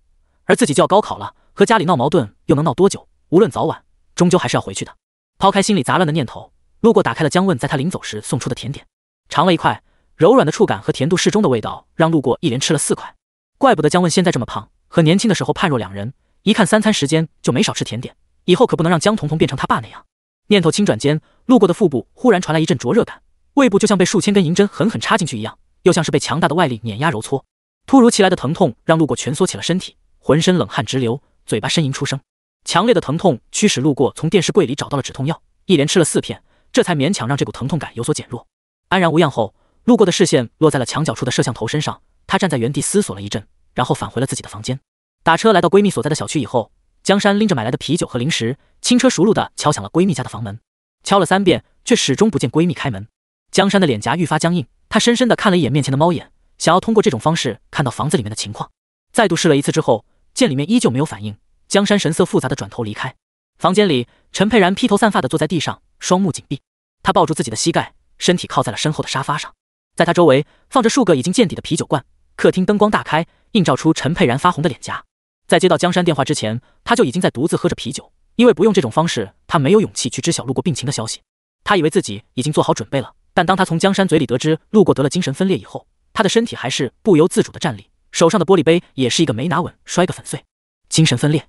而自己就要高考了，和家里闹矛盾又能闹多久？无论早晚，终究还是要回去的。抛开心里杂乱的念头，路过打开了江问在他临走时送出的甜点，尝了一块，柔软的触感和甜度适中的味道让路过一连吃了四块。怪不得江问现在这么胖，和年轻的时候判若两人。一看三餐时间就没少吃甜点，以后可不能让江彤彤变成他爸那样。念头轻转间，路过的腹部忽然传来一阵灼热感，胃部就像被数千根银针狠狠插进去一样，又像是被强大的外力碾压揉搓。突如其来的疼痛让路过蜷缩起了身体，浑身冷汗直流，嘴巴呻吟出声。强烈的疼痛驱使路过从电视柜里找到了止痛药，一连吃了四片，这才勉强让这股疼痛感有所减弱。安然无恙后，路过的视线落在了墙角处的摄像头身上，他站在原地思索了一阵，然后返回了自己的房间。打车来到闺蜜所在的小区以后，江山拎着买来的啤酒和零食，轻车熟路地敲响了闺蜜家的房门。敲了三遍，却始终不见闺蜜开门。江山的脸颊愈发僵硬，他深深地看了一眼面前的猫眼，想要通过这种方式看到房子里面的情况。再度试了一次之后，见里面依旧没有反应，江山神色复杂的转头离开。房间里，陈佩然披头散发地坐在地上，双目紧闭。他抱住自己的膝盖，身体靠在了身后的沙发上。在他周围放着数个已经见底的啤酒罐，客厅灯光大开，映照出陈佩然发红的脸颊。在接到江山电话之前，他就已经在独自喝着啤酒。因为不用这种方式，他没有勇气去知晓路过病情的消息。他以为自己已经做好准备了，但当他从江山嘴里得知路过得了精神分裂以后，他的身体还是不由自主的站立，手上的玻璃杯也是一个没拿稳，摔个粉碎。精神分裂，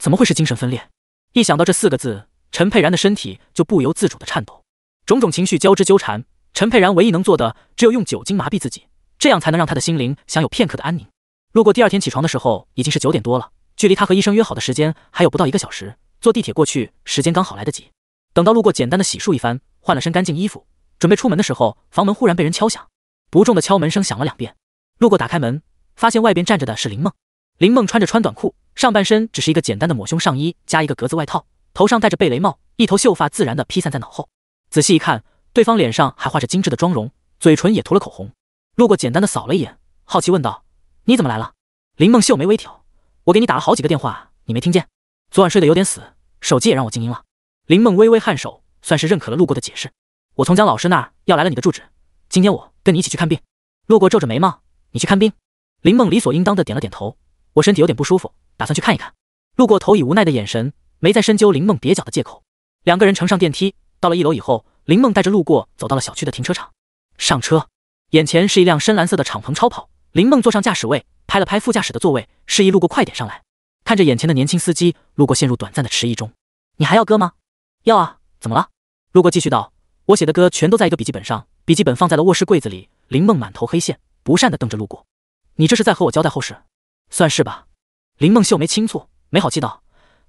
怎么会是精神分裂？一想到这四个字，陈佩然的身体就不由自主的颤抖，种种情绪交织纠缠。陈佩然唯一能做的，只有用酒精麻痹自己，这样才能让他的心灵享有片刻的安宁。路过第二天起床的时候已经是九点多了，距离他和医生约好的时间还有不到一个小时。坐地铁过去，时间刚好来得及。等到路过简单的洗漱一番，换了身干净衣服，准备出门的时候，房门忽然被人敲响，不重的敲门声响了两遍。路过打开门，发现外边站着的是林梦。林梦穿着穿短裤，上半身只是一个简单的抹胸上衣加一个格子外套，头上戴着贝雷帽，一头秀发自然的披散在脑后。仔细一看，对方脸上还画着精致的妆容，嘴唇也涂了口红。路过简单的扫了一眼，好奇问道。你怎么来了？林梦秀眉微挑，我给你打了好几个电话，你没听见？昨晚睡得有点死，手机也让我静音了。林梦微微颔首，算是认可了路过的解释。我从江老师那要来了你的住址，今天我跟你一起去看病。路过皱着眉毛，你去看病？林梦理所应当的点了点头，我身体有点不舒服，打算去看一看。路过投以无奈的眼神，没再深究林梦蹩脚的借口。两个人乘上电梯，到了一楼以后，林梦带着路过走到了小区的停车场，上车。眼前是一辆深蓝色的敞篷超跑。林梦坐上驾驶位，拍了拍副驾驶的座位，示意路过快点上来。看着眼前的年轻司机，路过陷入短暂的迟疑中。你还要歌吗？要啊。怎么了？路过继续道，我写的歌全都在一个笔记本上，笔记本放在了卧室柜子里。林梦满头黑线，不善的瞪着路过。你这是在和我交代后事？算是吧。林梦秀眉轻蹙，没好气道，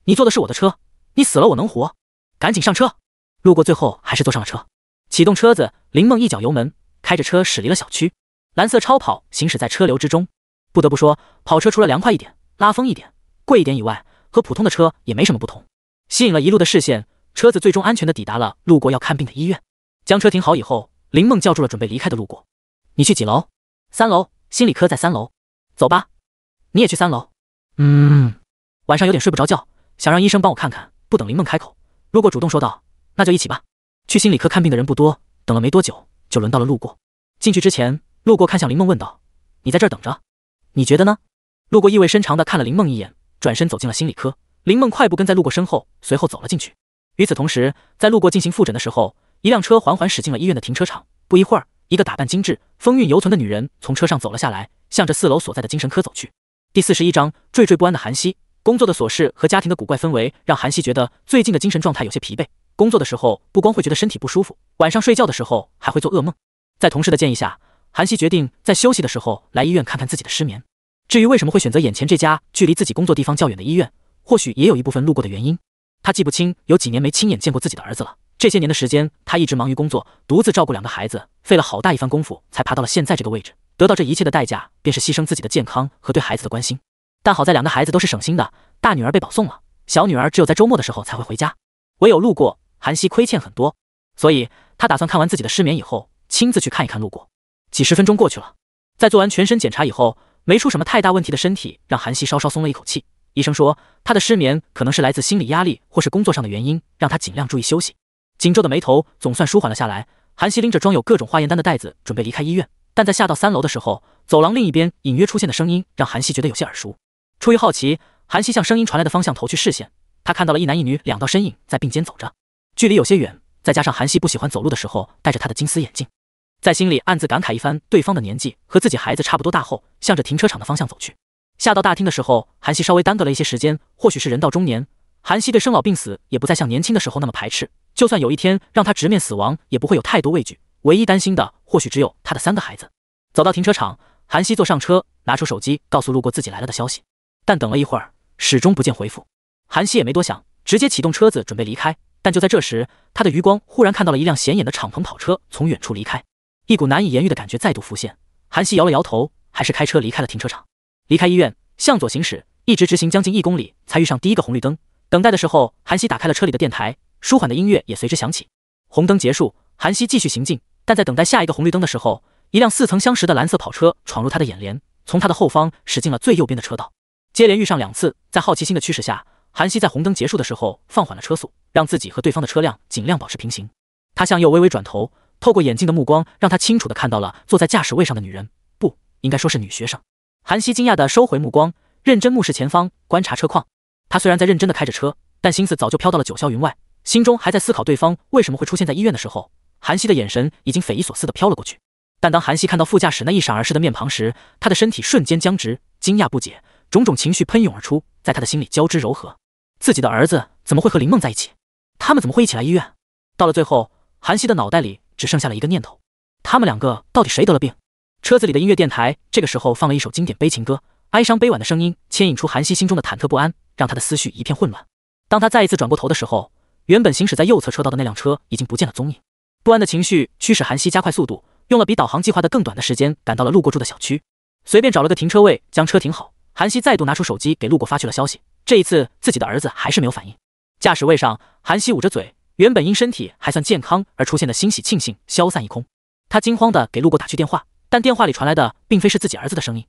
你坐的是我的车，你死了我能活？赶紧上车。路过最后还是坐上了车，启动车子，林梦一脚油门，开着车驶离了小区。蓝色超跑行驶在车流之中，不得不说，跑车除了凉快一点、拉风一点、贵一点以外，和普通的车也没什么不同。吸引了一路的视线，车子最终安全的抵达了路过要看病的医院。将车停好以后，林梦叫住了准备离开的路过：“你去几楼？三楼，心理科在三楼。走吧，你也去三楼。”“嗯，晚上有点睡不着觉，想让医生帮我看看。”不等林梦开口，路过主动说道：“那就一起吧。去心理科看病的人不多，等了没多久就轮到了路过。进去之前。”路过看向林梦问道：“你在这儿等着，你觉得呢？”路过意味深长的看了林梦一眼，转身走进了心理科。林梦快步跟在路过身后，随后走了进去。与此同时，在路过进行复诊的时候，一辆车缓缓驶进了医院的停车场。不一会儿，一个打扮精致、风韵犹存的女人从车上走了下来，向着四楼所在的精神科走去。第四十一章：惴惴不安的韩熙。工作的琐事和家庭的古怪氛围让韩熙觉得最近的精神状态有些疲惫。工作的时候不光会觉得身体不舒服，晚上睡觉的时候还会做噩梦。在同事的建议下，韩熙决定在休息的时候来医院看看自己的失眠。至于为什么会选择眼前这家距离自己工作地方较远的医院，或许也有一部分路过的原因。他记不清有几年没亲眼见过自己的儿子了。这些年的时间，他一直忙于工作，独自照顾两个孩子，费了好大一番功夫才爬到了现在这个位置。得到这一切的代价，便是牺牲自己的健康和对孩子的关心。但好在两个孩子都是省心的，大女儿被保送了，小女儿只有在周末的时候才会回家。唯有路过，韩熙亏欠很多，所以他打算看完自己的失眠以后，亲自去看一看路过。几十分钟过去了，在做完全身检查以后，没出什么太大问题的身体让韩熙稍稍松了一口气。医生说，他的失眠可能是来自心理压力或是工作上的原因，让他尽量注意休息。紧皱的眉头总算舒缓了下来。韩熙拎着装有各种化验单的袋子，准备离开医院。但在下到三楼的时候，走廊另一边隐约出现的声音让韩熙觉得有些耳熟。出于好奇，韩熙向声音传来的方向投去视线，他看到了一男一女两道身影在并肩走着，距离有些远，再加上韩熙不喜欢走路的时候戴着他的金丝眼镜。在心里暗自感慨一番，对方的年纪和自己孩子差不多大后，向着停车场的方向走去。下到大厅的时候，韩熙稍微耽搁了一些时间，或许是人到中年，韩熙对生老病死也不再像年轻的时候那么排斥。就算有一天让他直面死亡，也不会有太多畏惧。唯一担心的，或许只有他的三个孩子。走到停车场，韩熙坐上车，拿出手机告诉路过自己来了的消息，但等了一会儿，始终不见回复。韩熙也没多想，直接启动车子准备离开。但就在这时，他的余光忽然看到了一辆显眼的敞篷跑车从远处离开。一股难以言喻的感觉再度浮现，韩熙摇了摇头，还是开车离开了停车场。离开医院，向左行驶，一直直行将近一公里，才遇上第一个红绿灯。等待的时候，韩熙打开了车里的电台，舒缓的音乐也随之响起。红灯结束，韩熙继续行进，但在等待下一个红绿灯的时候，一辆似曾相识的蓝色跑车闯入他的眼帘，从他的后方驶进了最右边的车道。接连遇上两次，在好奇心的驱使下，韩熙在红灯结束的时候放缓了车速，让自己和对方的车辆尽量保持平行。他向右微微转头。透过眼镜的目光，让他清楚的看到了坐在驾驶位上的女人，不应该说是女学生。韩熙惊讶的收回目光，认真目视前方，观察车况。他虽然在认真的开着车，但心思早就飘到了九霄云外，心中还在思考对方为什么会出现在医院的时候，韩熙的眼神已经匪夷所思的飘了过去。但当韩熙看到副驾驶那一闪而逝的面庞时，他的身体瞬间僵直，惊讶不解，种种情绪喷涌而出，在他的心里交织柔和。自己的儿子怎么会和林梦在一起？他们怎么会一起来医院？到了最后，韩熙的脑袋里。只剩下了一个念头，他们两个到底谁得了病？车子里的音乐电台这个时候放了一首经典悲情歌，哀伤悲婉的声音牵引出韩熙心中的忐忑不安，让他的思绪一片混乱。当他再一次转过头的时候，原本行驶在右侧车道的那辆车已经不见了踪影。不安的情绪驱使韩熙加快速度，用了比导航计划的更短的时间赶到了路过住的小区，随便找了个停车位将车停好。韩熙再度拿出手机给路过发去了消息，这一次自己的儿子还是没有反应。驾驶位上，韩熙捂着嘴。原本因身体还算健康而出现的欣喜庆幸消散一空，他惊慌地给路过打去电话，但电话里传来的并非是自己儿子的声音，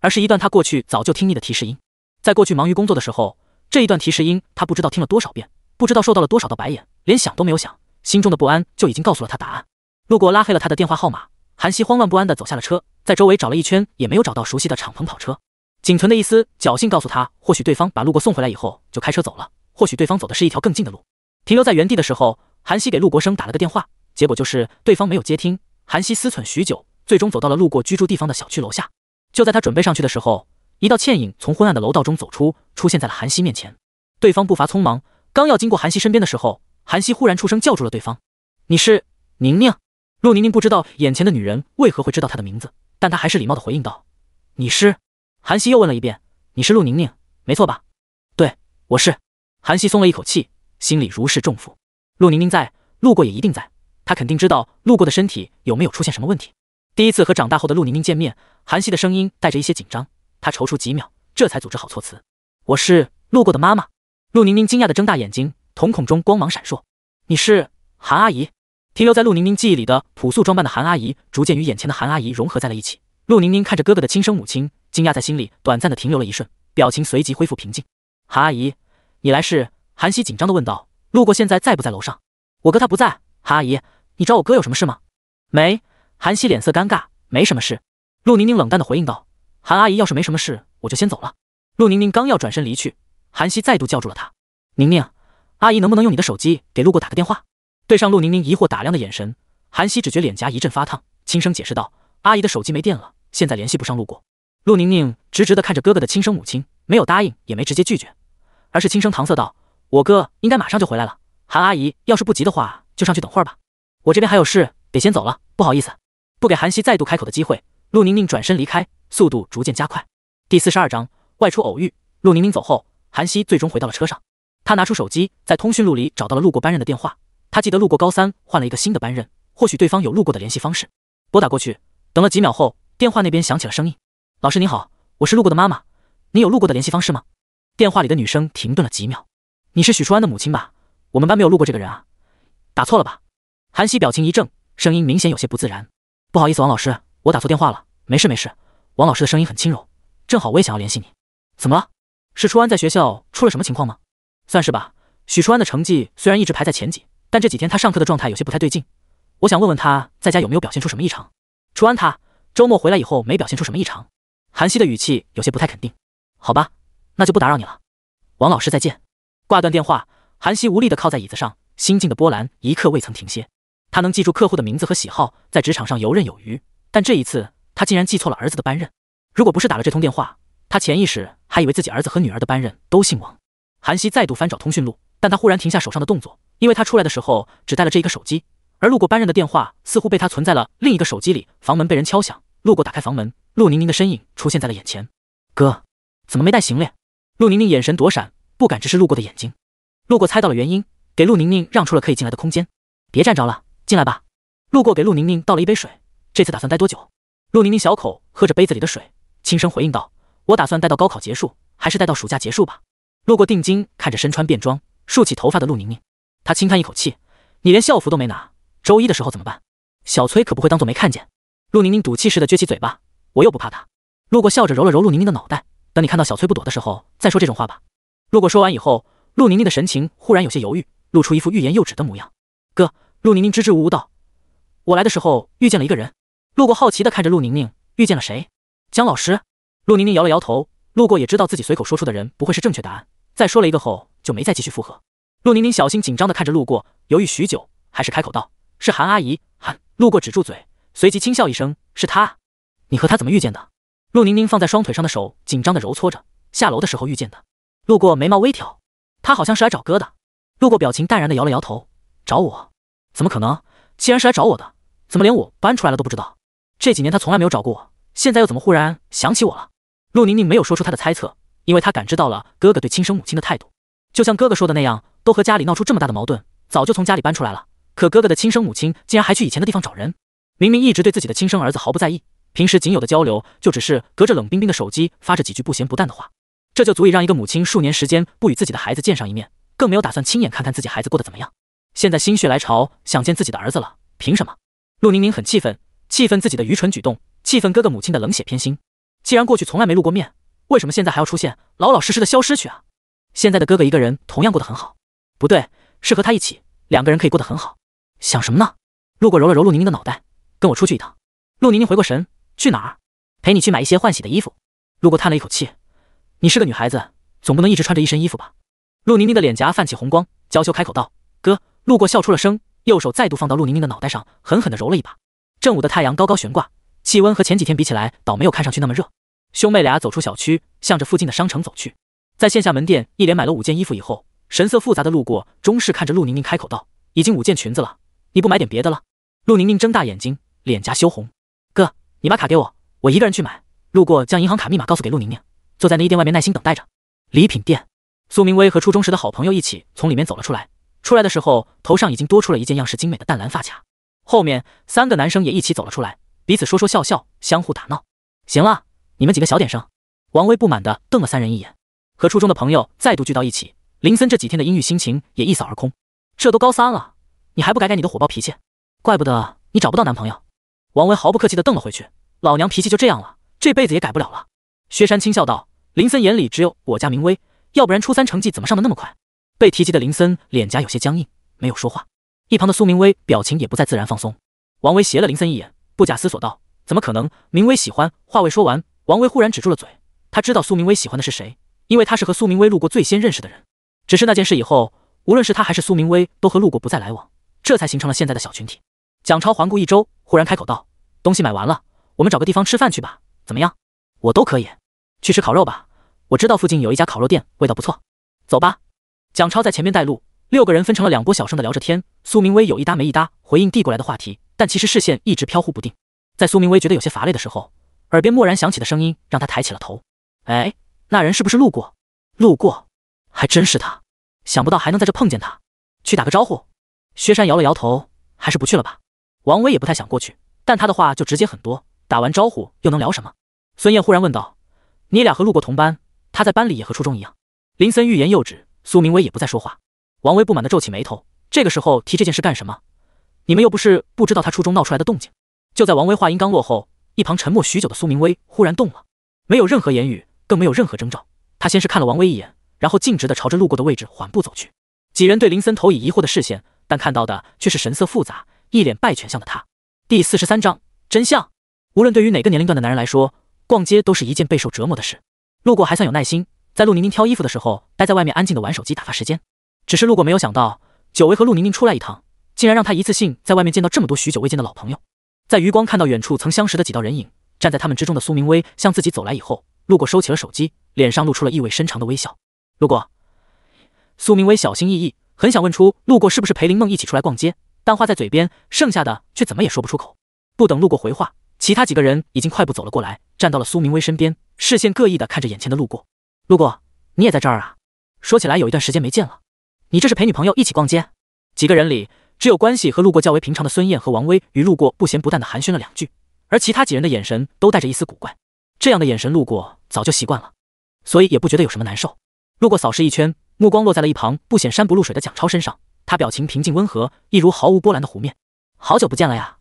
而是一段他过去早就听腻的提示音。在过去忙于工作的时候，这一段提示音他不知道听了多少遍，不知道受到了多少道白眼，连想都没有想，心中的不安就已经告诉了他答案。路过拉黑了他的电话号码，韩熙慌乱不安地走下了车，在周围找了一圈也没有找到熟悉的敞篷跑车，仅存的一丝侥幸告诉他，或许对方把路过送回来以后就开车走了，或许对方走的是一条更近的路。停留在原地的时候，韩熙给陆国生打了个电话，结果就是对方没有接听。韩熙思忖许久，最终走到了路过居住地方的小区楼下。就在他准备上去的时候，一道倩影从昏暗的楼道中走出，出现在了韩熙面前。对方步伐匆忙，刚要经过韩熙身边的时候，韩熙忽然出声叫住了对方：“你是宁宁？”陆宁宁不知道眼前的女人为何会知道她的名字，但她还是礼貌的回应道：“你是？”韩熙又问了一遍：“你是陆宁宁，没错吧？”“对，我是。”韩熙松了一口气。心里如释重负，陆宁宁在，陆过也一定在，他肯定知道陆过的身体有没有出现什么问题。第一次和长大后的陆宁宁见面，韩熙的声音带着一些紧张，她踌躇几秒，这才组织好措辞：“我是陆过的妈妈。”陆宁宁惊讶的睁大眼睛，瞳孔中光芒闪烁：“你是韩阿姨？”停留在陆宁宁记忆里的朴素装扮的韩阿姨，逐渐与眼前的韩阿姨融合在了一起。陆宁宁看着哥哥的亲生母亲，惊讶在心里短暂的停留了一瞬，表情随即恢复平静：“韩阿姨，你来是？”韩熙紧张的问道：“路过现在在不在楼上？我哥他不在。韩阿姨，你找我哥有什么事吗？”“没。”韩熙脸色尴尬，“没什么事。”陆宁宁冷淡的回应道：“韩阿姨要是没什么事，我就先走了。”陆宁宁刚要转身离去，韩熙再度叫住了她：“宁宁，阿姨能不能用你的手机给路过打个电话？”对上陆宁宁疑惑打量的眼神，韩熙只觉脸颊一阵发烫，轻声解释道：“阿姨的手机没电了，现在联系不上路过。”陆宁宁直直的看着哥哥的亲生母亲，没有答应，也没直接拒绝，而是轻声搪塞道。我哥应该马上就回来了，韩阿姨要是不急的话，就上去等会儿吧。我这边还有事，得先走了，不好意思。不给韩熙再度开口的机会，陆宁宁转身离开，速度逐渐加快。第四十二章外出偶遇。陆宁宁走后，韩熙最终回到了车上。她拿出手机，在通讯录里找到了路过班任的电话。她记得路过高三换了一个新的班任，或许对方有路过的联系方式。拨打过去，等了几秒后，电话那边响起了声音：“老师您好，我是路过的妈妈，您有路过的联系方式吗？”电话里的女生停顿了几秒。你是许初安的母亲吧？我们班没有路过这个人啊，打错了吧？韩熙表情一怔，声音明显有些不自然。不好意思，王老师，我打错电话了。没事没事。王老师的声音很轻柔，正好我也想要联系你。怎么了？是初安在学校出了什么情况吗？算是吧。许初安的成绩虽然一直排在前几，但这几天他上课的状态有些不太对劲。我想问问他在家有没有表现出什么异常。初安他周末回来以后没表现出什么异常。韩熙的语气有些不太肯定。好吧，那就不打扰你了。王老师再见。挂断电话，韩熙无力地靠在椅子上，心境的波澜一刻未曾停歇。他能记住客户的名字和喜好，在职场上游刃有余。但这一次，他竟然记错了儿子的班任。如果不是打了这通电话，他潜意识还以为自己儿子和女儿的班任都姓王。韩熙再度翻找通讯录，但他忽然停下手上的动作，因为他出来的时候只带了这一个手机，而路过班任的电话似乎被他存在了另一个手机里。房门被人敲响，路过打开房门，陆宁宁的身影出现在了眼前。哥，怎么没带行李？陆宁宁眼神躲闪。不敢直视路过的眼睛，路过猜到了原因，给陆宁宁让出了可以进来的空间。别站着了，进来吧。路过给陆宁宁倒了一杯水。这次打算待多久？陆宁宁小口喝着杯子里的水，轻声回应道：“我打算待到高考结束，还是待到暑假结束吧。”路过定睛看着身穿便装、竖起头发的陆宁宁，他轻叹一口气：“你连校服都没拿，周一的时候怎么办？小崔可不会当做没看见。”陆宁宁赌气似的撅起嘴巴：“我又不怕他。”路过笑着揉了揉陆宁宁的脑袋：“等你看到小崔不躲的时候，再说这种话吧。”路过说完以后，陆宁宁的神情忽然有些犹豫，露出一副欲言又止的模样。哥，陆宁宁支支吾吾道：“我来的时候遇见了一个人。”路过好奇的看着陆宁宁，遇见了谁？江老师。陆宁宁摇了摇头。路过也知道自己随口说出的人不会是正确答案，再说了一个后就没再继续附和。陆宁宁小心紧张的看着路过，犹豫许久，还是开口道：“是韩阿姨。”韩路过止住嘴，随即轻笑一声：“是她，你和她怎么遇见的？”陆宁宁放在双腿上的手紧张的揉搓着，下楼的时候遇见的。路过眉毛微挑，他好像是来找哥的。路过表情淡然的摇了摇头，找我？怎么可能？既然是来找我的，怎么连我搬出来了都不知道？这几年他从来没有找过我，现在又怎么忽然想起我了？陆宁宁没有说出他的猜测，因为他感知到了哥哥对亲生母亲的态度，就像哥哥说的那样，都和家里闹出这么大的矛盾，早就从家里搬出来了。可哥哥的亲生母亲竟然还去以前的地方找人，明明一直对自己的亲生儿子毫不在意，平时仅有的交流就只是隔着冷冰冰的手机发着几句不咸不淡的话。这就足以让一个母亲数年时间不与自己的孩子见上一面，更没有打算亲眼看看自己孩子过得怎么样。现在心血来潮想见自己的儿子了，凭什么？陆宁宁很气愤，气愤自己的愚蠢举动，气愤哥哥母亲的冷血偏心。既然过去从来没露过面，为什么现在还要出现？老老实实的消失去啊！现在的哥哥一个人同样过得很好，不对，是和他一起，两个人可以过得很好。想什么呢？陆过揉了揉陆宁宁的脑袋，跟我出去一趟。陆宁宁回过神，去哪儿？陪你去买一些换洗的衣服。陆过叹了一口气。你是个女孩子，总不能一直穿着一身衣服吧？陆宁宁的脸颊泛起红光，娇羞开口道：“哥。”陆过笑出了声，右手再度放到陆宁宁的脑袋上，狠狠地揉了一把。正午的太阳高高悬挂，气温和前几天比起来，倒没有看上去那么热。兄妹俩走出小区，向着附近的商城走去。在线下门店一连买了五件衣服以后，神色复杂的陆过终是看着陆宁宁开口道：“已经五件裙子了，你不买点别的了？”陆宁宁睁大眼睛，脸颊羞红：“哥，你把卡给我，我一个人去买。”陆过将银行卡密码告诉给陆宁宁。坐在衣店外面耐心等待着。礼品店，苏明威和初中时的好朋友一起从里面走了出来。出来的时候，头上已经多出了一件样式精美的淡蓝发卡。后面三个男生也一起走了出来，彼此说说笑笑，相互打闹。行了，你们几个小点声！王威不满地瞪了三人一眼。和初中的朋友再度聚到一起，林森这几天的阴郁心情也一扫而空。这都高三了，你还不改改你的火爆脾气？怪不得你找不到男朋友！王威毫不客气地瞪了回去。老娘脾气就这样了，这辈子也改不了了。薛山轻笑道：“林森眼里只有我家明威，要不然初三成绩怎么上的那么快？”被提及的林森脸颊有些僵硬，没有说话。一旁的苏明威表情也不再自然放松。王威斜了林森一眼，不假思索道：“怎么可能？明威喜欢……”话未说完，王威忽然止住了嘴。他知道苏明威喜欢的是谁，因为他是和苏明威路过最先认识的人。只是那件事以后，无论是他还是苏明威，都和路过不再来往，这才形成了现在的小群体。蒋超环顾一周，忽然开口道：“东西买完了，我们找个地方吃饭去吧，怎么样？”我都可以，去吃烤肉吧。我知道附近有一家烤肉店，味道不错。走吧。蒋超在前面带路，六个人分成了两波，小声的聊着天。苏明威有一搭没一搭回应递过来的话题，但其实视线一直飘忽不定。在苏明威觉得有些乏累的时候，耳边蓦然响起的声音让他抬起了头。哎，那人是不是路过？路过，还真是他。想不到还能在这碰见他，去打个招呼。薛山摇了摇头，还是不去了吧。王威也不太想过去，但他的话就直接很多，打完招呼又能聊什么？孙燕忽然问道：“你俩和路过同班，他在班里也和初中一样。”林森欲言又止，苏明威也不再说话。王威不满地皱起眉头：“这个时候提这件事干什么？你们又不是不知道他初中闹出来的动静。”就在王威话音刚落后，一旁沉默许久的苏明威忽然动了，没有任何言语，更没有任何征兆，他先是看了王威一眼，然后径直的朝着路过的位置缓步走去。几人对林森投以疑惑的视线，但看到的却是神色复杂、一脸败犬相的他。第四十三章真相，无论对于哪个年龄段的男人来说。逛街都是一件备受折磨的事。路过还算有耐心，在陆宁宁挑衣服的时候，待在外面安静的玩手机打发时间。只是路过没有想到，久违和陆宁宁出来一趟，竟然让他一次性在外面见到这么多许久未见的老朋友。在余光看到远处曾相识的几道人影，站在他们之中的苏明威向自己走来以后，路过收起了手机，脸上露出了意味深长的微笑。路过，苏明威小心翼翼，很想问出路过是不是陪林梦一起出来逛街，但话在嘴边，剩下的却怎么也说不出口。不等路过回话。其他几个人已经快步走了过来，站到了苏明威身边，视线各异的看着眼前的路过。路过，你也在这儿啊？说起来，有一段时间没见了。你这是陪女朋友一起逛街？几个人里，只有关系和路过较为平常的孙燕和王威，与路过不咸不淡的寒暄了两句。而其他几人的眼神都带着一丝古怪，这样的眼神，路过早就习惯了，所以也不觉得有什么难受。路过扫视一圈，目光落在了一旁不显山不露水的蒋超身上。他表情平静温和，一如毫无波澜的湖面。好久不见了呀。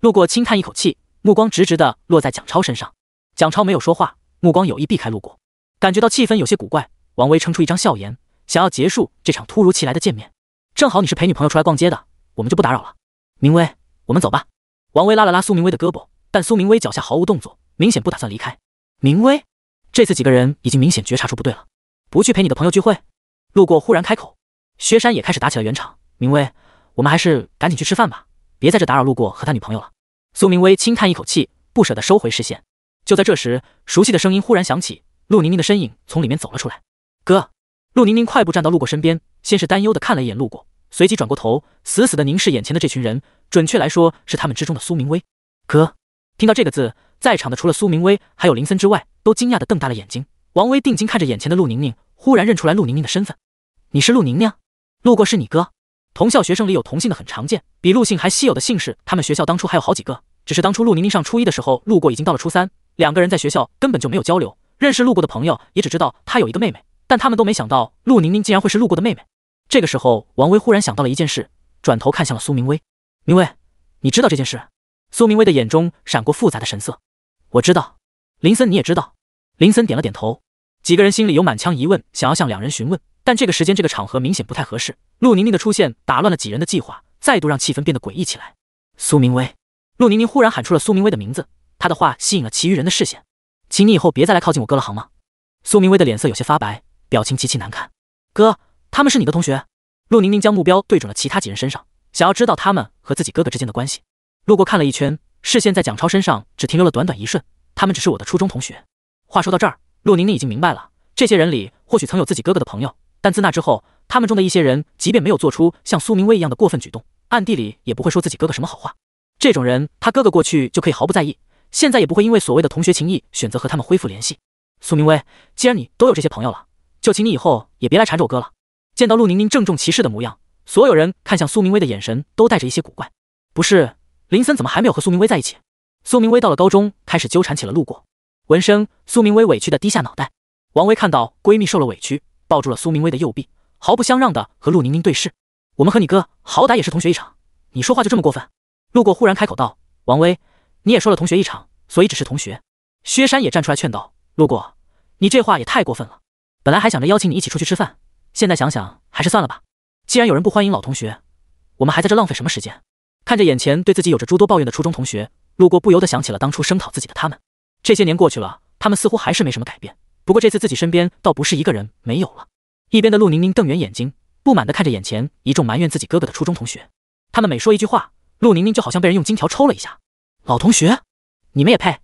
路过轻叹一口气。目光直直的落在蒋超身上，蒋超没有说话，目光有意避开。路过感觉到气氛有些古怪，王威撑出一张笑颜，想要结束这场突如其来的见面。正好你是陪女朋友出来逛街的，我们就不打扰了。明威，我们走吧。王威拉了拉苏明威的胳膊，但苏明威脚下毫无动作，明显不打算离开。明威，这次几个人已经明显觉察出不对了，不去陪你的朋友聚会？路过忽然开口，薛山也开始打起了圆场。明威，我们还是赶紧去吃饭吧，别在这打扰路过和他女朋友了。苏明威轻叹一口气，不舍得收回视线。就在这时，熟悉的声音忽然响起，陆宁宁的身影从里面走了出来。哥，陆宁宁快步站到路过身边，先是担忧的看了一眼路过，随即转过头，死死的凝视眼前的这群人，准确来说是他们之中的苏明威。哥，听到这个字，在场的除了苏明威还有林森之外，都惊讶的瞪大了眼睛。王威定睛看着眼前的陆宁宁，忽然认出来陆宁宁的身份。你是陆宁宁，路过是你哥。同校学生里有同姓的很常见，比陆姓还稀有的姓氏，他们学校当初还有好几个。只是当初陆宁宁上初一的时候，路过已经到了初三，两个人在学校根本就没有交流。认识路过的朋友也只知道她有一个妹妹，但他们都没想到陆宁宁竟然会是路过的妹妹。这个时候，王威忽然想到了一件事，转头看向了苏明威：“明威，你知道这件事？”苏明威的眼中闪过复杂的神色：“我知道。”林森，你也知道？林森点了点头。几个人心里有满腔疑问，想要向两人询问。但这个时间、这个场合明显不太合适。陆宁宁的出现打乱了几人的计划，再度让气氛变得诡异起来。苏明威，陆宁宁忽然喊出了苏明威的名字。他的话吸引了其余人的视线。请你以后别再来靠近我哥了，好吗？苏明威的脸色有些发白，表情极其难看。哥，他们是你的同学。陆宁宁将目标对准了其他几人身上，想要知道他们和自己哥哥之间的关系。路过看了一圈，视线在蒋超身上只停留了短短一瞬。他们只是我的初中同学。话说到这儿，陆宁宁已经明白了，这些人里或许曾有自己哥哥的朋友。但自那之后，他们中的一些人，即便没有做出像苏明威一样的过分举动，暗地里也不会说自己哥哥什么好话。这种人，他哥哥过去就可以毫不在意，现在也不会因为所谓的同学情谊选择和他们恢复联系。苏明威，既然你都有这些朋友了，就请你以后也别来缠着我哥了。见到陆宁宁郑重其事的模样，所有人看向苏明威的眼神都带着一些古怪。不是，林森怎么还没有和苏明威在一起？苏明威到了高中，开始纠缠起了路过。闻声，苏明威委屈的低下脑袋。王威看到闺蜜受了委屈。抱住了苏明威的右臂，毫不相让的和陆宁宁对视。我们和你哥好歹也是同学一场，你说话就这么过分？陆过忽然开口道：“王威，你也说了同学一场，所以只是同学。”薛山也站出来劝道：“陆过，你这话也太过分了。本来还想着邀请你一起出去吃饭，现在想想还是算了吧。既然有人不欢迎老同学，我们还在这浪费什么时间？”看着眼前对自己有着诸多抱怨的初中同学，陆过不由得想起了当初声讨自己的他们。这些年过去了，他们似乎还是没什么改变。不过这次自己身边倒不是一个人没有了，一边的陆宁宁瞪圆眼睛，不满地看着眼前一众埋怨自己哥哥的初中同学，他们每说一句话，陆宁宁就好像被人用金条抽了一下。老同学，你们也配？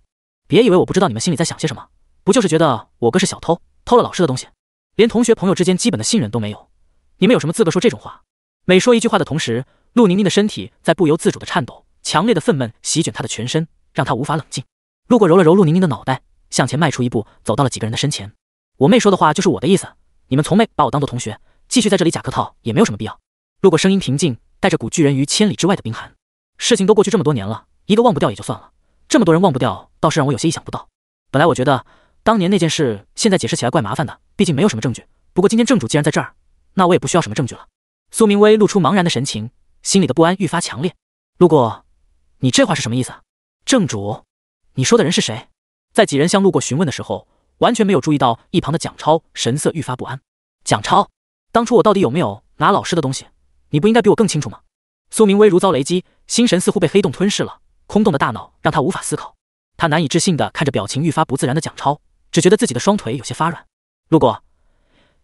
别以为我不知道你们心里在想些什么，不就是觉得我哥是小偷，偷了老师的东西，连同学朋友之间基本的信任都没有，你们有什么资格说这种话？每说一句话的同时，陆宁宁的身体在不由自主的颤抖，强烈的愤懑席卷她的全身，让她无法冷静。路过揉了揉陆宁宁的脑袋。向前迈出一步，走到了几个人的身前。我妹说的话就是我的意思。你们从没把我当做同学，继续在这里假客套也没有什么必要。路过声音平静，带着股拒人于千里之外的冰寒。事情都过去这么多年了，一个忘不掉也就算了，这么多人忘不掉倒是让我有些意想不到。本来我觉得当年那件事现在解释起来怪麻烦的，毕竟没有什么证据。不过今天正主既然在这儿，那我也不需要什么证据了。苏明威露出茫然的神情，心里的不安愈发强烈。路过，你这话是什么意思？正主，你说的人是谁？在几人向路过询问的时候，完全没有注意到一旁的蒋超神色愈发不安。蒋超，当初我到底有没有拿老师的东西？你不应该比我更清楚吗？苏明威如遭雷击，心神似乎被黑洞吞噬了，空洞的大脑让他无法思考。他难以置信地看着表情愈发不自然的蒋超，只觉得自己的双腿有些发软。路过，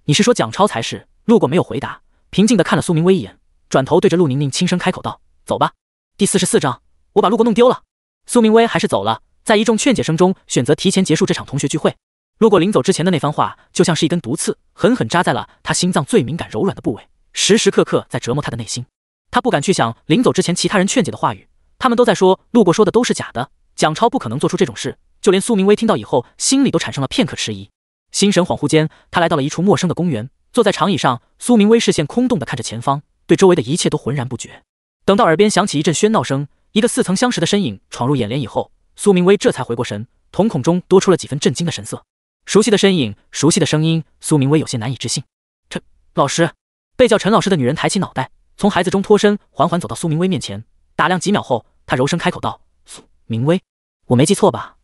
你是说蒋超才是？路过没有回答，平静地看了苏明威一眼，转头对着陆宁宁轻声开口道：“走吧。”第四十四章，我把路过弄丢了。苏明威还是走了。在一众劝解声中，选择提前结束这场同学聚会。路过临走之前的那番话，就像是一根毒刺，狠狠扎在了他心脏最敏感、柔软的部位，时时刻刻在折磨他的内心。他不敢去想临走之前其他人劝解的话语，他们都在说，路过说的都是假的，蒋超不可能做出这种事。就连苏明威听到以后，心里都产生了片刻迟疑。心神恍惚间，他来到了一处陌生的公园，坐在长椅上，苏明威视线空洞的看着前方，对周围的一切都浑然不觉。等到耳边响起一阵喧闹声，一个似曾相识的身影闯入眼帘以后。苏明威这才回过神，瞳孔中多出了几分震惊的神色。熟悉的身影，熟悉的声音，苏明威有些难以置信。陈老师，被叫陈老师的女人抬起脑袋，从孩子中脱身，缓缓走到苏明威面前，打量几秒后，她柔声开口道：“苏明威，我没记错吧？”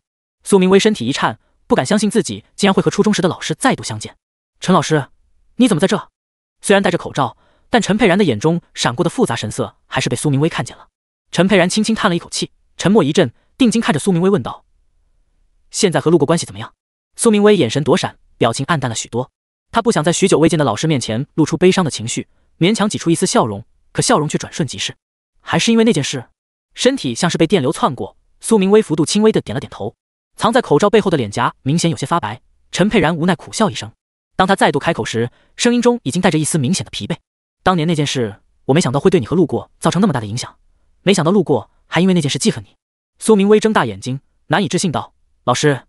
苏明威身体一颤，不敢相信自己竟然会和初中时的老师再度相见。陈老师，你怎么在这？虽然戴着口罩，但陈佩然的眼中闪过的复杂神色还是被苏明威看见了。陈佩然轻轻叹了一口气，沉默一阵。定睛看着苏明威，问道：“现在和路过关系怎么样？”苏明威眼神躲闪，表情暗淡了许多。他不想在许久未见的老师面前露出悲伤的情绪，勉强挤出一丝笑容，可笑容却转瞬即逝。还是因为那件事？身体像是被电流窜过，苏明威幅度轻微的点了点头，藏在口罩背后的脸颊明显有些发白。陈佩然无奈苦笑一声，当他再度开口时，声音中已经带着一丝明显的疲惫：“当年那件事，我没想到会对你和路过造成那么大的影响。没想到路过还因为那件事记恨你。”苏明威睁大眼睛，难以置信道：“老师，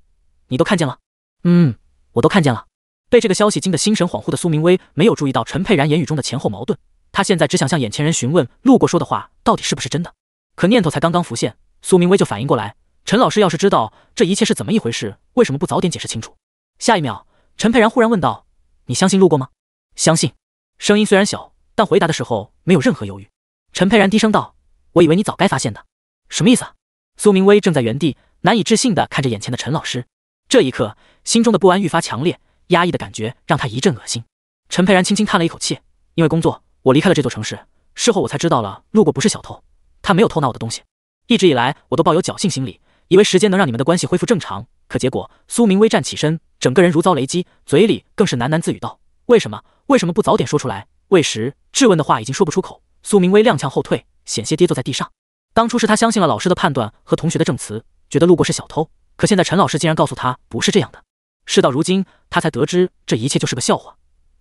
你都看见了？嗯，我都看见了。”被这个消息惊得心神恍惚的苏明威没有注意到陈佩然言语中的前后矛盾。他现在只想向眼前人询问，路过说的话到底是不是真的。可念头才刚刚浮现，苏明威就反应过来：陈老师要是知道这一切是怎么一回事，为什么不早点解释清楚？下一秒，陈佩然忽然问道：“你相信路过吗？”“相信。”声音虽然小，但回答的时候没有任何犹豫。陈佩然低声道：“我以为你早该发现的。”“什么意思？”啊？苏明威正在原地，难以置信地看着眼前的陈老师。这一刻，心中的不安愈发强烈，压抑的感觉让他一阵恶心。陈佩然轻轻叹了一口气，因为工作，我离开了这座城市。事后我才知道了，路过不是小偷，他没有偷拿我的东西。一直以来，我都抱有侥幸心理，以为时间能让你们的关系恢复正常。可结果，苏明威站起身，整个人如遭雷击，嘴里更是喃喃自语道：“为什么？为什么不早点说出来？”未时质问的话已经说不出口，苏明威踉跄后退，险些跌坐在地上。当初是他相信了老师的判断和同学的证词，觉得路过是小偷。可现在陈老师竟然告诉他不是这样的。事到如今，他才得知这一切就是个笑话。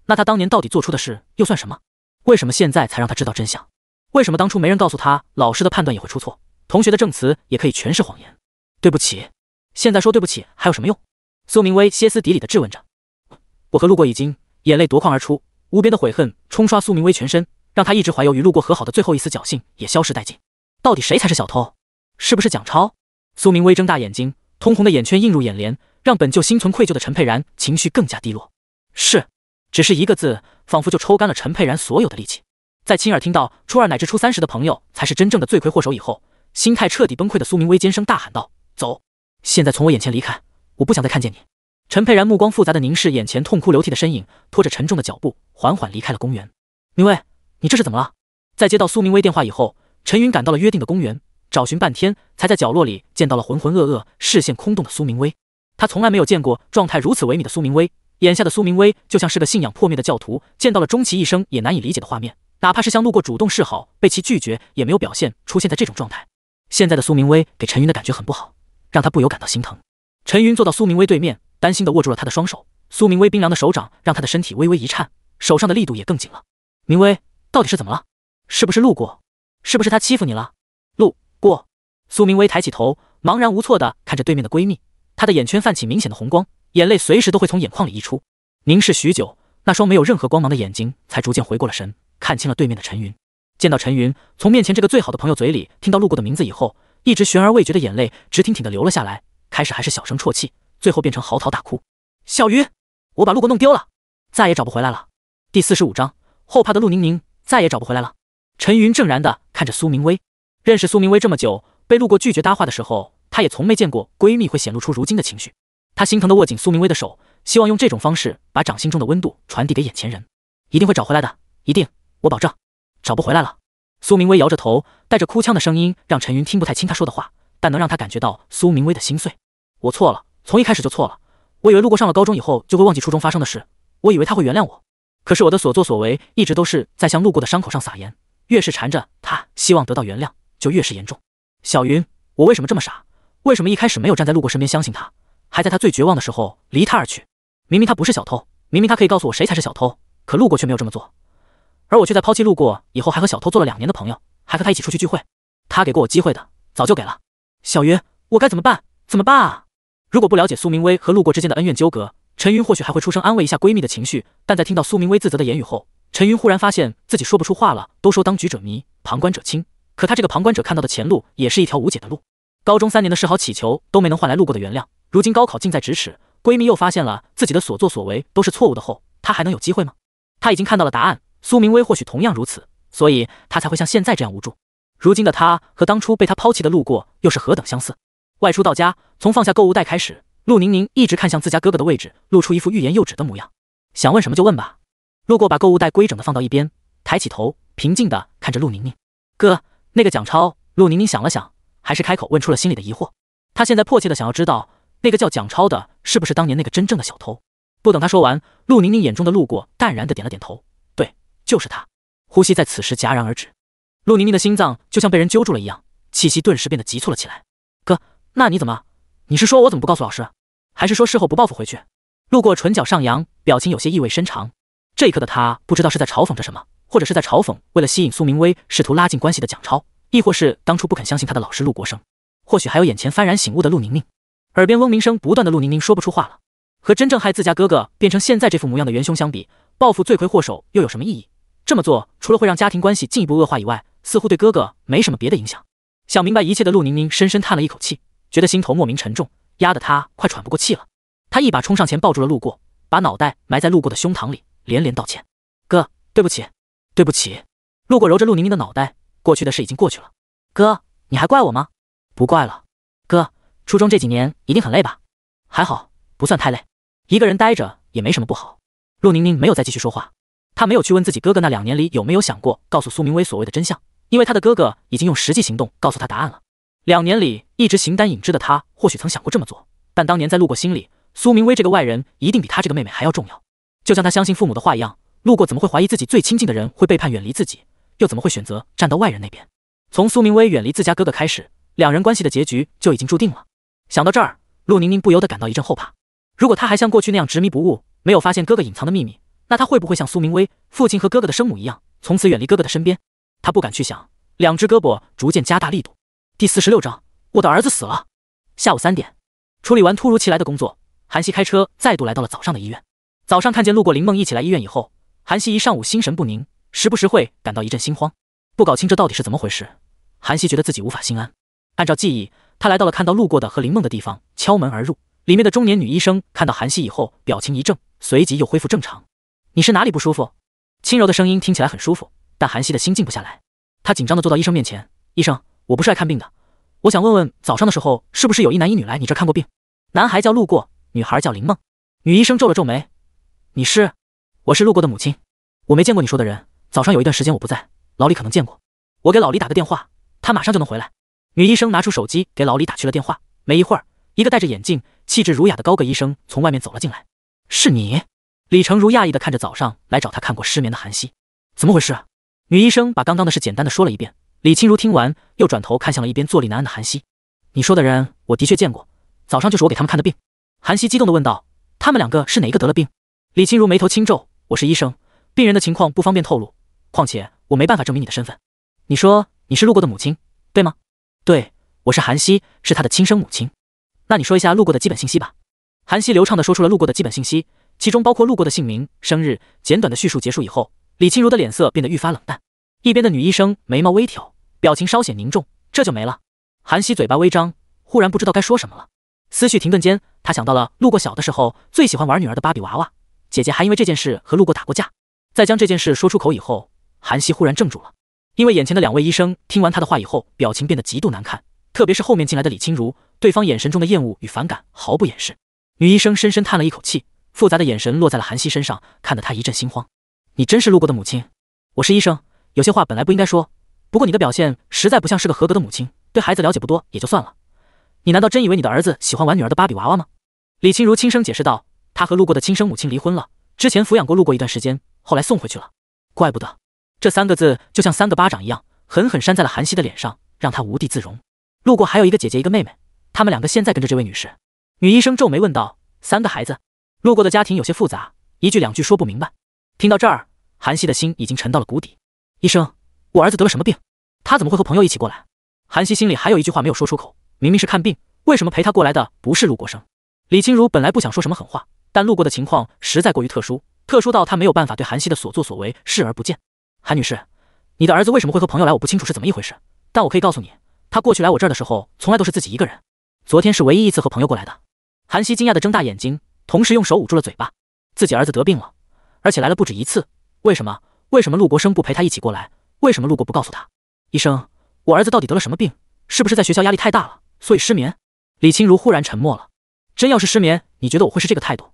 那他当年到底做出的事又算什么？为什么现在才让他知道真相？为什么当初没人告诉他老师的判断也会出错，同学的证词也可以全是谎言？对不起，现在说对不起还有什么用？苏明威歇斯底里地质问着。我和路过已经眼泪夺眶而出，无边的悔恨冲刷苏明威全身，让他一直怀有与路过和好的最后一丝侥幸也消失殆尽。到底谁才是小偷？是不是蒋超？苏明威睁大眼睛，通红的眼圈映入眼帘，让本就心存愧疚的陈佩然情绪更加低落。是，只是一个字，仿佛就抽干了陈佩然所有的力气。在亲耳听到初二乃至初三时的朋友才是真正的罪魁祸首以后，心态彻底崩溃的苏明威尖声大喊道：“走，现在从我眼前离开，我不想再看见你。”陈佩然目光复杂的凝视眼前痛哭流涕的身影，拖着沉重的脚步缓缓离开了公园。明威，你这是怎么了？在接到苏明威电话以后。陈云赶到了约定的公园，找寻半天，才在角落里见到了浑浑噩噩、视线空洞的苏明威。他从来没有见过状态如此萎靡的苏明威，眼下的苏明威就像是个信仰破灭的教徒，见到了终其一生也难以理解的画面。哪怕是向路过主动示好，被其拒绝，也没有表现出现在这种状态。现在的苏明威给陈云的感觉很不好，让他不由感到心疼。陈云坐到苏明威对面，担心地握住了他的双手。苏明威冰凉的手掌让他的身体微微一颤，手上的力度也更紧了。明威，到底是怎么了？是不是路过？是不是他欺负你了？路过苏明威抬起头，茫然无措的看着对面的闺蜜，她的眼圈泛起明显的红光，眼泪随时都会从眼眶里溢出。凝视许久，那双没有任何光芒的眼睛才逐渐回过了神，看清了对面的陈云。见到陈云，从面前这个最好的朋友嘴里听到路过的名字以后，一直悬而未决的眼泪直挺挺的流了下来，开始还是小声啜泣，最后变成嚎啕大哭。小鱼，我把路过弄丢了，再也找不回来了。第四十五章后怕的陆宁宁再也找不回来了。陈云怔然的看着苏明威，认识苏明威这么久，被路过拒绝搭话的时候，她也从没见过闺蜜会显露出如今的情绪。她心疼的握紧苏明威的手，希望用这种方式把掌心中的温度传递给眼前人。一定会找回来的，一定，我保证。找不回来了。苏明威摇着头，带着哭腔的声音让陈云听不太清他说的话，但能让他感觉到苏明威的心碎。我错了，从一开始就错了。我以为路过上了高中以后就会忘记初中发生的事，我以为他会原谅我，可是我的所作所为一直都是在向路过的伤口上撒盐。越是缠着他，希望得到原谅就越是严重。小云，我为什么这么傻？为什么一开始没有站在路过身边相信他，还在他最绝望的时候离他而去？明明他不是小偷，明明他可以告诉我谁才是小偷，可路过却没有这么做，而我却在抛弃路过以后还和小偷做了两年的朋友，还和他一起出去聚会。他给过我机会的，早就给了。小云，我该怎么办？怎么办啊？如果不了解苏明威和路过之间的恩怨纠葛，陈云或许还会出声安慰一下闺蜜的情绪，但在听到苏明威自责的言语后，陈云忽然发现自己说不出话了。都说当局者迷，旁观者清，可他这个旁观者看到的前路也是一条无解的路。高中三年的示好乞求都没能换来路过的原谅，如今高考近在咫尺，闺蜜又发现了自己的所作所为都是错误的后，她还能有机会吗？她已经看到了答案。苏明威或许同样如此，所以她才会像现在这样无助。如今的她和当初被他抛弃的路过又是何等相似。外出到家，从放下购物袋开始，陆宁宁一直看向自家哥哥的位置，露出一副欲言又止的模样。想问什么就问吧。路过把购物袋规整的放到一边，抬起头，平静的看着陆宁宁。哥，那个蒋超。陆宁宁想了想，还是开口问出了心里的疑惑。他现在迫切的想要知道，那个叫蒋超的，是不是当年那个真正的小偷？不等他说完，陆宁宁眼中的路过淡然的点了点头，对，就是他。呼吸在此时戛然而止，陆宁宁的心脏就像被人揪住了一样，气息顿时变得急促了起来。哥，那你怎么？你是说我怎么不告诉老师？还是说事后不报复回去？路过唇角上扬，表情有些意味深长。这一刻的他不知道是在嘲讽着什么，或者是在嘲讽为了吸引苏明威试图拉近关系的蒋超，亦或是当初不肯相信他的老师陆国生，或许还有眼前幡然醒悟的陆宁宁。耳边嗡鸣声不断的陆宁宁说不出话了。和真正害自家哥哥变成现在这副模样的元凶相比，报复罪魁祸首又有什么意义？这么做除了会让家庭关系进一步恶化以外，似乎对哥哥没什么别的影响。想明白一切的陆宁宁深深叹了一口气，觉得心头莫名沉重，压得他快喘不过气了。他一把冲上前抱住了陆过，把脑袋埋在陆过的胸膛里。连连道歉，哥，对不起，对不起。路过揉着陆宁宁的脑袋，过去的事已经过去了，哥，你还怪我吗？不怪了。哥，初中这几年一定很累吧？还好，不算太累。一个人待着也没什么不好。陆宁宁没有再继续说话，她没有去问自己哥哥那两年里有没有想过告诉苏明威所谓的真相，因为她的哥哥已经用实际行动告诉她答案了。两年里一直形单影只的她，或许曾想过这么做，但当年在路过心里，苏明威这个外人一定比她这个妹妹还要重要。就像他相信父母的话一样，路过怎么会怀疑自己最亲近的人会背叛，远离自己，又怎么会选择站到外人那边？从苏明威远离自家哥哥开始，两人关系的结局就已经注定了。想到这儿，陆宁宁不由得感到一阵后怕。如果他还像过去那样执迷不悟，没有发现哥哥隐藏的秘密，那他会不会像苏明威父亲和哥哥的生母一样，从此远离哥哥的身边？他不敢去想。两只胳膊逐渐加大力度。第四十六章，我的儿子死了。下午三点，处理完突如其来的工作，韩熙开车再度来到了早上的医院。早上看见路过林梦一起来医院以后，韩熙一上午心神不宁，时不时会感到一阵心慌。不搞清这到底是怎么回事，韩熙觉得自己无法心安。按照记忆，他来到了看到路过的和林梦的地方，敲门而入。里面的中年女医生看到韩熙以后，表情一怔，随即又恢复正常。你是哪里不舒服？轻柔的声音听起来很舒服，但韩熙的心静不下来。他紧张的坐到医生面前。医生，我不是来看病的，我想问问早上的时候是不是有一男一女来你这看过病？男孩叫路过，女孩叫林梦。女医生皱了皱眉。你是，我是路过的母亲，我没见过你说的人。早上有一段时间我不在，老李可能见过。我给老李打个电话，他马上就能回来。女医生拿出手机给老李打去了电话，没一会儿，一个戴着眼镜、气质儒雅的高个医生从外面走了进来。是你？李成如讶异的看着早上来找他看过失眠的韩熙，怎么回事？女医生把刚刚的事简单的说了一遍。李清如听完，又转头看向了一边坐立难安的韩熙。你说的人，我的确见过。早上就是我给他们看的病。韩熙激动的问道：“他们两个是哪个得了病？”李清如眉头轻皱：“我是医生，病人的情况不方便透露。况且我没办法证明你的身份。你说你是路过的母亲，对吗？”“对，我是韩熙，是他的亲生母亲。”“那你说一下路过的基本信息吧。”韩熙流畅的说出了路过的基本信息，其中包括路过的姓名、生日。简短的叙述结束以后，李清如的脸色变得愈发冷淡。一边的女医生眉毛微挑，表情稍显凝重。这就没了。韩熙嘴巴微张，忽然不知道该说什么了。思绪停顿间，她想到了路过小的时候最喜欢玩女儿的芭比娃娃。姐姐还因为这件事和路过打过架，在将这件事说出口以后，韩熙忽然怔住了，因为眼前的两位医生听完他的话以后，表情变得极度难看，特别是后面进来的李清如，对方眼神中的厌恶与反感毫不掩饰。女医生深深叹了一口气，复杂的眼神落在了韩熙身上，看得他一阵心慌。你真是路过的母亲，我是医生，有些话本来不应该说，不过你的表现实在不像是个合格的母亲，对孩子了解不多也就算了，你难道真以为你的儿子喜欢玩女儿的芭比娃娃吗？李清如轻声解释道。他和路过的亲生母亲离婚了，之前抚养过路过一段时间，后来送回去了。怪不得这三个字就像三个巴掌一样，狠狠扇在了韩熙的脸上，让他无地自容。路过还有一个姐姐，一个妹妹，他们两个现在跟着这位女士。女医生皱眉问道：“三个孩子，路过的家庭有些复杂，一句两句说不明白。”听到这儿，韩熙的心已经沉到了谷底。医生，我儿子得了什么病？他怎么会和朋友一起过来？韩熙心里还有一句话没有说出口：明明是看病，为什么陪他过来的不是陆国生？李清如本来不想说什么狠话。但路过的情况实在过于特殊，特殊到他没有办法对韩熙的所作所为视而不见。韩女士，你的儿子为什么会和朋友来？我不清楚是怎么一回事。但我可以告诉你，他过去来我这儿的时候，从来都是自己一个人。昨天是唯一一次和朋友过来的。韩熙惊讶地睁大眼睛，同时用手捂住了嘴巴。自己儿子得病了，而且来了不止一次，为什么？为什么陆国生不陪他一起过来？为什么路过不告诉他？医生，我儿子到底得了什么病？是不是在学校压力太大了，所以失眠？李清如忽然沉默了。真要是失眠，你觉得我会是这个态度？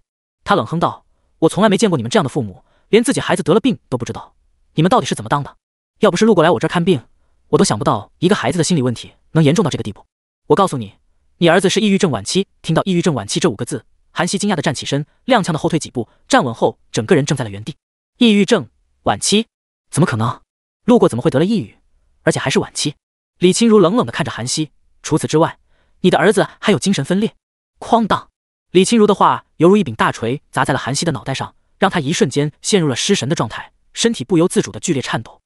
他冷哼道：“我从来没见过你们这样的父母，连自己孩子得了病都不知道，你们到底是怎么当的？要不是路过来我这儿看病，我都想不到一个孩子的心理问题能严重到这个地步。我告诉你，你儿子是抑郁症晚期。”听到“抑郁症晚期”这五个字，韩熙惊讶的站起身，踉跄的后退几步，站稳后整个人怔在了原地。抑郁症晚期？怎么可能？路过怎么会得了抑郁，而且还是晚期？李清如冷冷的看着韩熙。除此之外，你的儿子还有精神分裂。哐当。李清如的话犹如一柄大锤砸在了韩熙的脑袋上，让他一瞬间陷入了失神的状态，身体不由自主的剧烈颤抖，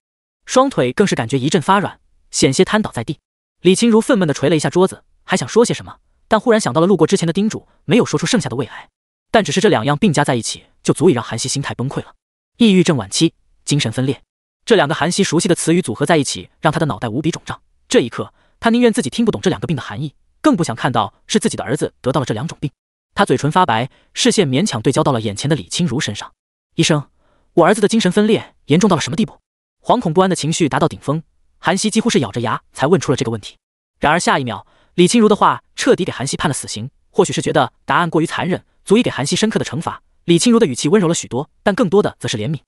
双腿更是感觉一阵发软，险些瘫倒在地。李清如愤懑的捶了一下桌子，还想说些什么，但忽然想到了路过之前的叮嘱，没有说出剩下的未来。但只是这两样并加在一起，就足以让韩熙心态崩溃了。抑郁症晚期、精神分裂，这两个韩熙熟悉的词语组合在一起，让他的脑袋无比肿胀。这一刻，他宁愿自己听不懂这两个病的含义，更不想看到是自己的儿子得到了这两种病。他嘴唇发白，视线勉强对焦到了眼前的李清如身上。医生，我儿子的精神分裂严重到了什么地步？惶恐不安的情绪达到顶峰，韩熙几乎是咬着牙才问出了这个问题。然而下一秒，李清如的话彻底给韩熙判了死刑。或许是觉得答案过于残忍，足以给韩熙深刻的惩罚。李清如的语气温柔了许多，但更多的则是怜悯。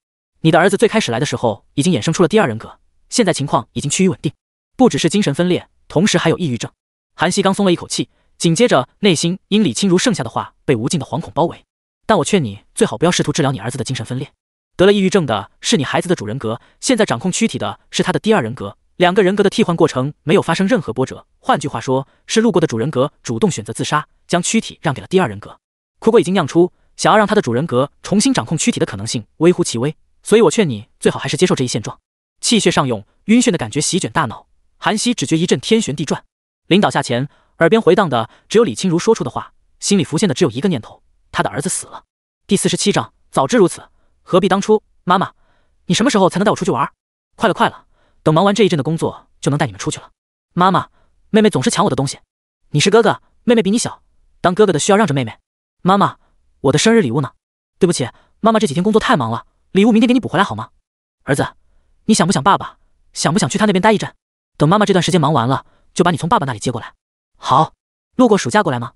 你的儿子最开始来的时候已经衍生出了第二人格，现在情况已经趋于稳定。不只是精神分裂，同时还有抑郁症。韩熙刚松了一口气。紧接着，内心因李清如剩下的话被无尽的惶恐包围。但我劝你，最好不要试图治疗你儿子的精神分裂。得了抑郁症的是你孩子的主人格，现在掌控躯体的是他的第二人格。两个人格的替换过程没有发生任何波折，换句话说，是路过的主人格主动选择自杀，将躯体让给了第二人格。苦果已经酿出，想要让他的主人格重新掌控躯体的可能性微乎其微。所以我劝你，最好还是接受这一现状。气血上涌，晕眩的感觉席卷大脑，韩熙只觉一阵天旋地转，临倒下前。耳边回荡的只有李清如说出的话，心里浮现的只有一个念头：他的儿子死了。第四十七章，早知如此，何必当初？妈妈，你什么时候才能带我出去玩？快了，快了，等忙完这一阵的工作，就能带你们出去了。妈妈，妹妹总是抢我的东西，你是哥哥，妹妹比你小，当哥哥的需要让着妹妹。妈妈，我的生日礼物呢？对不起，妈妈这几天工作太忙了，礼物明天给你补回来好吗？儿子，你想不想爸爸？想不想去他那边待一阵？等妈妈这段时间忙完了，就把你从爸爸那里接过来。好，路过暑假过来吗？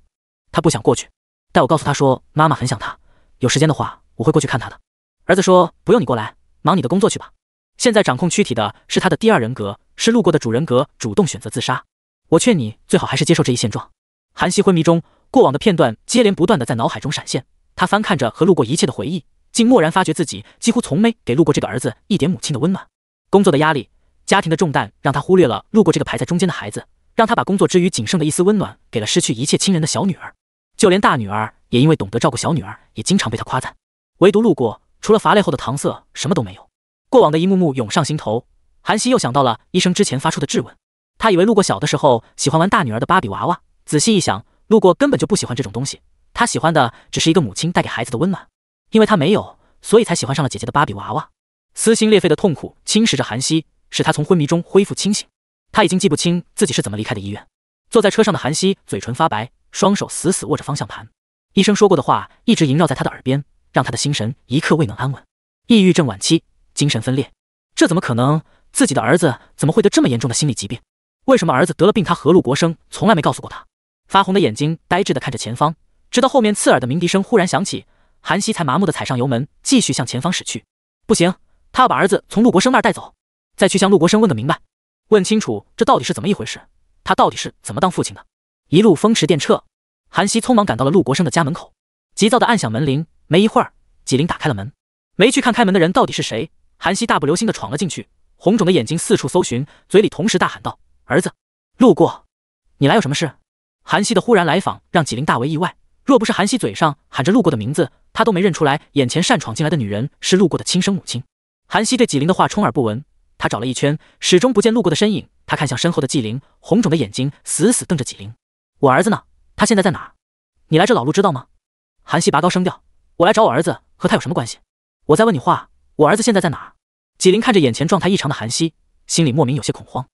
他不想过去，但我告诉他说，妈妈很想他，有时间的话我会过去看他的。儿子说不用你过来，忙你的工作去吧。现在掌控躯体的是他的第二人格，是路过的主人格主动选择自杀。我劝你最好还是接受这一现状。韩熙昏迷中，过往的片段接连不断的在脑海中闪现，他翻看着和路过一切的回忆，竟蓦然发觉自己几乎从没给路过这个儿子一点母亲的温暖。工作的压力，家庭的重担，让他忽略了路过这个排在中间的孩子。让他把工作之余仅剩的一丝温暖给了失去一切亲人的小女儿，就连大女儿也因为懂得照顾小女儿，也经常被他夸赞。唯独路过，除了乏累后的搪塞，什么都没有。过往的一幕幕涌上心头，韩熙又想到了医生之前发出的质问。他以为路过小的时候喜欢玩大女儿的芭比娃娃，仔细一想，路过根本就不喜欢这种东西。他喜欢的只是一个母亲带给孩子的温暖，因为他没有，所以才喜欢上了姐姐的芭比娃娃。撕心裂肺的痛苦侵蚀着韩熙，使他从昏迷中恢复清醒。他已经记不清自己是怎么离开的医院。坐在车上的韩熙嘴唇发白，双手死死握着方向盘。医生说过的话一直萦绕在他的耳边，让他的心神一刻未能安稳。抑郁症晚期，精神分裂，这怎么可能？自己的儿子怎么会得这么严重的心理疾病？为什么儿子得了病，他和陆国生从来没告诉过他？发红的眼睛呆滞的看着前方，直到后面刺耳的鸣笛声忽然响起，韩熙才麻木的踩上油门，继续向前方驶去。不行，他要把儿子从陆国生那儿带走，再去向陆国生问个明白。问清楚，这到底是怎么一回事？他到底是怎么当父亲的？一路风驰电掣，韩熙匆忙赶到了陆国生的家门口，急躁的按响门铃。没一会儿，纪灵打开了门，没去看开门的人到底是谁。韩熙大步流星的闯了进去，红肿的眼睛四处搜寻，嘴里同时大喊道：“儿子，路过，你来有什么事？”韩熙的忽然来访让纪灵大为意外，若不是韩熙嘴上喊着路过的名字，他都没认出来眼前擅闯进来的女人是路过的亲生母亲。韩熙对纪灵的话充耳不闻。他找了一圈，始终不见路过的身影。他看向身后的纪灵，红肿的眼睛死死瞪着纪灵：“我儿子呢？他现在在哪？你来这老陆知道吗？”韩熙拔高声调：“我来找我儿子，和他有什么关系？我在问你话，我儿子现在在哪？”纪灵看着眼前状态异常的韩熙，心里莫名有些恐慌。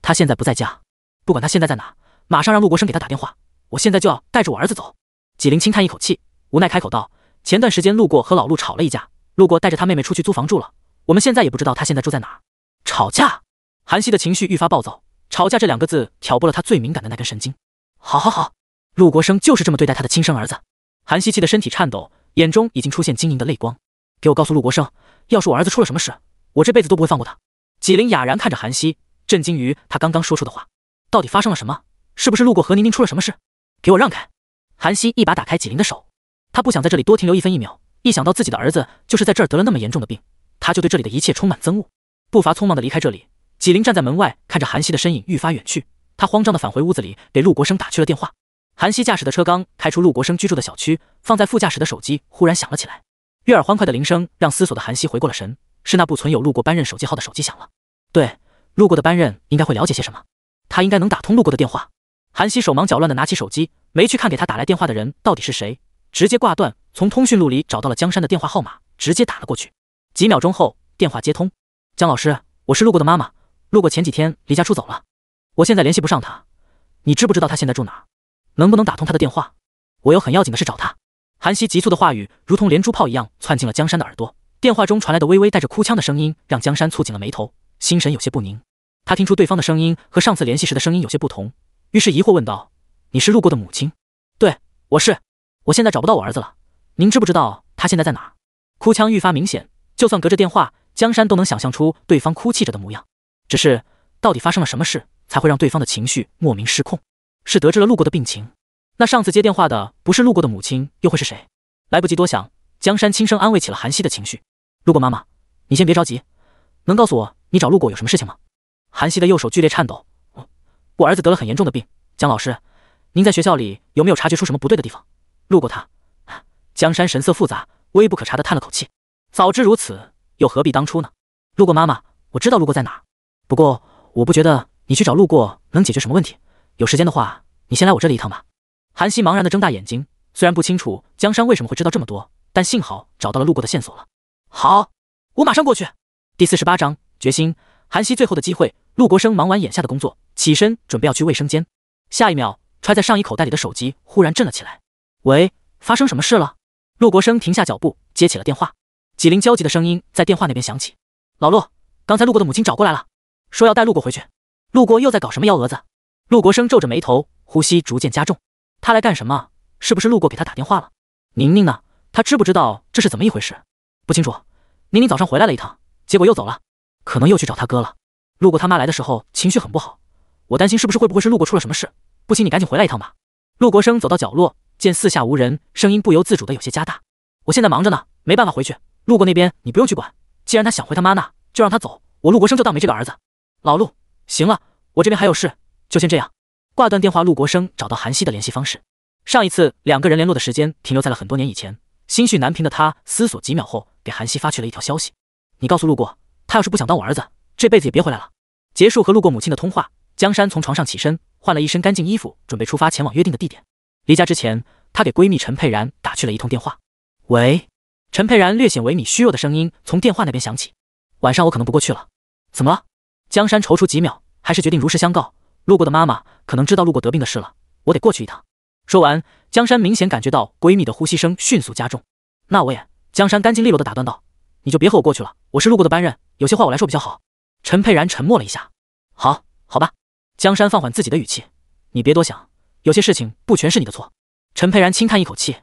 他现在不在家，不管他现在在哪，马上让陆国生给他打电话。我现在就要带着我儿子走。纪灵轻叹一口气，无奈开口道：“前段时间路过和老陆吵了一架，路过带着他妹妹出去租房住了。我们现在也不知道他现在住在哪。”吵架，韩熙的情绪愈发暴躁。吵架这两个字挑拨了他最敏感的那根神经。好好好，陆国生就是这么对待他的亲生儿子。韩熙气得身体颤抖，眼中已经出现晶莹的泪光。给我告诉陆国生，要是我儿子出了什么事，我这辈子都不会放过他。纪灵哑然看着韩熙，震惊于他刚刚说出的话。到底发生了什么？是不是路过何宁宁出了什么事？给我让开！韩熙一把打开纪灵的手，他不想在这里多停留一分一秒。一想到自己的儿子就是在这儿得了那么严重的病，他就对这里的一切充满憎恶。步伐匆忙的离开这里，纪灵站在门外看着韩熙的身影愈发远去。他慌张的返回屋子里，给陆国生打去了电话。韩熙驾驶的车刚开出陆国生居住的小区，放在副驾驶的手机忽然响了起来，悦耳欢快的铃声让思索的韩熙回过了神。是那部存有陆过班任手机号的手机响了。对，路过的班任应该会了解些什么，他应该能打通路过的电话。韩熙手忙脚乱的拿起手机，没去看给他打来电话的人到底是谁，直接挂断，从通讯录里找到了江山的电话号码，直接打了过去。几秒钟后，电话接通。江老师，我是路过的妈妈，路过前几天离家出走了，我现在联系不上她，你知不知道她现在住哪？儿？能不能打通她的电话？我有很要紧的事找她。”韩熙急促的话语如同连珠炮一样窜进了江山的耳朵，电话中传来的微微带着哭腔的声音让江山蹙紧了眉头，心神有些不宁。他听出对方的声音和上次联系时的声音有些不同，于是疑惑问道：“你是路过的母亲？”“对，我是。我现在找不到我儿子了，您知不知道他现在在哪儿？”哭腔愈发明显，就算隔着电话。江山都能想象出对方哭泣着的模样，只是到底发生了什么事才会让对方的情绪莫名失控？是得知了路过的病情？那上次接电话的不是路过的母亲又会是谁？来不及多想，江山轻声安慰起了韩熙的情绪：“路过妈妈，你先别着急，能告诉我你找路过有什么事情吗？”韩熙的右手剧烈颤抖：“我我儿子得了很严重的病，江老师，您在学校里有没有察觉出什么不对的地方？路过他。”江山神色复杂，微不可察的叹了口气：“早知如此。”又何必当初呢？路过妈妈，我知道路过在哪儿。不过我不觉得你去找路过能解决什么问题。有时间的话，你先来我这里一趟吧。韩熙茫然的睁大眼睛，虽然不清楚江山为什么会知道这么多，但幸好找到了路过的线索了。好，我马上过去。第四十八章决心，韩熙最后的机会。陆国生忙完眼下的工作，起身准备要去卫生间，下一秒揣在上衣口袋里的手机忽然震了起来。喂，发生什么事了？陆国生停下脚步，接起了电话。纪灵焦急的声音在电话那边响起：“老陆，刚才陆过的母亲找过来了，说要带陆过回去。陆过又在搞什么幺蛾子？”陆国生皱着眉头，呼吸逐渐加重。他来干什么？是不是陆过给他打电话了？宁宁呢？他知不知道这是怎么一回事？不清楚。宁宁早上回来了一趟，结果又走了，可能又去找他哥了。陆过他妈来的时候情绪很不好，我担心是不是会不会是陆过出了什么事？不行，你赶紧回来一趟吧。陆国生走到角落，见四下无人，声音不由自主的有些加大：“我现在忙着呢，没办法回去。”路过那边，你不用去管。既然他想回他妈那，就让他走。我陆国生就当没这个儿子。老陆，行了，我这边还有事，就先这样。挂断电话，陆国生找到韩熙的联系方式。上一次两个人联络的时间停留在了很多年以前。心绪难平的他思索几秒后，给韩熙发去了一条消息：“你告诉路过，他要是不想当我儿子，这辈子也别回来了。”结束和路过母亲的通话，江山从床上起身，换了一身干净衣服，准备出发前往约定的地点。离家之前，他给闺蜜陈佩然打去了一通电话：“喂。”陈佩然略显萎靡、虚弱的声音从电话那边响起：“晚上我可能不过去了。”“怎么了？”江山踌躇几秒，还是决定如实相告：“路过的妈妈可能知道路过得病的事了，我得过去一趟。”说完，江山明显感觉到闺蜜的呼吸声迅速加重。“那我也……”江山干净利落的打断道：“你就别和我过去了，我是路过的班任，有些话我来说比较好。”陈佩然沉默了一下：“好，好吧。”江山放缓自己的语气：“你别多想，有些事情不全是你的错。”陈佩然轻叹一口气：“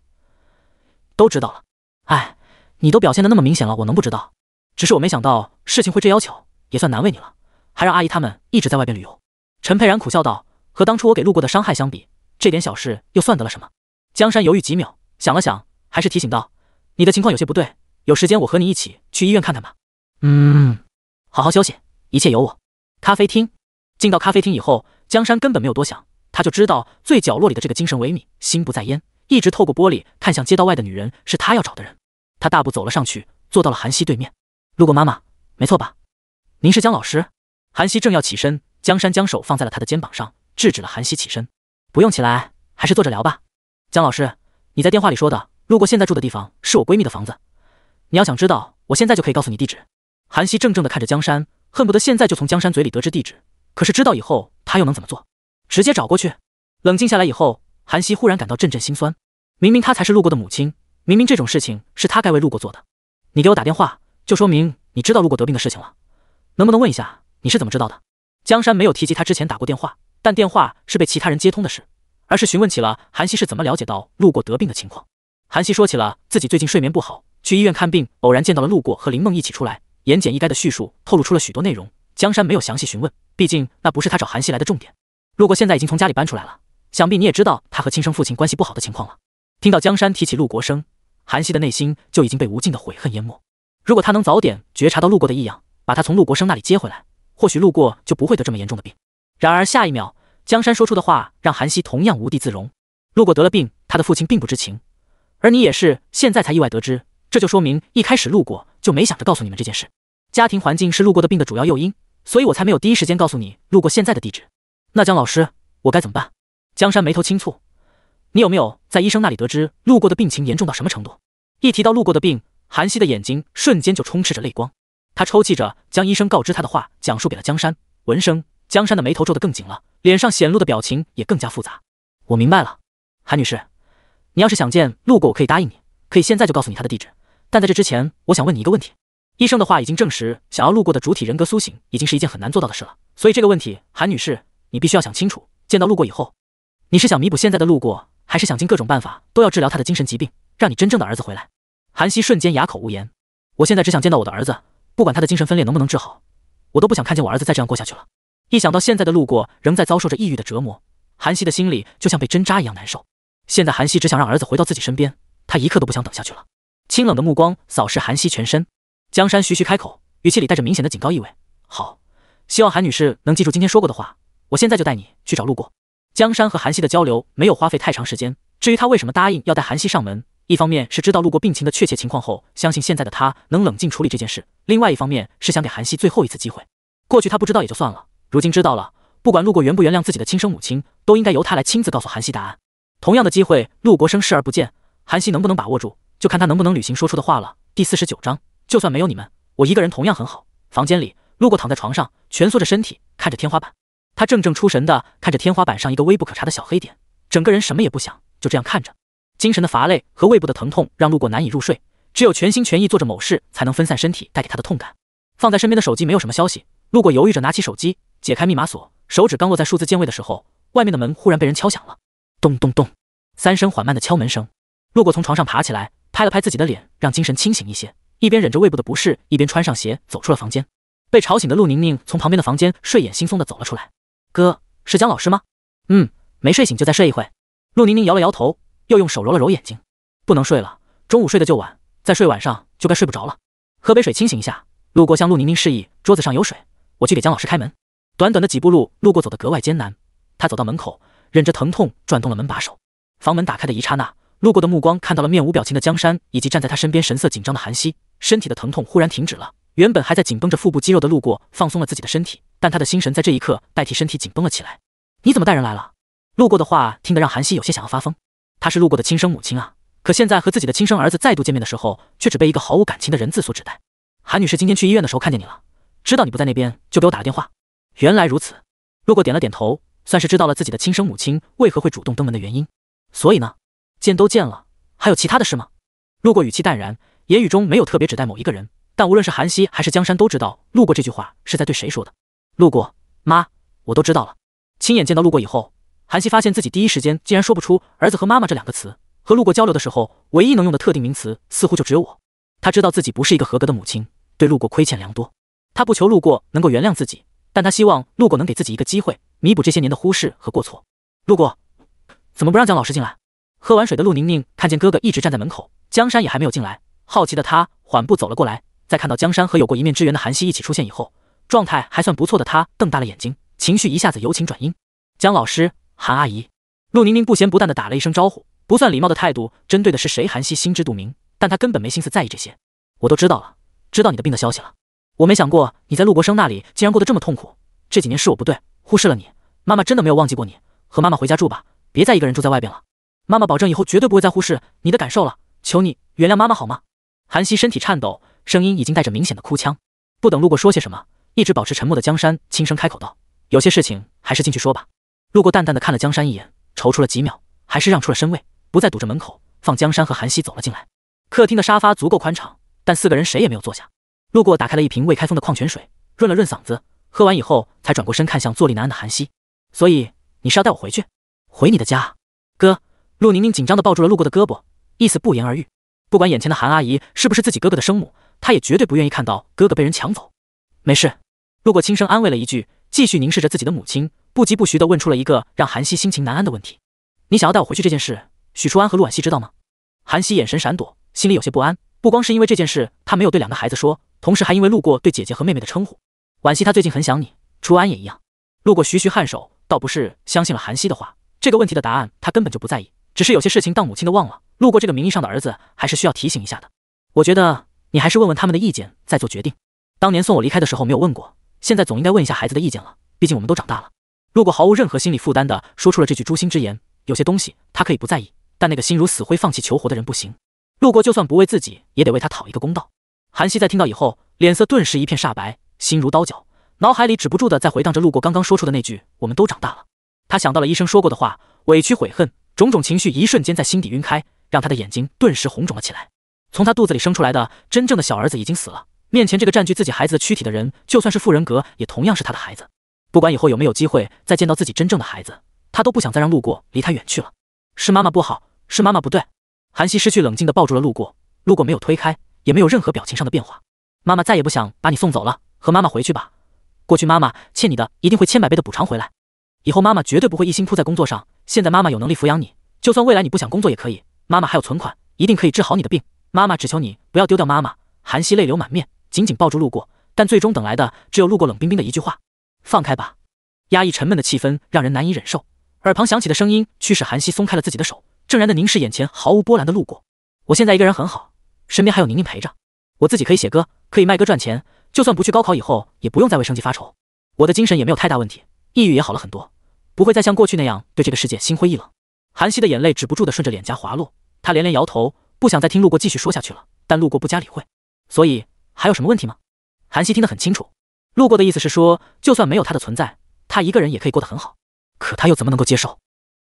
都知道了，哎。”你都表现的那么明显了，我能不知道？只是我没想到事情会这要求，也算难为你了，还让阿姨他们一直在外边旅游。陈佩然苦笑道：“和当初我给路过的伤害相比，这点小事又算得了什么？”江山犹豫几秒，想了想，还是提醒道：“你的情况有些不对，有时间我和你一起去医院看看吧。”“嗯，好好休息，一切有我。”咖啡厅进到咖啡厅以后，江山根本没有多想，他就知道最角落里的这个精神萎靡、心不在焉，一直透过玻璃看向街道外的女人是他要找的人。他大步走了上去，坐到了韩熙对面。路过妈妈，没错吧？您是江老师。韩熙正要起身，江山将手放在了他的肩膀上，制止了韩熙起身。不用起来，还是坐着聊吧。江老师，你在电话里说的，路过现在住的地方是我闺蜜的房子。你要想知道，我现在就可以告诉你地址。韩熙怔怔地看着江山，恨不得现在就从江山嘴里得知地址。可是知道以后，他又能怎么做？直接找过去？冷静下来以后，韩熙忽然感到阵阵心酸。明明她才是路过的母亲。明明这种事情是他该为陆过做的，你给我打电话就说明你知道陆过得病的事情了。能不能问一下你是怎么知道的？江山没有提及他之前打过电话，但电话是被其他人接通的事，而是询问起了韩熙是怎么了解到陆过得病的情况。韩熙说起了自己最近睡眠不好，去医院看病，偶然见到了陆过和林梦一起出来。言简意赅的叙述透露出了许多内容。江山没有详细询问，毕竟那不是他找韩熙来的重点。陆过现在已经从家里搬出来了，想必你也知道他和亲生父亲关系不好的情况了。听到江山提起陆国生。韩熙的内心就已经被无尽的悔恨淹没。如果他能早点觉察到路过的异样，把他从陆国生那里接回来，或许路过就不会得这么严重的病。然而下一秒，江山说出的话让韩熙同样无地自容。路过得了病，他的父亲并不知情，而你也是现在才意外得知，这就说明一开始路过就没想着告诉你们这件事。家庭环境是路过的病的主要诱因，所以我才没有第一时间告诉你路过现在的地址。那江老师，我该怎么办？江山眉头轻蹙。你有没有在医生那里得知路过的病情严重到什么程度？一提到路过的病，韩熙的眼睛瞬间就充斥着泪光，他抽泣着将医生告知他的话讲述给了江山。闻声，江山的眉头皱得更紧了，脸上显露的表情也更加复杂。我明白了，韩女士，你要是想见路过，我可以答应你，可以现在就告诉你他的地址。但在这之前，我想问你一个问题。医生的话已经证实，想要路过的主体人格苏醒，已经是一件很难做到的事了。所以这个问题，韩女士，你必须要想清楚。见到路过以后，你是想弥补现在的路过？还是想尽各种办法，都要治疗他的精神疾病，让你真正的儿子回来。韩熙瞬间哑口无言。我现在只想见到我的儿子，不管他的精神分裂能不能治好，我都不想看见我儿子再这样过下去了。一想到现在的路过仍在遭受着抑郁的折磨，韩熙的心里就像被针扎一样难受。现在韩熙只想让儿子回到自己身边，他一刻都不想等下去了。清冷的目光扫视韩熙全身，江山徐徐开口，语气里带着明显的警告意味。好，希望韩女士能记住今天说过的话，我现在就带你去找路过。江山和韩熙的交流没有花费太长时间。至于他为什么答应要带韩熙上门，一方面是知道路过病情的确切情况后，相信现在的他能冷静处理这件事；另外一方面是想给韩熙最后一次机会。过去他不知道也就算了，如今知道了，不管路过原不原谅自己的亲生母亲，都应该由他来亲自告诉韩熙答案。同样的机会，陆国生视而不见。韩熙能不能把握住，就看他能不能履行说出的话了。第四十九章，就算没有你们，我一个人同样很好。房间里，陆过躺在床上，蜷缩着身体，看着天花板。他怔怔出神的看着天花板上一个微不可察的小黑点，整个人什么也不想，就这样看着。精神的乏累和胃部的疼痛让路过难以入睡，只有全心全意做着某事才能分散身体带给他的痛感。放在身边的手机没有什么消息，路过犹豫着拿起手机，解开密码锁，手指刚落在数字键位的时候，外面的门忽然被人敲响了，咚咚咚，三声缓慢的敲门声。路过从床上爬起来，拍了拍自己的脸，让精神清醒一些，一边忍着胃部的不适，一边穿上鞋走出了房间。被吵醒的陆宁宁从旁边的房间睡眼惺忪的走了出来。哥，是江老师吗？嗯，没睡醒就再睡一会。陆宁宁摇了摇头，又用手揉了揉眼睛，不能睡了。中午睡得就晚，再睡晚上就该睡不着了。喝杯水清醒一下。路过向陆宁宁示意桌子上有水，我去给江老师开门。短短的几步路，路过走得格外艰难。他走到门口，忍着疼痛转动了门把手。房门打开的一刹那，路过的目光看到了面无表情的江山，以及站在他身边神色紧张的韩熙。身体的疼痛忽然停止了。原本还在紧绷着腹部肌肉的路过，放松了自己的身体，但他的心神在这一刻代替身体紧绷了起来。你怎么带人来了？路过的话听得让韩熙有些想要发疯。他是路过的亲生母亲啊，可现在和自己的亲生儿子再度见面的时候，却只被一个毫无感情的人字所指代。韩女士今天去医院的时候看见你了，知道你不在那边，就给我打了电话。原来如此，路过点了点头，算是知道了自己的亲生母亲为何会主动登门的原因。所以呢，见都见了，还有其他的事吗？路过语气淡然，言语中没有特别指代某一个人。但无论是韩熙还是江山都知道，路过这句话是在对谁说的。路过，妈，我都知道了。亲眼见到路过以后，韩熙发现自己第一时间竟然说不出儿子和妈妈这两个词，和路过交流的时候，唯一能用的特定名词似乎就只有我。他知道自己不是一个合格的母亲，对路过亏欠良多。他不求路过能够原谅自己，但他希望路过能给自己一个机会，弥补这些年的忽视和过错。路过，怎么不让蒋老师进来？喝完水的陆宁宁看见哥哥一直站在门口，江山也还没有进来，好奇的他缓步走了过来。在看到江山和有过一面之缘的韩熙一起出现以后，状态还算不错的他瞪大了眼睛，情绪一下子由晴转阴。江老师，韩阿姨，陆宁宁不咸不淡的打了一声招呼，不算礼貌的态度，针对的是谁？韩熙心知肚明，但他根本没心思在意这些。我都知道了，知道你的病的消息了。我没想过你在陆国生那里竟然过得这么痛苦。这几年是我不对，忽视了你。妈妈真的没有忘记过你，和妈妈回家住吧，别再一个人住在外边了。妈妈保证以后绝对不会再忽视你的感受了，求你原谅妈妈好吗？韩熙身体颤抖。声音已经带着明显的哭腔，不等路过说些什么，一直保持沉默的江山轻声开口道：“有些事情还是进去说吧。”路过淡淡的看了江山一眼，踌躇了几秒，还是让出了身位，不再堵着门口，放江山和韩熙走了进来。客厅的沙发足够宽敞，但四个人谁也没有坐下。路过打开了一瓶未开封的矿泉水，润了润嗓子，喝完以后才转过身看向坐立难安的韩熙：“所以你是要带我回去，回你的家？”哥，陆宁宁紧张的抱住了路过的胳膊，意思不言而喻。不管眼前的韩阿姨是不是自己哥哥的生母。他也绝对不愿意看到哥哥被人抢走。没事，路过轻声安慰了一句，继续凝视着自己的母亲，不疾不徐地问出了一个让韩熙心情难安的问题：“你想要带我回去这件事，许初安和陆婉熙知道吗？”韩熙眼神闪躲，心里有些不安。不光是因为这件事，他没有对两个孩子说，同时还因为路过对姐姐和妹妹的称呼。婉熙，她最近很想你；初安也一样。路过徐徐颔首，倒不是相信了韩熙的话。这个问题的答案，他根本就不在意。只是有些事情，当母亲的忘了，路过这个名义上的儿子，还是需要提醒一下的。我觉得。你还是问问他们的意见再做决定。当年送我离开的时候没有问过，现在总应该问一下孩子的意见了。毕竟我们都长大了。路过毫无任何心理负担的说出了这句诛心之言。有些东西他可以不在意，但那个心如死灰放弃求活的人不行。路过就算不为自己，也得为他讨一个公道。韩熙在听到以后，脸色顿时一片煞白，心如刀绞，脑海里止不住的在回荡着路过刚刚说出的那句“我们都长大了”。他想到了医生说过的话，委屈、悔恨，种种情绪一瞬间在心底晕开，让他的眼睛顿时红肿了起来。从他肚子里生出来的真正的小儿子已经死了。面前这个占据自己孩子的躯体的人，就算是富人格，也同样是他的孩子。不管以后有没有机会再见到自己真正的孩子，他都不想再让路过离他远去了。是妈妈不好，是妈妈不对。韩熙失去冷静的抱住了路过，路过没有推开，也没有任何表情上的变化。妈妈再也不想把你送走了，和妈妈回去吧。过去妈妈欠你的一定会千百倍的补偿回来。以后妈妈绝对不会一心扑在工作上，现在妈妈有能力抚养你，就算未来你不想工作也可以。妈妈还有存款，一定可以治好你的病。妈妈只求你不要丢掉妈妈。韩熙泪流满面，紧紧抱住路过，但最终等来的只有路过冷冰冰的一句话：“放开吧。”压抑沉闷的气氛让人难以忍受，耳旁响起的声音驱使韩熙松开了自己的手，怔然的凝视眼前毫无波澜的路过。我现在一个人很好，身边还有宁宁陪着，我自己可以写歌，可以卖歌赚钱，就算不去高考以后，也不用再为生计发愁。我的精神也没有太大问题，抑郁也好了很多，不会再像过去那样对这个世界心灰意冷。韩熙的眼泪止不住的顺着脸颊滑落，他连连摇头。不想再听陆过继续说下去了，但陆过不加理会，所以还有什么问题吗？韩熙听得很清楚，陆过的意思是说，就算没有他的存在，他一个人也可以过得很好，可他又怎么能够接受？